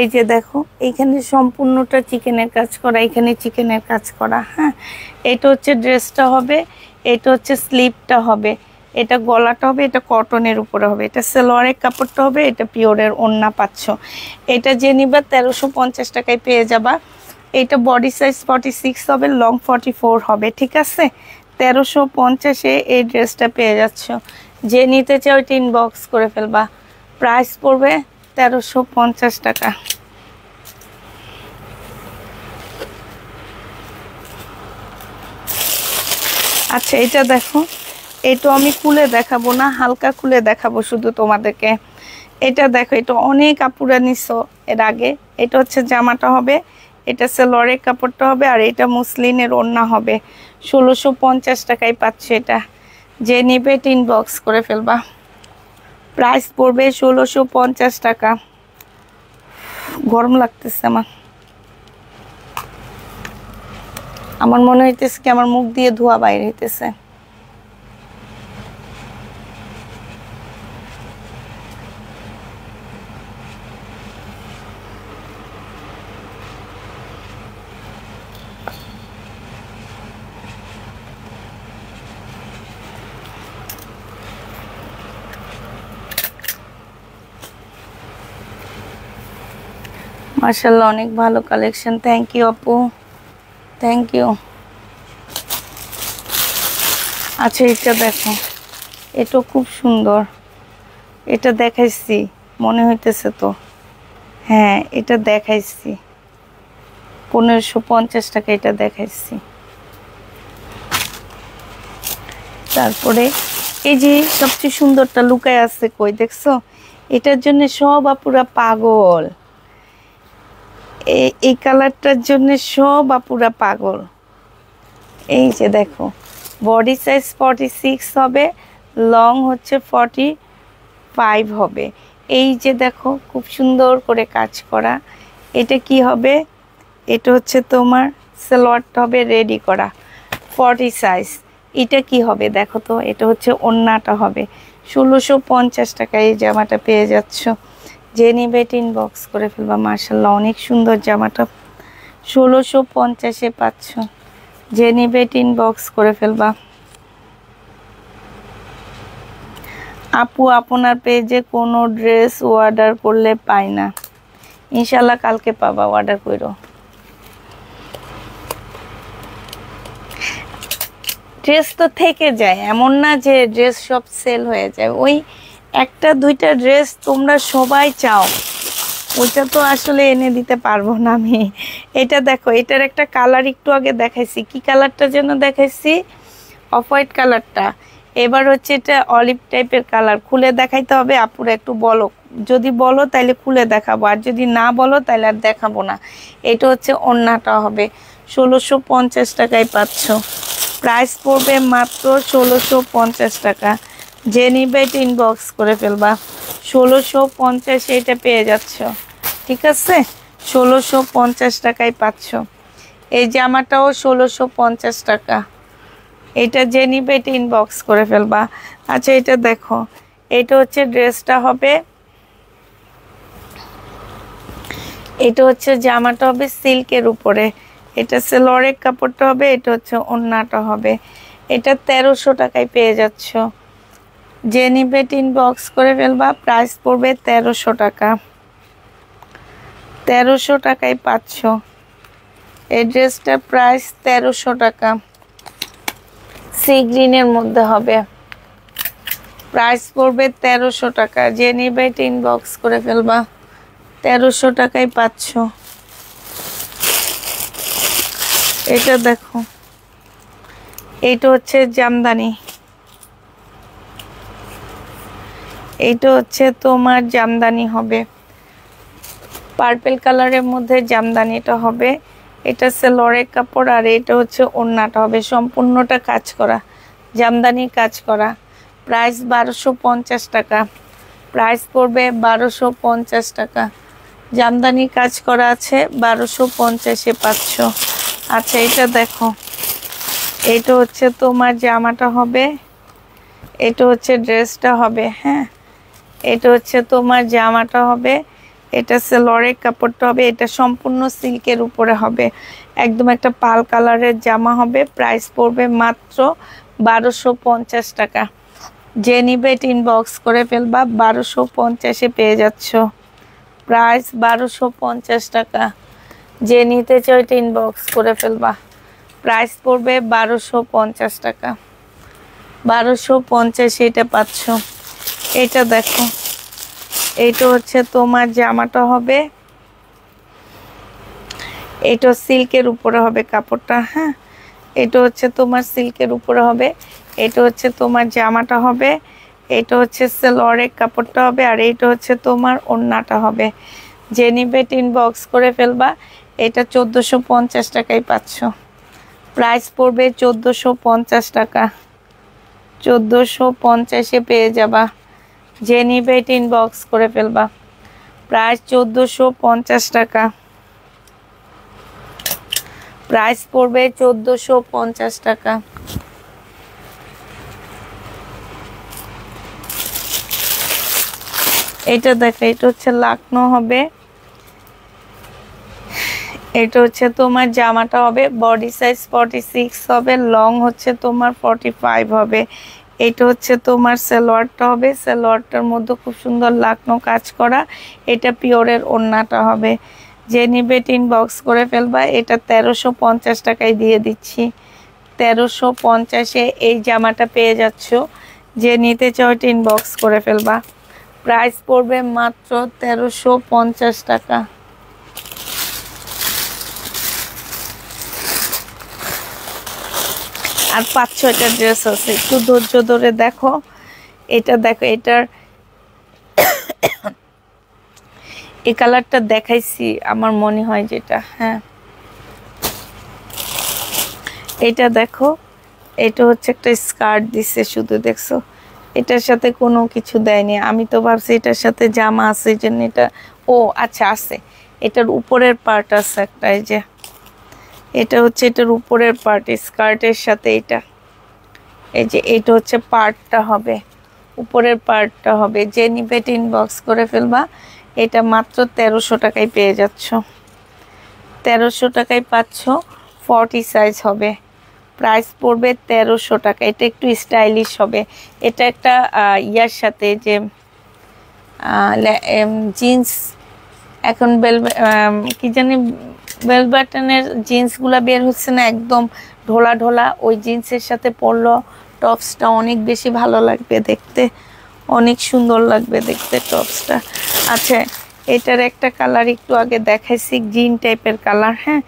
এই যে দেখো এইখানে সম্পূর্ণটা চিকেনের কাজ করা এখানে চিকেনের কাজ করা হ্যাঁ এটা হচ্ছে ড্রেসটা হবে এটা হচ্ছে স্লিপটা হবে এটা গলাটা হবে এটা কটনের উপরে হবে এটা সেলোয়ারের কাপড়টা হবে এটা পিওরের ওন্না পাচ্ছ এটা যে নিবা তেরোশো পঞ্চাশ টাকায় পেয়ে যাবা এটা বডি সাইজ ফর্টি সিক্স হবে লং ফর্টি ফোর হবে ঠিক আছে তেরোশো পঞ্চাশে এই ড্রেসটা পেয়ে যাচ্ছ যে নিতে চাও এটা ইনবক্স করে ফেলবা প্রাইস পড়বে তেরোশো পঞ্চাশ টাকা আচ্ছা এটা দেখো এটা আমি খুলে দেখাবো না হালকা খুলে দেখাবো শুধু তোমাদেরকে এটা দেখো এটা অনেক আপুরা নিছো এর আগে এটা হচ্ছে জামাটা হবে এটা লরের কাপড়টা হবে আর এটা মুসলিনের ওড়না হবে ষোলোশো পঞ্চাশ টাকায় পাচ্ছে এটা যে নেবে এটা ইনবক্স করে ফেলবা প্রাইস পড়বে ষোলোশো পঞ্চাশ টাকা গরম লাগতেছে আমার আমার মনে হইতেছে কি আমার মুখ দিয়ে ধোয়া বাইরে হইতেছে মার্শাল্লাহ অনেক ভালো কালেকশন থ্যাংক ইউ আপু থ্যাংক ইউ আচ্ছা এটা দেখো এটা খুব সুন্দর এটা দেখাইছি মনে হইতেছে তো হ্যাঁ এটা দেখাইছি পনেরোশো পঞ্চাশ টাকা এটা দেখাইছি তারপরে এই যে সবচেয়ে সুন্দরটা লুকায় আছে কই দেখছো এটার জন্য সব আপুরা পাগল এই কালারটার জন্য সব আপুরা পাগল এই যে দেখো বডি সাইজ ফর্টি সিক্স হবে লং হচ্ছে ফর্টি ফাইভ হবে এই যে দেখো খুব সুন্দর করে কাজ করা এটা কি হবে এটা হচ্ছে তোমার সালোয়ারটা হবে রেডি করা ফর্টি সাইজ এটা কি হবে দেখো তো এটা হচ্ছে অন্যটা হবে ষোলোশো পঞ্চাশ টাকায় এই জামাটা পেয়ে যাচ্ছ যে নিবে বক্স করে ফেলবা মার্শাল্লাহ অনেক সুন্দর জামাটা ষোলোশো পঞ্চাশে পাচ্ছ যে নিবে বক্স করে ফেলবা আপু আপনার পেজে কোনো ড্রেস অর্ডার করলে পাই না ইনশাল্লাহ কালকে পাবা অর্ডার করো ড্রেস তো থেকে যায় এমন না যে ড্রেস সব সেল হয়ে যায় ওই একটা দুইটা ড্রেস তোমরা সবাই চাও ওইটা তো আসলে এনে দিতে পারবো না আমি এটা দেখো এটার একটা কালার একটু আগে দেখাইছি কি কালারটা যেন দেখাইছি অফ হোয়াইট কালারটা এবার হচ্ছে এটা অলিভ টাইপের কালার খুলে দেখাইতে হবে আপুরা একটু বলো যদি বলো তাহলে খুলে দেখাবো আর যদি না বলো তাহলে আর দেখাবো না এটা হচ্ছে অন্যটা হবে ষোলোশো পঞ্চাশ টাকায় পাচ্ছ প্রাইস পড়বে মাত্র ষোলোশো পঞ্চাশ টাকা জেনি নিবে এটা ইনবক্স করে ফেলবা ষোলোশো পঞ্চাশে এটা পেয়ে যাচ্ছ ঠিক আছে ষোলোশো পঞ্চাশ টাকায় পাচ্ছ এই জামাটাও ষোলোশো পঞ্চাশ টাকা এটা জেনি নিবে এটা ইনবক্স করে ফেলবা আচ্ছা এটা দেখো এটা হচ্ছে ড্রেসটা হবে এটা হচ্ছে জামাটা হবে সিল্কের উপরে এটা হচ্ছে লরের কাপড়টা হবে এটা হচ্ছে অন্যটা হবে এটা তেরোশো টাকায় পেয়ে যাচ্ছ যে নিবে তিন বক্স করে ফেলবা প্রাইস পড়বে তেরোশো টাকা তেরোশো টাকায় পাচ্ছ এড্রেসটা প্রাইস তেরোশো টাকা সি গ্রিনের মধ্যে হবে প্রাইস পড়বে তেরোশো টাকা যে নিবে তিন বক্স করে ফেলবা তেরোশো টাকায় পাচ্ছ এটা দেখো এটা হচ্ছে জামদানি এইটা হচ্ছে তোমার জামদানি হবে পার্পেল কালারের মধ্যে জামদানিটা হবে এটা হচ্ছে সেলোরের কাপড় আর এটা হচ্ছে ওড়নাটা হবে সম্পূর্ণটা কাজ করা জামদানি কাজ করা প্রাইস বারোশো পঞ্চাশ টাকা প্রাইস পড়বে বারোশো পঞ্চাশ টাকা জামদানি কাজ করা আছে বারোশো পঞ্চাশে পাঁচশো আচ্ছা এটা দেখো এটা হচ্ছে তোমার জামাটা হবে এটা হচ্ছে ড্রেসটা হবে হ্যাঁ এটা হচ্ছে তোমার জামাটা হবে এটা সেলরের কাপড়টা হবে এটা সম্পূর্ণ সিল্কের উপরে হবে একদম একটা পাল কালারের জামা হবে প্রাইস পড়বে মাত্র বারোশো পঞ্চাশ টাকা যে নিবে ইনবক্স করে ফেলবা বারোশো পঞ্চাশে পেয়ে যাচ্ছ প্রাইস বারোশো পঞ্চাশ টাকা যে নিতে চাই এটা ইনবক্স করে ফেলবা প্রাইস পড়বে বারোশো পঞ্চাশ টাকা বারোশো পঞ্চাশে এটা পাচ্ছ এটা দেখো এইটা হচ্ছে তোমার জামাটা হবে এটা সিল্কের উপরে হবে কাপড়টা হ্যাঁ এটা হচ্ছে তোমার সিল্কের উপরে হবে এটা হচ্ছে তোমার জামাটা হবে এটা হচ্ছে সেলরের কাপড়টা হবে আর এইটা হচ্ছে তোমার ওড়নাটা হবে যে নিবে টিন বক্স করে ফেলবা এটা চোদ্দোশো পঞ্চাশ টাকাই পাচ্ছ প্রাইস পড়বে চোদ্দোশো পঞ্চাশ টাকা চোদ্দোশো পঞ্চাশে পেয়ে যাবা যে নিবে ইনবক্স করে ফেলবা প্রাইস চোদ্দোশো পঞ্চাশ টাকা প্রাইস পড়বে চোদ্দোশো পঞ্চাশ টাকা এটা দেখো এটা হচ্ছে লাকনো হবে এটা হচ্ছে তোমার জামাটা হবে বডি সাইজ ফর্টি সিক্স হবে লং হচ্ছে তোমার ফর্টি ফাইভ হবে এটা হচ্ছে তোমার সেলোয়ারটা হবে সেলোয়ারটার মধ্যে খুব সুন্দর লাকনো কাজ করা এটা পিওরের ওন্নাটা হবে যে নিবে টিন বক্স করে ফেলবা এটা তেরোশো পঞ্চাশ টাকায় দিয়ে দিচ্ছি তেরোশো পঞ্চাশে এই জামাটা পেয়ে যাচ্ছ যে নিতে চাও টিন বক্স করে ফেলবা প্রাইস পড়বে মাত্র তেরোশো পঞ্চাশ টাকা আর পাঁচ ছয়টা ড্রেস আছে একটু ধৈর্য ধরে দেখো এটা দেখো এটার এই কালারটা দেখাইছি আমার মনে হয় যেটা হ্যাঁ এটা দেখো এটা হচ্ছে একটা স্কার্ট দিছে শুধু দেখছো এটার সাথে কোনো কিছু দেয়নি আমি তো ভাবছি এটার সাথে জামা আছে এই জন্য এটা ও আচ্ছা আছে এটার উপরের পার্ট আছে একটা এই যে এটা হচ্ছে এটার উপরের পার্ট স্কার্টের সাথে এটা এই যে এটা হচ্ছে পার্টটা হবে উপরের পার্টটা হবে যে নিবে ইনবক্স করে ফেলবা এটা মাত্র তেরোশো টাকায় পেয়ে যাচ্ছ তেরোশো টাকায় পাচ্ছ ফর্টি সাইজ হবে প্রাইস পড়বে তেরোশো টাকা এটা একটু স্টাইলিশ হবে এটা একটা ইয়ার সাথে যে জিন্স এখন বেলবে কি জানি টুয়েলভ বাটনের জিন্সগুলো বের হচ্ছে না একদম ঢোলা ঢোলা ওই জিন্সের সাথে পরলো টপসটা অনেক বেশি ভালো লাগবে দেখতে অনেক সুন্দর লাগবে দেখতে টপসটা আচ্ছা এটার একটা কালার একটু আগে দেখাইছি গ্রিন টাইপের কালার হ্যাঁ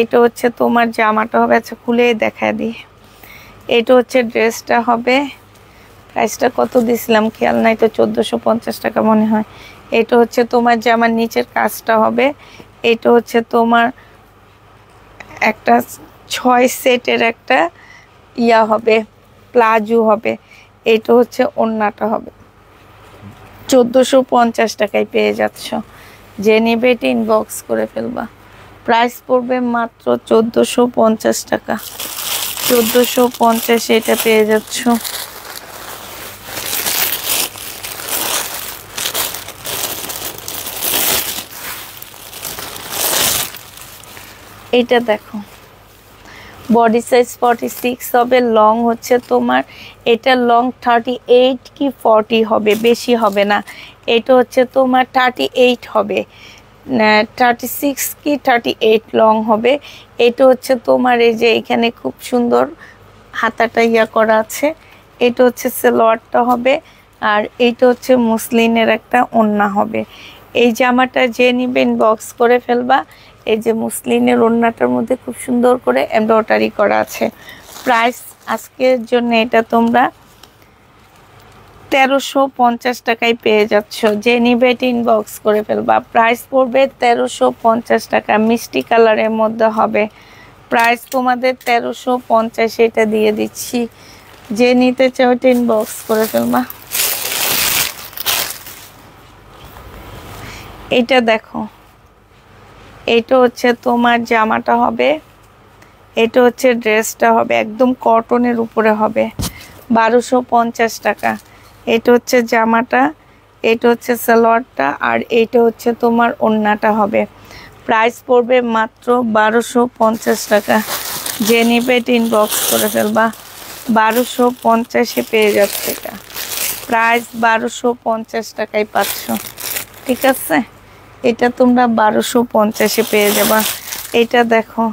এটা হচ্ছে তোমার জামাটা হবে আচ্ছা খুলেই দেখা দিই এটা হচ্ছে ড্রেসটা হবে প্রাইসটা কত দিছিলাম খেয়াল নাই তো চোদ্দোশো টাকা মনে হয় এটা হচ্ছে তোমার জামার নিচের কাজটা হবে এটা হচ্ছে তোমার একটা ছয় সেটের একটা ইয়া হবে প্লাজো হবে এটা হচ্ছে অন্যটা হবে চোদ্দোশো পঞ্চাশ টাকায় পেয়ে যাচ্ছ যে নেবে এটা ইনবক্স করে ফেলবা প্রাইস পড়বে মাত্র চোদ্দোশো পঞ্চাশ টাকা চোদ্দোশো পঞ্চাশে এটা পেয়ে যাচ্ছ এটা দেখো বডি সাইজ ফর্টি সিক্স হবে লং হচ্ছে তোমার এটা লং থার্টি এইট কি ফর্টি হবে বেশি হবে না এটা হচ্ছে তোমার থার্টি এইট হবে থার্টি সিক্স কি থার্টি এইট লং হবে এটা হচ্ছে তোমার এই যে এখানে খুব সুন্দর হাতাটা ইয়া করা আছে এটা হচ্ছে সেলোয়ারটা হবে আর এইটা হচ্ছে মুসলিনের একটা ওন্না হবে এই জামাটা যে নিবেন বক্স করে ফেলবা এই যে মুসলিনের ওড়নাটার মধ্যে খুব সুন্দর করে এমব্রয়ডারি করা আছে প্রাইস আজকের জন্য এটা তোমরা তেরোশো পঞ্চাশ টাকায় পেয়ে যাচ্ছ যে নিবে ইনবক্স করে ফেলবা প্রাইস পড়বে তেরোশো পঞ্চাশ টাকা মিষ্টি কালারের মধ্যে হবে প্রাইস তোমাদের তেরোশো পঞ্চাশ এটা দিয়ে দিচ্ছি যে নিতে চাও এটা ইনবক্স করে ফেলবা এটা দেখো এইটা হচ্ছে তোমার জামাটা হবে এটা হচ্ছে ড্রেসটা হবে একদম কটনের উপরে হবে বারোশো পঞ্চাশ টাকা এটা হচ্ছে জামাটা এটা হচ্ছে সালোয়ারটা আর এটা হচ্ছে তোমার ওন্নাটা হবে প্রাইস পড়বে মাত্র বারোশো পঞ্চাশ টাকা যে নিবে ইনবক্স করে ফেলবা বারোশো পঞ্চাশে পেয়ে যাচ্ছে এটা প্রাইস বারোশো পঞ্চাশ টাকায় পাচ্ছ ঠিক আছে এটা তোমরা বারোশো পঞ্চাশে পেয়ে যাবা এটা দেখো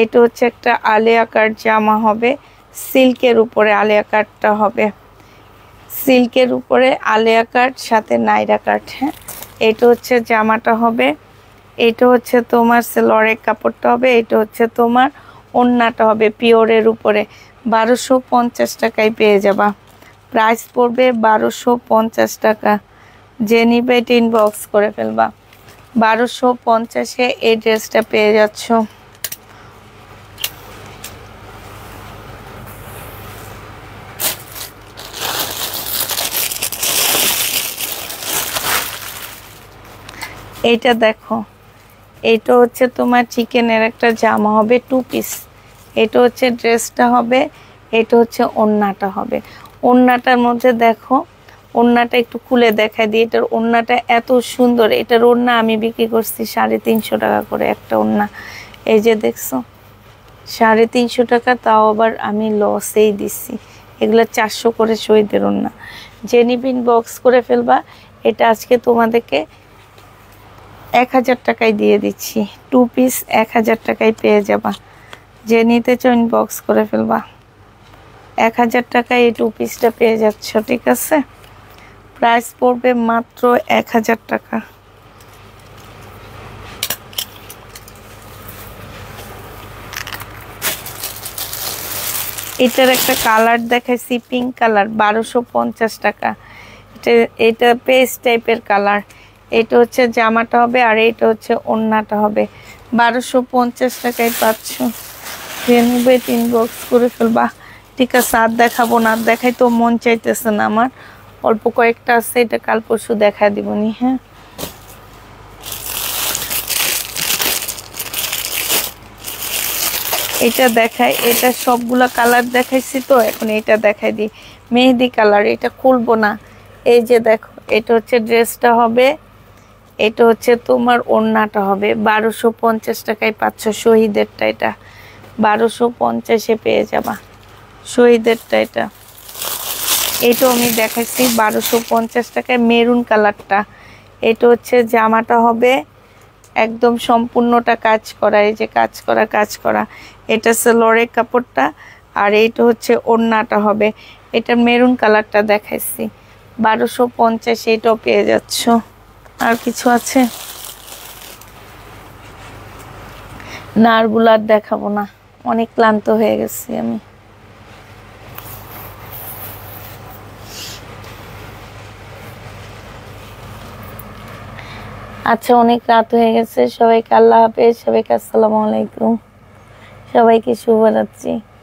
এটা হচ্ছে একটা আলিয়া কাট জামা হবে সিল্কের উপরে আলিয়া কাটটা হবে সিল্কের উপরে আলিয়া কাট সাথে নাইরা কাঠ হ্যাঁ এটা হচ্ছে জামাটা হবে এটা হচ্ছে তোমার সেলরের কাপড়টা হবে এটা হচ্ছে তোমার অন্যটা হবে পিওরের উপরে বারোশো পঞ্চাশ টাকায় পেয়ে যাবা প্রাইস পড়বে বারোশো পঞ্চাশ টাকা যে নিবে এটা ইনবক্স করে ফেলবা বারোশো পঞ্চাশে এই ড্রেসটা পেয়ে যাচ্ছ এইটা দেখো এটা হচ্ছে তোমার চিকেনের একটা জামা হবে টু পিস এটা হচ্ছে ড্রেসটা হবে এটা হচ্ছে অন্যটা হবে অন্যটার মধ্যে দেখো ওড়নাটা একটু খুলে দেখায় দিই এটার ওড়নাটা এত সুন্দর এটার ওড়না আমি বিক্রি করছি সাড়ে তিনশো টাকা করে একটা ওড়না এই যে দেখছো সাড়ে তিনশো টাকা তাও আবার আমি লসেই দিছি এগুলো চারশো করে সই ওড়না যে জেনিবিন বক্স করে ফেলবা এটা আজকে তোমাদেরকে এক হাজার টাকায় দিয়ে দিচ্ছি টু পিস এক হাজার টাকায় পেয়ে যাবা যে নিতে চইন বক্স করে ফেলবা এক হাজার টাকায় এই টু পিসটা পেয়ে যাচ্ছ ঠিক আছে প্রাইস পড়বে মাত্র এক হাজার টাকা এটার একটা কালার দেখাইছি পিঙ্ক কালার বারোশো পঞ্চাশ টাকা এটা এটা পেস্ট টাইপের কালার এটা হচ্ছে জামাটা হবে আর এটা হচ্ছে অন্যটা হবে বারোশো পঞ্চাশ টাকায় পাচ্ছ নেবে তিন বক্স করে ফেলবা ঠিক আছে আর দেখাবো না দেখাই তো মন চাইতেছে না আমার অল্প কয়েকটা আছে এটা কাল পরশু দেখা দিবনি হ্যাঁ এটা দেখায় এটা সবগুলা কালার দেখাইছি তো এখন এটা দেখাই দিই মেহেদি কালার এটা খুলবো না এই যে দেখো এটা হচ্ছে ড্রেসটা হবে এটা হচ্ছে তোমার ওড়নাটা হবে বারোশো পঞ্চাশ টাকায় পাচ্ছ শহীদেরটা এটা বারোশো পঞ্চাশে পেয়ে যাবা শহীদেরটা এটা এইটা আমি দেখাচ্ছি বারোশো পঞ্চাশ টাকায় মেরুন কালারটা এটা হচ্ছে জামাটা হবে একদম সম্পূর্ণটা কাজ করা এই যে কাজ করা কাজ করা এটা হচ্ছে সেলোরের কাপড়টা আর এইটা হচ্ছে ওড়নাটা হবে এটা মেরুন কালারটা দেখাইছি বারোশো পঞ্চাশ এইটাও পেয়ে যাচ্ছ আর কিছু আছে নারগুলার আর দেখাবো না অনেক ক্লান্ত হয়ে গেছি আমি আচ্ছা অনেক রাত হয়ে গেছে সবাইকে আল্লাহ হাফেজ সবাইকে আসসালামু আলাইকুম সবাইকে শুভরাত্রি